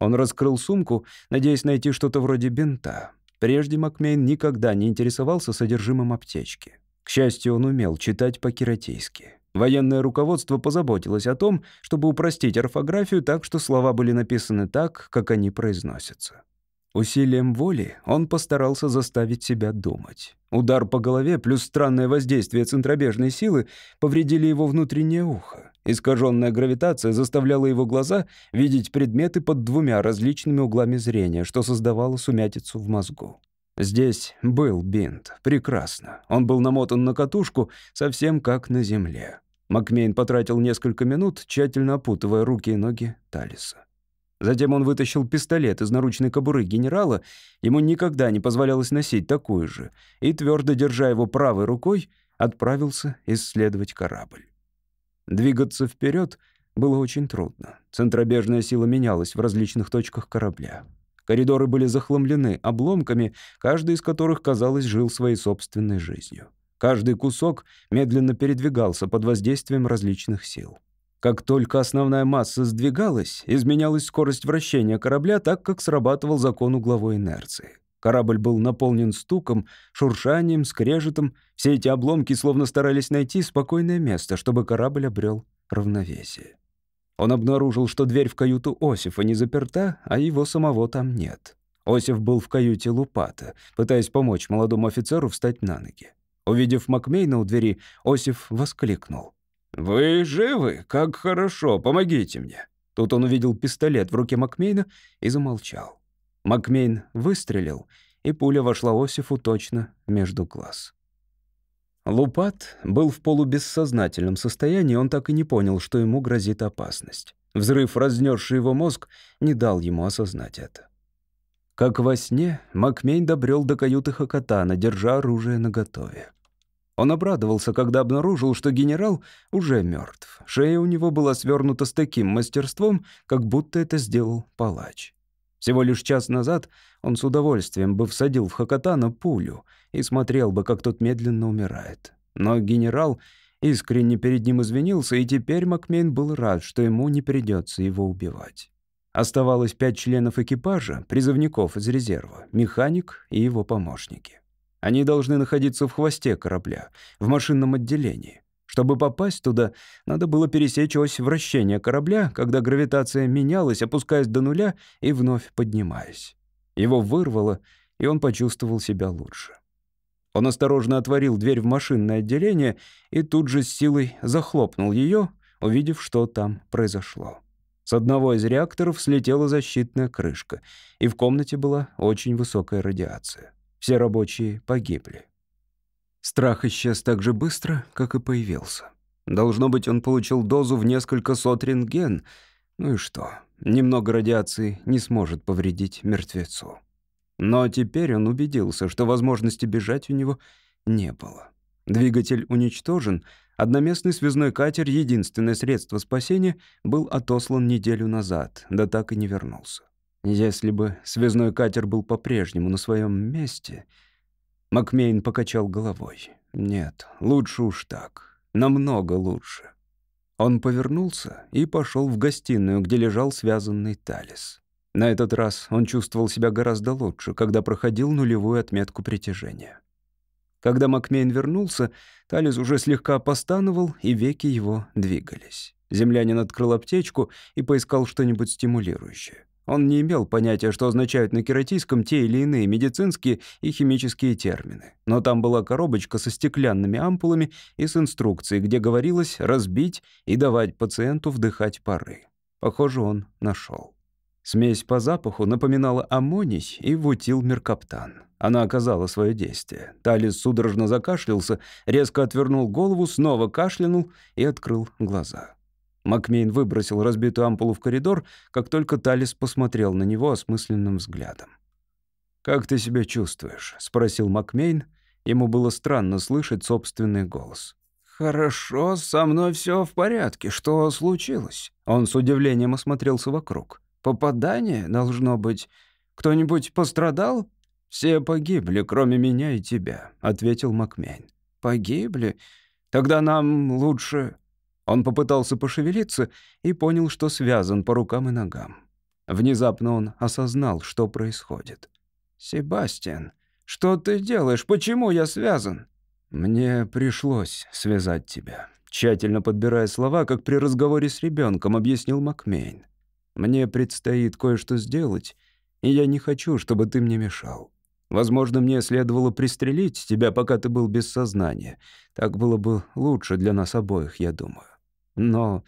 Он раскрыл сумку, надеясь найти что-то вроде бинта. Прежде Макмейн никогда не интересовался содержимым аптечки. К счастью, он умел читать по-кератейски. Военное руководство позаботилось о том, чтобы упростить орфографию так, что слова были написаны так, как они произносятся. Усилием воли он постарался заставить себя думать. Удар по голове плюс странное воздействие центробежной силы повредили его внутреннее ухо. Искаженная гравитация заставляла его глаза видеть предметы под двумя различными углами зрения, что создавало сумятицу в мозгу. Здесь был бинт. Прекрасно. Он был намотан на катушку, совсем как на земле. Макмейн потратил несколько минут, тщательно опутывая руки и ноги Талиса. Затем он вытащил пистолет из наручной кобуры генерала, ему никогда не позволялось носить такую же, и, твердо держа его правой рукой, отправился исследовать корабль. Двигаться вперед было очень трудно. Центробежная сила менялась в различных точках корабля. Коридоры были захламлены обломками, каждый из которых, казалось, жил своей собственной жизнью. Каждый кусок медленно передвигался под воздействием различных сил. Как только основная масса сдвигалась, изменялась скорость вращения корабля так, как срабатывал закон угловой инерции. Корабль был наполнен стуком, шуршанием, скрежетом. Все эти обломки словно старались найти спокойное место, чтобы корабль обрел равновесие. Он обнаружил, что дверь в каюту Осифа не заперта, а его самого там нет. Осиф был в каюте Лупата, пытаясь помочь молодому офицеру встать на ноги. Увидев Макмейна у двери, Осиф воскликнул. «Вы живы? Как хорошо! Помогите мне!» Тут он увидел пистолет в руке Макмейна и замолчал. Макмейн выстрелил, и пуля вошла Осифу точно между глаз. Лупат был в полубессознательном состоянии, он так и не понял, что ему грозит опасность. Взрыв, разнесший его мозг, не дал ему осознать это. Как во сне, Макмейн добрел до каюты Хакатана, держа оружие наготове. Он обрадовался, когда обнаружил, что генерал уже мертв. Шея у него была свернута с таким мастерством, как будто это сделал палач. Всего лишь час назад он с удовольствием бы всадил в Хакатана пулю и смотрел бы, как тот медленно умирает. Но генерал искренне перед ним извинился, и теперь Макмейн был рад, что ему не придется его убивать. Оставалось пять членов экипажа, призывников из резерва, механик и его помощники. Они должны находиться в хвосте корабля, в машинном отделении. Чтобы попасть туда, надо было пересечь ось вращения корабля, когда гравитация менялась, опускаясь до нуля и вновь поднимаясь. Его вырвало, и он почувствовал себя лучше. Он осторожно отворил дверь в машинное отделение и тут же с силой захлопнул ее, увидев, что там произошло. С одного из реакторов слетела защитная крышка, и в комнате была очень высокая радиация. Все рабочие погибли. Страх исчез так же быстро, как и появился. Должно быть, он получил дозу в несколько сот рентген. Ну и что? Немного радиации не сможет повредить мертвецу. Но теперь он убедился, что возможности бежать у него не было. Двигатель уничтожен, одноместный связной катер, единственное средство спасения, был отослан неделю назад, да так и не вернулся. Если бы связной катер был по-прежнему на своем месте, Макмейн покачал головой. «Нет, лучше уж так. Намного лучше». Он повернулся и пошел в гостиную, где лежал связанный Талис. На этот раз он чувствовал себя гораздо лучше, когда проходил нулевую отметку притяжения. Когда Макмейн вернулся, Талис уже слегка постановал, и веки его двигались. Землянин открыл аптечку и поискал что-нибудь стимулирующее. Он не имел понятия, что означают на кератийском те или иные медицинские и химические термины. Но там была коробочка со стеклянными ампулами и с инструкцией, где говорилось разбить и давать пациенту вдыхать пары. Похоже, он нашел. Смесь по запаху напоминала аммоний и вутилмеркаптан. Она оказала свое действие. Талис судорожно закашлялся, резко отвернул голову, снова кашлянул и открыл глаза. Макмейн выбросил разбитую ампулу в коридор, как только Талис посмотрел на него осмысленным взглядом. «Как ты себя чувствуешь?» — спросил Макмейн. Ему было странно слышать собственный голос. «Хорошо, со мной все в порядке. Что случилось?» Он с удивлением осмотрелся вокруг. «Попадание, должно быть. Кто-нибудь пострадал?» «Все погибли, кроме меня и тебя», — ответил Макмейн. «Погибли? Тогда нам лучше...» Он попытался пошевелиться и понял, что связан по рукам и ногам. Внезапно он осознал, что происходит. «Себастьян, что ты делаешь? Почему я связан?» «Мне пришлось связать тебя», — тщательно подбирая слова, как при разговоре с ребенком, объяснил Макмейн. «Мне предстоит кое-что сделать, и я не хочу, чтобы ты мне мешал. Возможно, мне следовало пристрелить тебя, пока ты был без сознания. Так было бы лучше для нас обоих, я думаю. Но...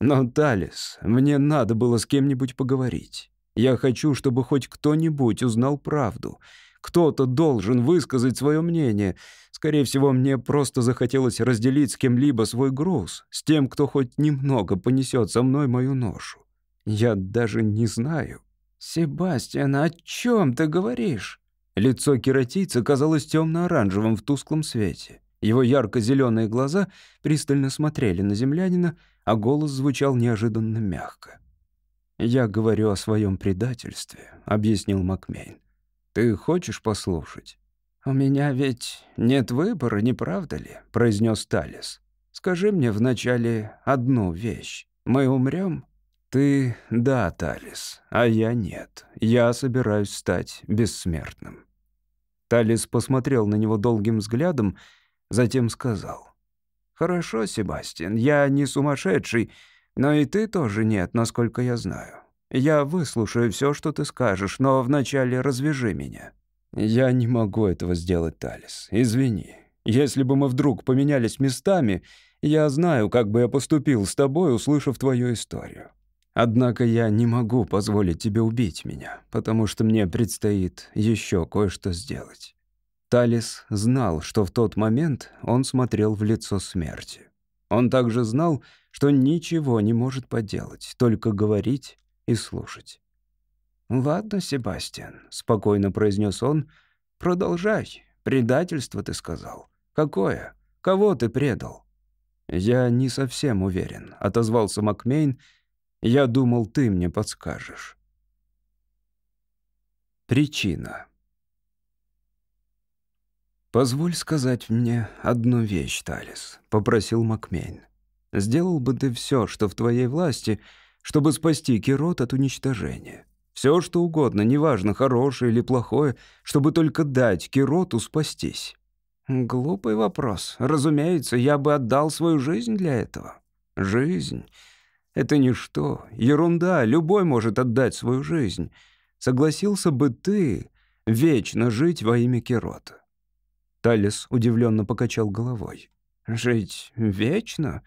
Но, Талис, мне надо было с кем-нибудь поговорить. Я хочу, чтобы хоть кто-нибудь узнал правду. Кто-то должен высказать свое мнение. Скорее всего, мне просто захотелось разделить с кем-либо свой груз, с тем, кто хоть немного понесет со мной мою ношу. Я даже не знаю. «Себастьян, о чем ты говоришь?» Лицо кератийца казалось темно-оранжевым в тусклом свете. Его ярко-зеленые глаза пристально смотрели на землянина, а голос звучал неожиданно мягко. «Я говорю о своем предательстве», — объяснил Макмейн. «Ты хочешь послушать?» «У меня ведь нет выбора, не правда ли?» — произнес Талис. «Скажи мне вначале одну вещь. Мы умрем?» «Ты — да, Талис, а я — нет. Я собираюсь стать бессмертным». Талис посмотрел на него долгим взглядом, — затем сказал. «Хорошо, Себастьян, я не сумасшедший, но и ты тоже нет, насколько я знаю. Я выслушаю все, что ты скажешь, но вначале развяжи меня». «Я не могу этого сделать, Талис, извини. Если бы мы вдруг поменялись местами, я знаю, как бы я поступил с тобой, услышав твою историю. Однако я не могу позволить тебе убить меня, потому что мне предстоит еще кое-что сделать. Талис знал, что в тот момент он смотрел в лицо смерти. Он также знал, что ничего не может поделать, только говорить и слушать. «Ладно, Себастьян», — спокойно произнес он, — «продолжай. Предательство, ты сказал. Какое? Кого ты предал?» «Я не совсем уверен», — отозвался Макмейн. «Я думал, ты мне подскажешь». Причина. «Позволь сказать мне одну вещь, Талис», — попросил Макмейн. «Сделал бы ты все, что в твоей власти, чтобы спасти Кирот от уничтожения. Все, что угодно, неважно, хорошее или плохое, чтобы только дать Кироту спастись». «Глупый вопрос. Разумеется, я бы отдал свою жизнь для этого». «Жизнь — это ничто, ерунда, любой может отдать свою жизнь. Согласился бы ты вечно жить во имя Кирота». Талис удивленно покачал головой. «Жить вечно?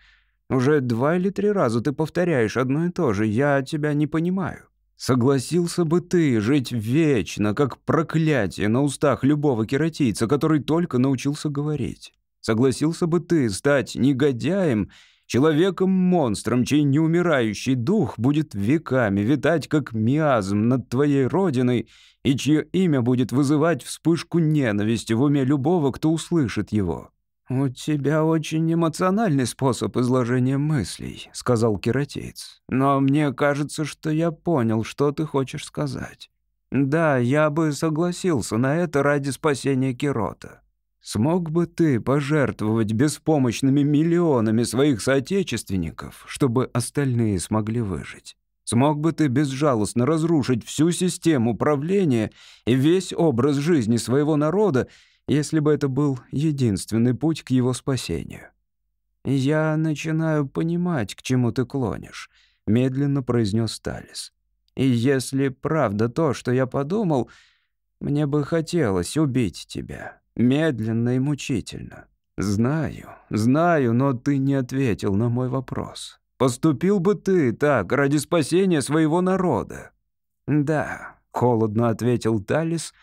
Уже два или три раза ты повторяешь одно и то же. Я тебя не понимаю». «Согласился бы ты жить вечно, как проклятие на устах любого кератийца, который только научился говорить. Согласился бы ты стать негодяем Человеком-монстром, чей неумирающий дух будет веками витать, как миазм над твоей родиной, и чье имя будет вызывать вспышку ненависти в уме любого, кто услышит его. «У тебя очень эмоциональный способ изложения мыслей», — сказал кератеец. «Но мне кажется, что я понял, что ты хочешь сказать. Да, я бы согласился на это ради спасения Кирота. Смог бы ты пожертвовать беспомощными миллионами своих соотечественников, чтобы остальные смогли выжить? Смог бы ты безжалостно разрушить всю систему управления и весь образ жизни своего народа, если бы это был единственный путь к его спасению? «Я начинаю понимать, к чему ты клонишь», — медленно произнес Талис. «И если правда то, что я подумал, мне бы хотелось убить тебя». Медленно и мучительно. Знаю, знаю, но ты не ответил на мой вопрос. Поступил бы ты так ради спасения своего народа. Да, холодно ответил Талис,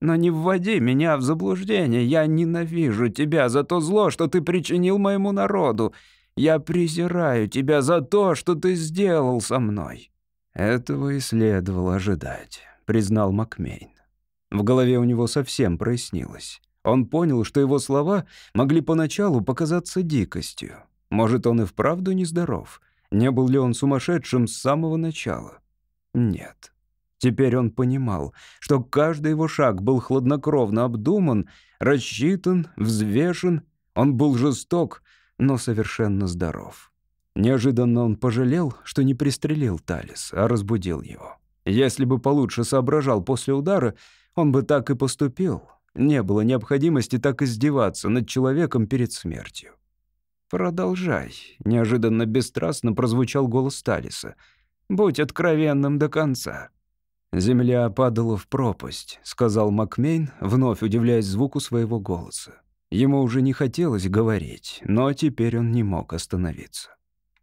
но не вводи меня в заблуждение. Я ненавижу тебя за то зло, что ты причинил моему народу. Я презираю тебя за то, что ты сделал со мной. Этого и следовало ожидать, признал Макмейн. В голове у него совсем прояснилось. Он понял, что его слова могли поначалу показаться дикостью. Может, он и вправду нездоров. Не был ли он сумасшедшим с самого начала? Нет. Теперь он понимал, что каждый его шаг был хладнокровно обдуман, рассчитан, взвешен. Он был жесток, но совершенно здоров. Неожиданно он пожалел, что не пристрелил Талис, а разбудил его. Если бы получше соображал после удара, он бы так и поступил. Не было необходимости так издеваться над человеком перед смертью. «Продолжай», — неожиданно бесстрастно прозвучал голос Талиса. «Будь откровенным до конца». «Земля падала в пропасть», — сказал Макмейн, вновь удивляясь звуку своего голоса. Ему уже не хотелось говорить, но теперь он не мог остановиться.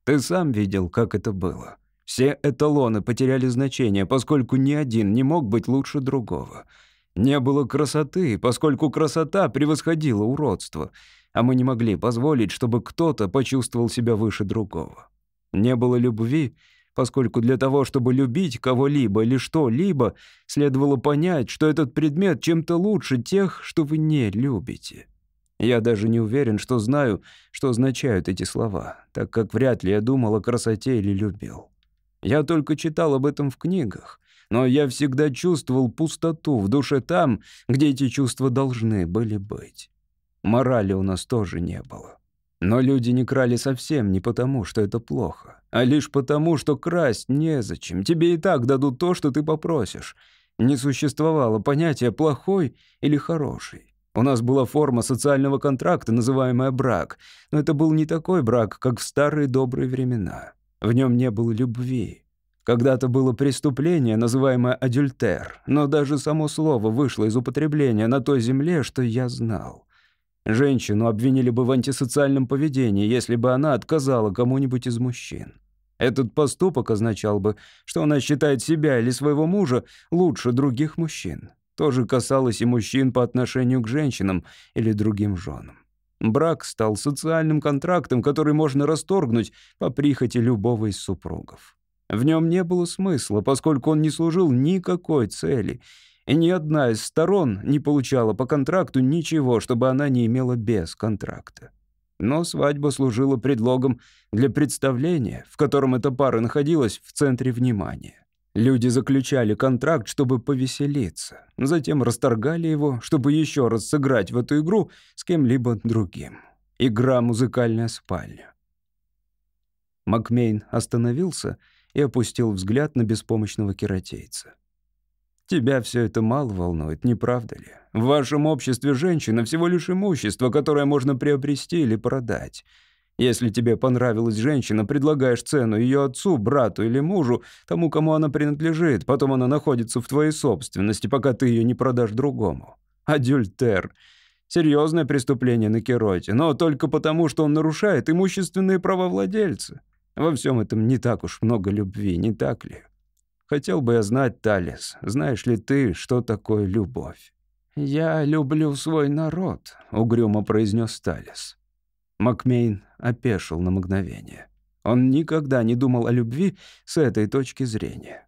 «Ты сам видел, как это было. Все эталоны потеряли значение, поскольку ни один не мог быть лучше другого». Не было красоты, поскольку красота превосходила уродство, а мы не могли позволить, чтобы кто-то почувствовал себя выше другого. Не было любви, поскольку для того, чтобы любить кого-либо или что-либо, следовало понять, что этот предмет чем-то лучше тех, что вы не любите. Я даже не уверен, что знаю, что означают эти слова, так как вряд ли я думал о красоте или любил. Я только читал об этом в книгах — но я всегда чувствовал пустоту в душе там, где эти чувства должны были быть. Морали у нас тоже не было. Но люди не крали совсем не потому, что это плохо, а лишь потому, что красть незачем. Тебе и так дадут то, что ты попросишь. Не существовало понятия «плохой» или «хороший». У нас была форма социального контракта, называемая брак, но это был не такой брак, как в старые добрые времена. В нем не было любви. Когда-то было преступление, называемое адюльтер, но даже само слово вышло из употребления на той земле, что я знал. Женщину обвинили бы в антисоциальном поведении, если бы она отказала кому-нибудь из мужчин. Этот поступок означал бы, что она считает себя или своего мужа лучше других мужчин. То же касалось и мужчин по отношению к женщинам или другим женам. Брак стал социальным контрактом, который можно расторгнуть по прихоти любого из супругов. В нем не было смысла, поскольку он не служил никакой цели, и ни одна из сторон не получала по контракту ничего, чтобы она не имела без контракта. Но свадьба служила предлогом для представления, в котором эта пара находилась в центре внимания. Люди заключали контракт, чтобы повеселиться, затем расторгали его, чтобы еще раз сыграть в эту игру с кем-либо другим. Игра «Музыкальная спальня». Макмейн остановился — и опустил взгляд на беспомощного кератейца. «Тебя все это мало волнует, не правда ли? В вашем обществе женщина всего лишь имущество, которое можно приобрести или продать. Если тебе понравилась женщина, предлагаешь цену ее отцу, брату или мужу, тому, кому она принадлежит, потом она находится в твоей собственности, пока ты ее не продашь другому. Адюльтер. Серьезное преступление на Кероте, но только потому, что он нарушает имущественные права владельца. Во всем этом не так уж много любви, не так ли? Хотел бы я знать, Талис, знаешь ли ты, что такое любовь? «Я люблю свой народ», — угрюмо произнес Талис. Макмейн опешил на мгновение. Он никогда не думал о любви с этой точки зрения.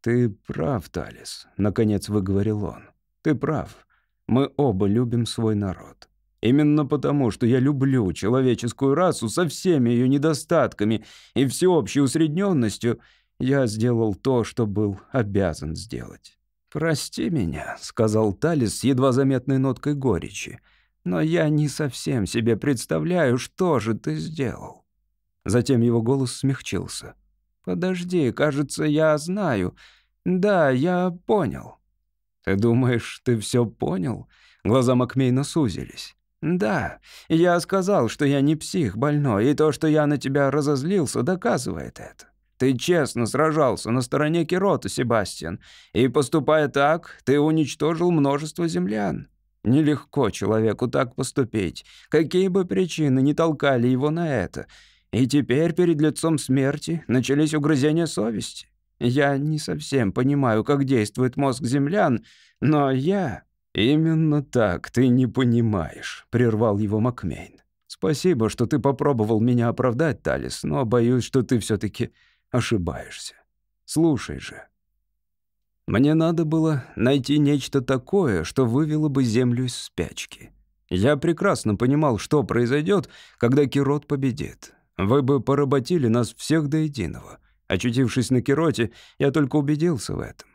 «Ты прав, Талис», — наконец выговорил он. «Ты прав. Мы оба любим свой народ. Именно потому, что я люблю человеческую расу со всеми ее недостатками и всеобщей усредненностью, я сделал то, что был обязан сделать. «Прости меня», — сказал Талис с едва заметной ноткой горечи, «но я не совсем себе представляю, что же ты сделал». Затем его голос смягчился. «Подожди, кажется, я знаю. Да, я понял». «Ты думаешь, ты все понял?» Глаза Макмейна сузились. «Да, я сказал, что я не псих больной, и то, что я на тебя разозлился, доказывает это. Ты честно сражался на стороне Керота, Себастьян, и, поступая так, ты уничтожил множество землян. Нелегко человеку так поступить, какие бы причины не толкали его на это. И теперь перед лицом смерти начались угрызения совести. Я не совсем понимаю, как действует мозг землян, но я «Именно так, ты не понимаешь», — прервал его Макмейн. «Спасибо, что ты попробовал меня оправдать, Талис, но боюсь, что ты все таки ошибаешься. Слушай же». Мне надо было найти нечто такое, что вывело бы Землю из спячки. Я прекрасно понимал, что произойдет, когда Кирот победит. Вы бы поработили нас всех до единого. Очутившись на Кироте, я только убедился в этом.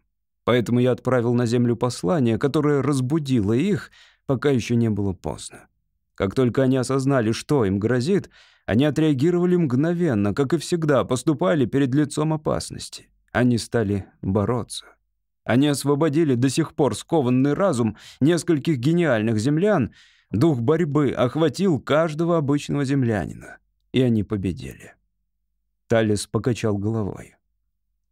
Поэтому я отправил на землю послание, которое разбудило их, пока еще не было поздно. Как только они осознали, что им грозит, они отреагировали мгновенно, как и всегда, поступали перед лицом опасности. Они стали бороться. Они освободили до сих пор скованный разум нескольких гениальных землян, дух борьбы охватил каждого обычного землянина, и они победили. Талис покачал головой.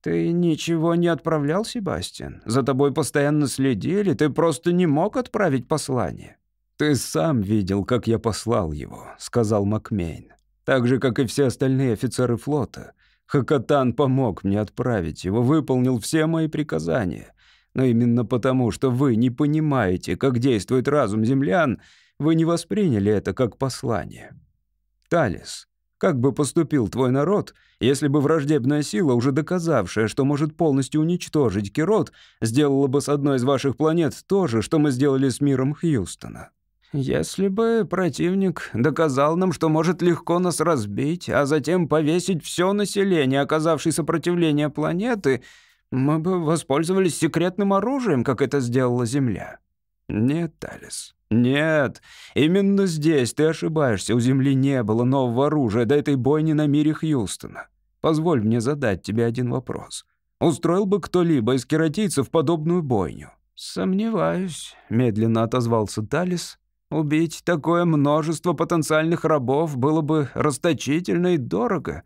«Ты ничего не отправлял, Себастьян? За тобой постоянно следили, ты просто не мог отправить послание». «Ты сам видел, как я послал его», — сказал Макмейн. «Так же, как и все остальные офицеры флота. Хакатан помог мне отправить его, выполнил все мои приказания. Но именно потому, что вы не понимаете, как действует разум землян, вы не восприняли это как послание». Талис как бы поступил твой народ, если бы враждебная сила, уже доказавшая, что может полностью уничтожить Керот, сделала бы с одной из ваших планет то же, что мы сделали с миром Хьюстона? Если бы противник доказал нам, что может легко нас разбить, а затем повесить все население, оказавшее сопротивление планеты, мы бы воспользовались секретным оружием, как это сделала Земля. «Нет, Талис, нет. Именно здесь ты ошибаешься. У Земли не было нового оружия до этой бойни на мире Хьюстона. Позволь мне задать тебе один вопрос. Устроил бы кто-либо из кератийцев подобную бойню?» «Сомневаюсь», — медленно отозвался Талис. «Убить такое множество потенциальных рабов было бы расточительно и дорого.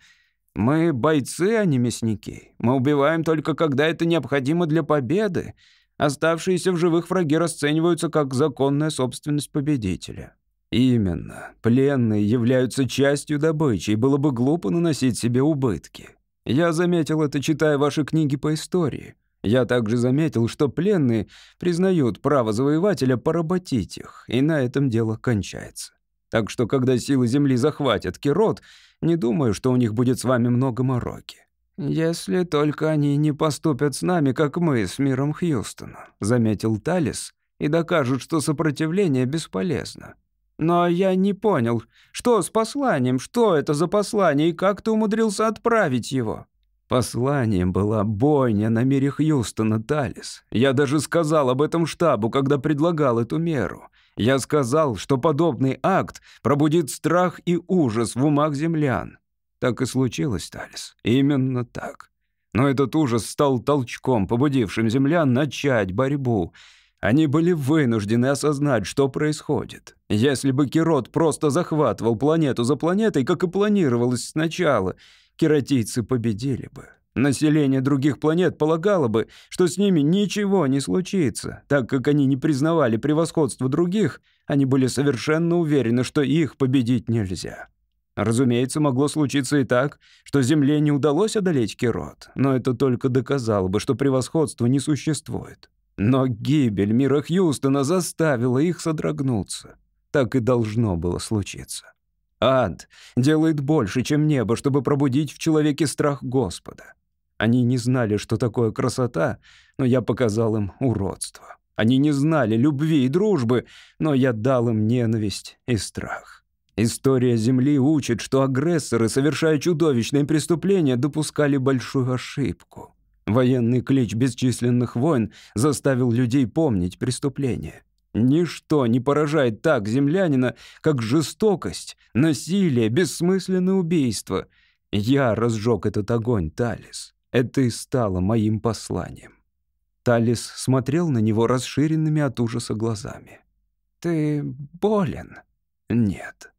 Мы бойцы, а не мясники. Мы убиваем только, когда это необходимо для победы. Оставшиеся в живых враги расцениваются как законная собственность победителя. Именно. Пленные являются частью добычи, и было бы глупо наносить себе убытки. Я заметил это, читая ваши книги по истории. Я также заметил, что пленные признают право завоевателя поработить их, и на этом дело кончается. Так что, когда силы Земли захватят Кирот, не думаю, что у них будет с вами много мороки. «Если только они не поступят с нами, как мы с миром Хьюстона», — заметил Талис, «и докажут, что сопротивление бесполезно». «Но я не понял, что с посланием, что это за послание и как ты умудрился отправить его?» Посланием была бойня на мире Хьюстона, Талис. Я даже сказал об этом штабу, когда предлагал эту меру. Я сказал, что подобный акт пробудит страх и ужас в умах землян. Так и случилось, Талис. Именно так. Но этот ужас стал толчком, побудившим землян начать борьбу. Они были вынуждены осознать, что происходит. Если бы Кирот просто захватывал планету за планетой, как и планировалось сначала, кератийцы победили бы. Население других планет полагало бы, что с ними ничего не случится. Так как они не признавали превосходство других, они были совершенно уверены, что их победить нельзя. Разумеется, могло случиться и так, что Земле не удалось одолеть Керот, но это только доказало бы, что превосходства не существует. Но гибель мира Хьюстона заставила их содрогнуться. Так и должно было случиться. Ад делает больше, чем небо, чтобы пробудить в человеке страх Господа. Они не знали, что такое красота, но я показал им уродство. Они не знали любви и дружбы, но я дал им ненависть и страх. История Земли учит, что агрессоры, совершая чудовищные преступления, допускали большую ошибку. Военный клич бесчисленных войн заставил людей помнить преступления. Ничто не поражает так землянина, как жестокость, насилие, бессмысленное убийство. Я разжег этот огонь, Талис. Это и стало моим посланием. Талис смотрел на него расширенными от ужаса глазами. «Ты болен?» «Нет».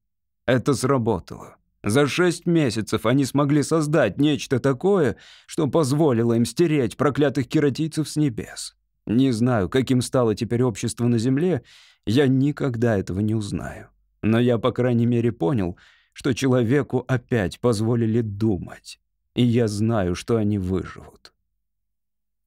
Это сработало. За шесть месяцев они смогли создать нечто такое, что позволило им стереть проклятых кератийцев с небес. Не знаю, каким стало теперь общество на Земле, я никогда этого не узнаю. Но я, по крайней мере, понял, что человеку опять позволили думать. И я знаю, что они выживут.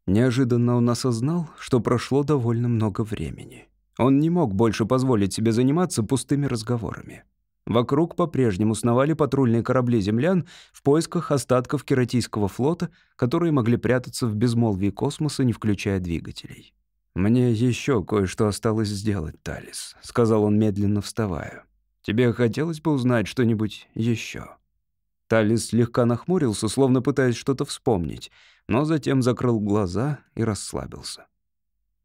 Неожиданно он осознал, что прошло довольно много времени. Он не мог больше позволить себе заниматься пустыми разговорами. Вокруг по-прежнему сновали патрульные корабли землян в поисках остатков кератийского флота, которые могли прятаться в безмолвии космоса, не включая двигателей. «Мне еще кое-что осталось сделать, Талис», — сказал он, медленно вставая. «Тебе хотелось бы узнать что-нибудь еще?» Талис слегка нахмурился, словно пытаясь что-то вспомнить, но затем закрыл глаза и расслабился.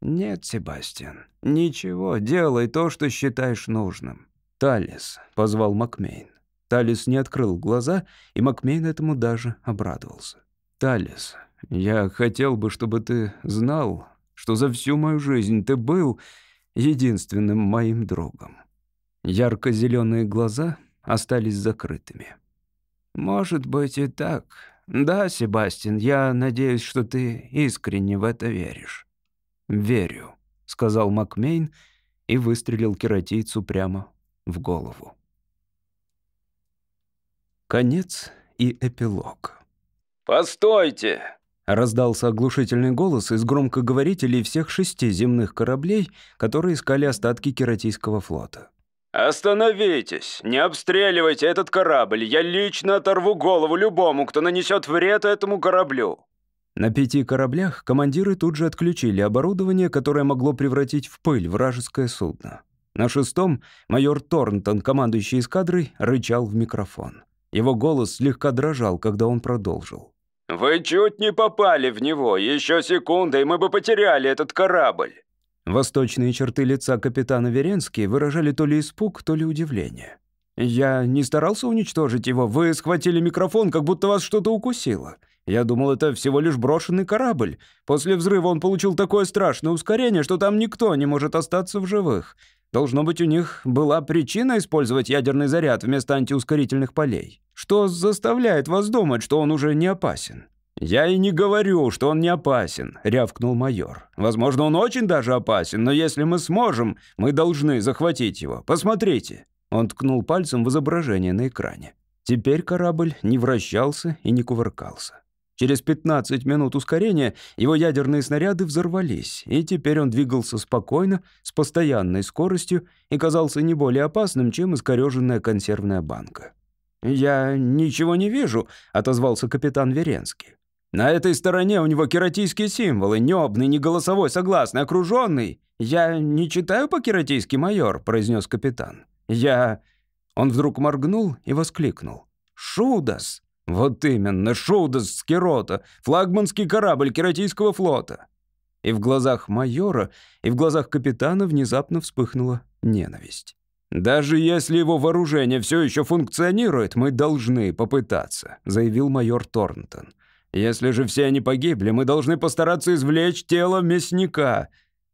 «Нет, Себастьян, ничего, делай то, что считаешь нужным. «Талис», — позвал Макмейн. Талис не открыл глаза, и Макмейн этому даже обрадовался. «Талис, я хотел бы, чтобы ты знал, что за всю мою жизнь ты был единственным моим другом». Ярко-зеленые глаза остались закрытыми. «Может быть и так. Да, Себастин, я надеюсь, что ты искренне в это веришь». «Верю», — сказал Макмейн и выстрелил кератийцу прямо в голову. Конец и эпилог. «Постойте!» — раздался оглушительный голос из громкоговорителей всех шести земных кораблей, которые искали остатки Кератийского флота. «Остановитесь! Не обстреливайте этот корабль! Я лично оторву голову любому, кто нанесет вред этому кораблю!» На пяти кораблях командиры тут же отключили оборудование, которое могло превратить в пыль вражеское судно. На шестом майор Торнтон, командующий эскадрой, рычал в микрофон. Его голос слегка дрожал, когда он продолжил. «Вы чуть не попали в него. Еще секунда, и мы бы потеряли этот корабль». Восточные черты лица капитана Веренский выражали то ли испуг, то ли удивление. «Я не старался уничтожить его. Вы схватили микрофон, как будто вас что-то укусило. Я думал, это всего лишь брошенный корабль. После взрыва он получил такое страшное ускорение, что там никто не может остаться в живых. Должно быть, у них была причина использовать ядерный заряд вместо антиускорительных полей. Что заставляет вас думать, что он уже не опасен? «Я и не говорю, что он не опасен», — рявкнул майор. «Возможно, он очень даже опасен, но если мы сможем, мы должны захватить его. Посмотрите». Он ткнул пальцем в изображение на экране. Теперь корабль не вращался и не кувыркался. Через 15 минут ускорения его ядерные снаряды взорвались, и теперь он двигался спокойно, с постоянной скоростью и казался не более опасным, чем искореженная консервная банка. «Я ничего не вижу», — отозвался капитан Веренский. «На этой стороне у него кератийские символы, нёбный, не голосовой, согласный, окружённый». «Я не читаю по-кератийски, майор», — произнёс капитан. «Я...» Он вдруг моргнул и воскликнул. «Шудас!» Вот именно, Шоудас Скирота, флагманский корабль Кератийского флота. И в глазах майора, и в глазах капитана внезапно вспыхнула ненависть. «Даже если его вооружение все еще функционирует, мы должны попытаться», — заявил майор Торнтон. «Если же все они погибли, мы должны постараться извлечь тело мясника».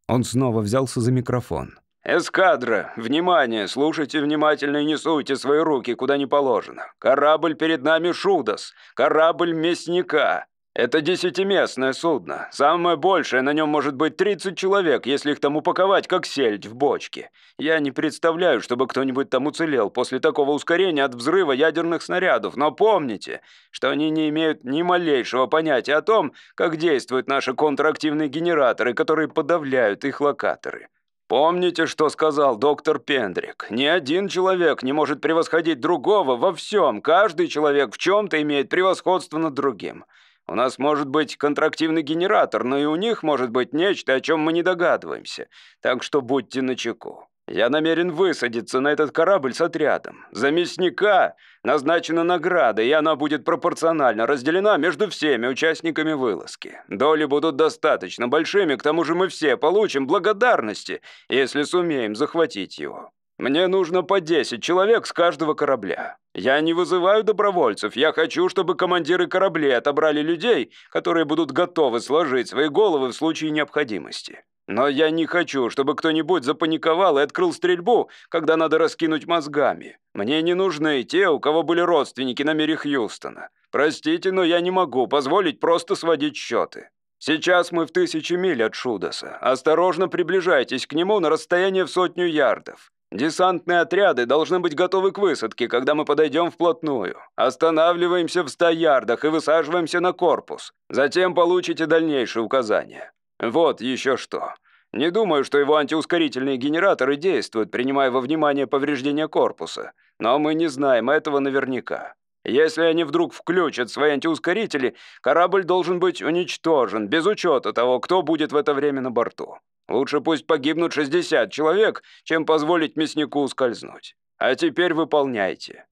Он снова взялся за микрофон. «Эскадра! Внимание! Слушайте внимательно и не суйте свои руки, куда не положено! Корабль перед нами «Шудос», корабль «Мясника». Это десятиместное судно. Самое большее на нем может быть 30 человек, если их там упаковать, как сельдь в бочке. Я не представляю, чтобы кто-нибудь там уцелел после такого ускорения от взрыва ядерных снарядов, но помните, что они не имеют ни малейшего понятия о том, как действуют наши контрактивные генераторы, которые подавляют их локаторы». Помните, что сказал доктор Пендрик? Ни один человек не может превосходить другого во всем. Каждый человек в чем-то имеет превосходство над другим. У нас может быть контрактивный генератор, но и у них может быть нечто, о чем мы не догадываемся. Так что будьте начеку. Я намерен высадиться на этот корабль с отрядом. За мясника назначена награда, и она будет пропорционально разделена между всеми участниками вылазки. Доли будут достаточно большими, к тому же мы все получим благодарности, если сумеем захватить его. Мне нужно по 10 человек с каждого корабля. Я не вызываю добровольцев, я хочу, чтобы командиры кораблей отобрали людей, которые будут готовы сложить свои головы в случае необходимости. Но я не хочу, чтобы кто-нибудь запаниковал и открыл стрельбу, когда надо раскинуть мозгами. Мне не нужны те, у кого были родственники на мире Хьюстона. Простите, но я не могу позволить просто сводить счеты. Сейчас мы в тысячи миль от Шудаса. Осторожно приближайтесь к нему на расстояние в сотню ярдов. Десантные отряды должны быть готовы к высадке, когда мы подойдем вплотную. Останавливаемся в ста ярдах и высаживаемся на корпус. Затем получите дальнейшие указания. Вот еще что. Не думаю, что его антиускорительные генераторы действуют, принимая во внимание повреждения корпуса. Но мы не знаем этого наверняка. Если они вдруг включат свои антиускорители, корабль должен быть уничтожен, без учета того, кто будет в это время на борту. Лучше пусть погибнут 60 человек, чем позволить мяснику ускользнуть. А теперь выполняйте».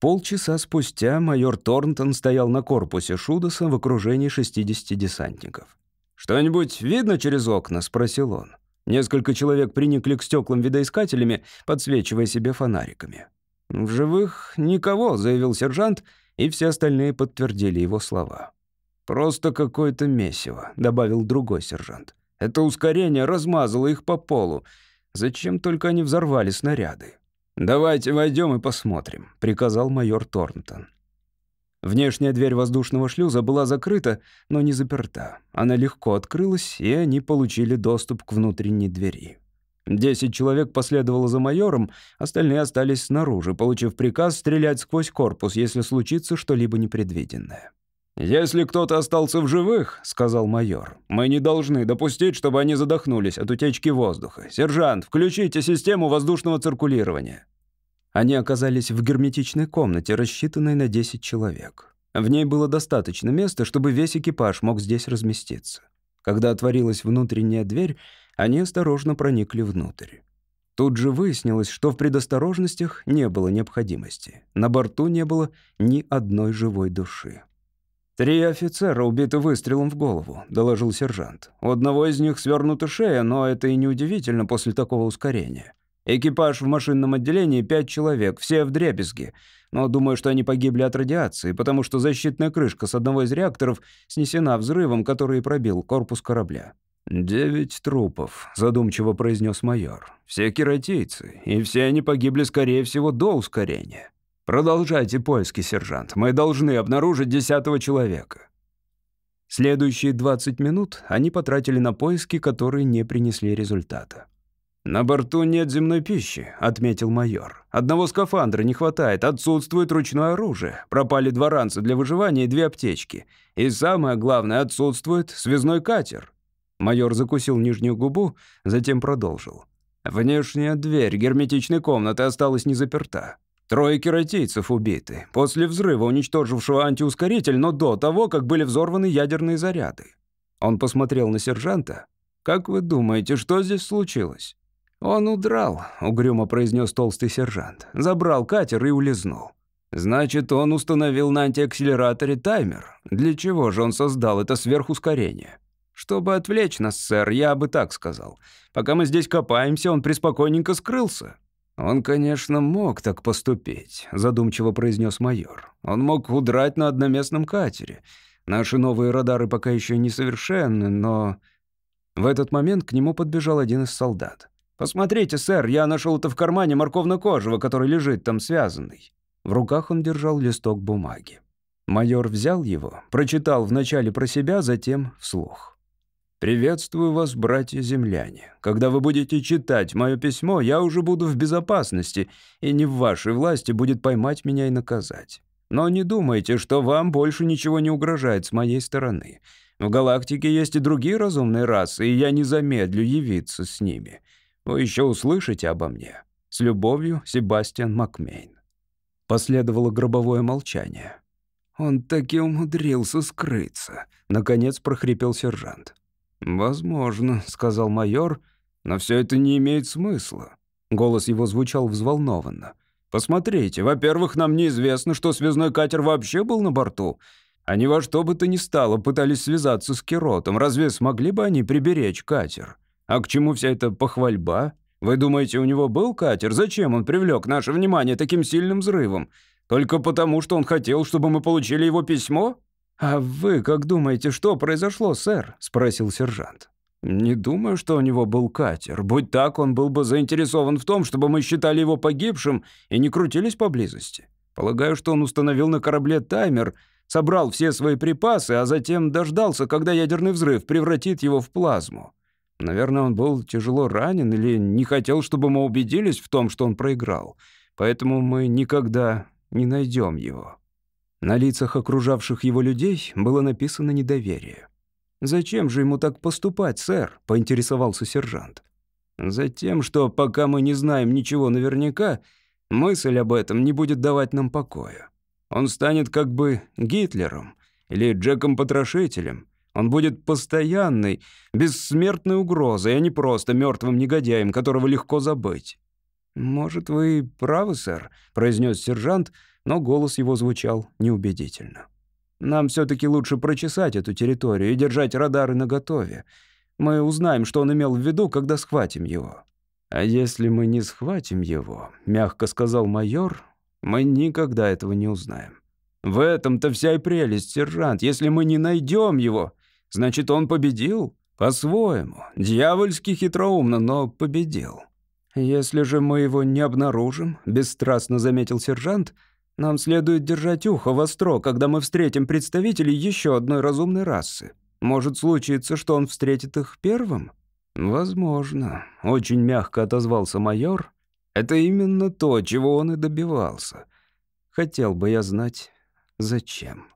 Полчаса спустя майор Торнтон стоял на корпусе Шудоса в окружении 60 десантников. «Что-нибудь видно через окна?» — спросил он. Несколько человек приникли к стеклам видоискателями, подсвечивая себе фонариками. «В живых никого», — заявил сержант, и все остальные подтвердили его слова. «Просто какое-то месиво», — добавил другой сержант. «Это ускорение размазало их по полу. Зачем только они взорвали снаряды?» «Давайте войдем и посмотрим», — приказал майор Торнтон. Внешняя дверь воздушного шлюза была закрыта, но не заперта. Она легко открылась, и они получили доступ к внутренней двери. Десять человек последовало за майором, остальные остались снаружи, получив приказ стрелять сквозь корпус, если случится что-либо непредвиденное. «Если кто-то остался в живых, — сказал майор, — мы не должны допустить, чтобы они задохнулись от утечки воздуха. Сержант, включите систему воздушного циркулирования». Они оказались в герметичной комнате, рассчитанной на 10 человек. В ней было достаточно места, чтобы весь экипаж мог здесь разместиться. Когда отворилась внутренняя дверь, они осторожно проникли внутрь. Тут же выяснилось, что в предосторожностях не было необходимости. На борту не было ни одной живой души. «Три офицера убиты выстрелом в голову», — доложил сержант. «У одного из них свернута шея, но это и неудивительно после такого ускорения. Экипаж в машинном отделении пять человек, все в дребезге. Но думаю, что они погибли от радиации, потому что защитная крышка с одного из реакторов снесена взрывом, который пробил корпус корабля. «Девять трупов», — задумчиво произнес майор. «Все кератийцы, и все они погибли, скорее всего, до ускорения. Продолжайте поиски, сержант. Мы должны обнаружить десятого человека». Следующие 20 минут они потратили на поиски, которые не принесли результата. «На борту нет земной пищи», — отметил майор. «Одного скафандра не хватает, отсутствует ручное оружие, пропали два ранца для выживания и две аптечки. И самое главное, отсутствует связной катер». Майор закусил нижнюю губу, затем продолжил. «Внешняя дверь герметичной комнаты осталась не заперта. Трое кератийцев убиты, после взрыва, уничтожившего антиускоритель, но до того, как были взорваны ядерные заряды». Он посмотрел на сержанта. «Как вы думаете, что здесь случилось?» «Он удрал», — угрюмо произнес толстый сержант. «Забрал катер и улизнул». «Значит, он установил на антиакселераторе таймер. Для чего же он создал это сверхускорение?» «Чтобы отвлечь нас, сэр, я бы так сказал. Пока мы здесь копаемся, он преспокойненько скрылся». «Он, конечно, мог так поступить», — задумчиво произнес майор. «Он мог удрать на одноместном катере. Наши новые радары пока еще несовершенны, но...» В этот момент к нему подбежал один из солдат. «Посмотрите, сэр, я нашел это в кармане морковно-кожего, который лежит там связанный». В руках он держал листок бумаги. Майор взял его, прочитал вначале про себя, затем вслух. «Приветствую вас, братья-земляне. Когда вы будете читать мое письмо, я уже буду в безопасности, и не в вашей власти будет поймать меня и наказать. Но не думайте, что вам больше ничего не угрожает с моей стороны. В галактике есть и другие разумные расы, и я не замедлю явиться с ними. Вы еще услышите обо мне. С любовью, Себастьян Макмейн». Последовало гробовое молчание. «Он так и умудрился скрыться», — наконец прохрипел сержант. «Возможно», — сказал майор, — «но все это не имеет смысла». Голос его звучал взволнованно. «Посмотрите, во-первых, нам неизвестно, что связной катер вообще был на борту. Они во что бы то ни стало пытались связаться с Киротом. Разве смогли бы они приберечь катер? А к чему вся эта похвальба? Вы думаете, у него был катер? Зачем он привлек наше внимание таким сильным взрывом? Только потому, что он хотел, чтобы мы получили его письмо? А вы как думаете, что произошло, сэр? спросил сержант. Не думаю, что у него был катер. Будь так, он был бы заинтересован в том, чтобы мы считали его погибшим и не крутились поблизости. Полагаю, что он установил на корабле таймер, собрал все свои припасы, а затем дождался, когда ядерный взрыв превратит его в плазму. Наверное, он был тяжело ранен или не хотел, чтобы мы убедились в том, что он проиграл. Поэтому мы никогда не найдем его». На лицах окружавших его людей было написано недоверие. «Зачем же ему так поступать, сэр?» — поинтересовался сержант. «Затем, что пока мы не знаем ничего наверняка, мысль об этом не будет давать нам покоя. Он станет как бы Гитлером или Джеком-потрошителем, он будет постоянной, бессмертной угрозой, а не просто мертвым негодяем, которого легко забыть». «Может, вы правы, сэр», — произнес сержант, но голос его звучал неубедительно. «Нам все-таки лучше прочесать эту территорию и держать радары наготове. Мы узнаем, что он имел в виду, когда схватим его». «А если мы не схватим его», — мягко сказал майор, — «мы никогда этого не узнаем». «В этом-то вся и прелесть, сержант. Если мы не найдем его...» Значит, он победил? По-своему. Дьявольски хитроумно, но победил. «Если же мы его не обнаружим», — бесстрастно заметил сержант, «нам следует держать ухо востро, когда мы встретим представителей еще одной разумной расы. Может случиться, что он встретит их первым?» «Возможно», — очень мягко отозвался майор. «Это именно то, чего он и добивался. Хотел бы я знать, зачем».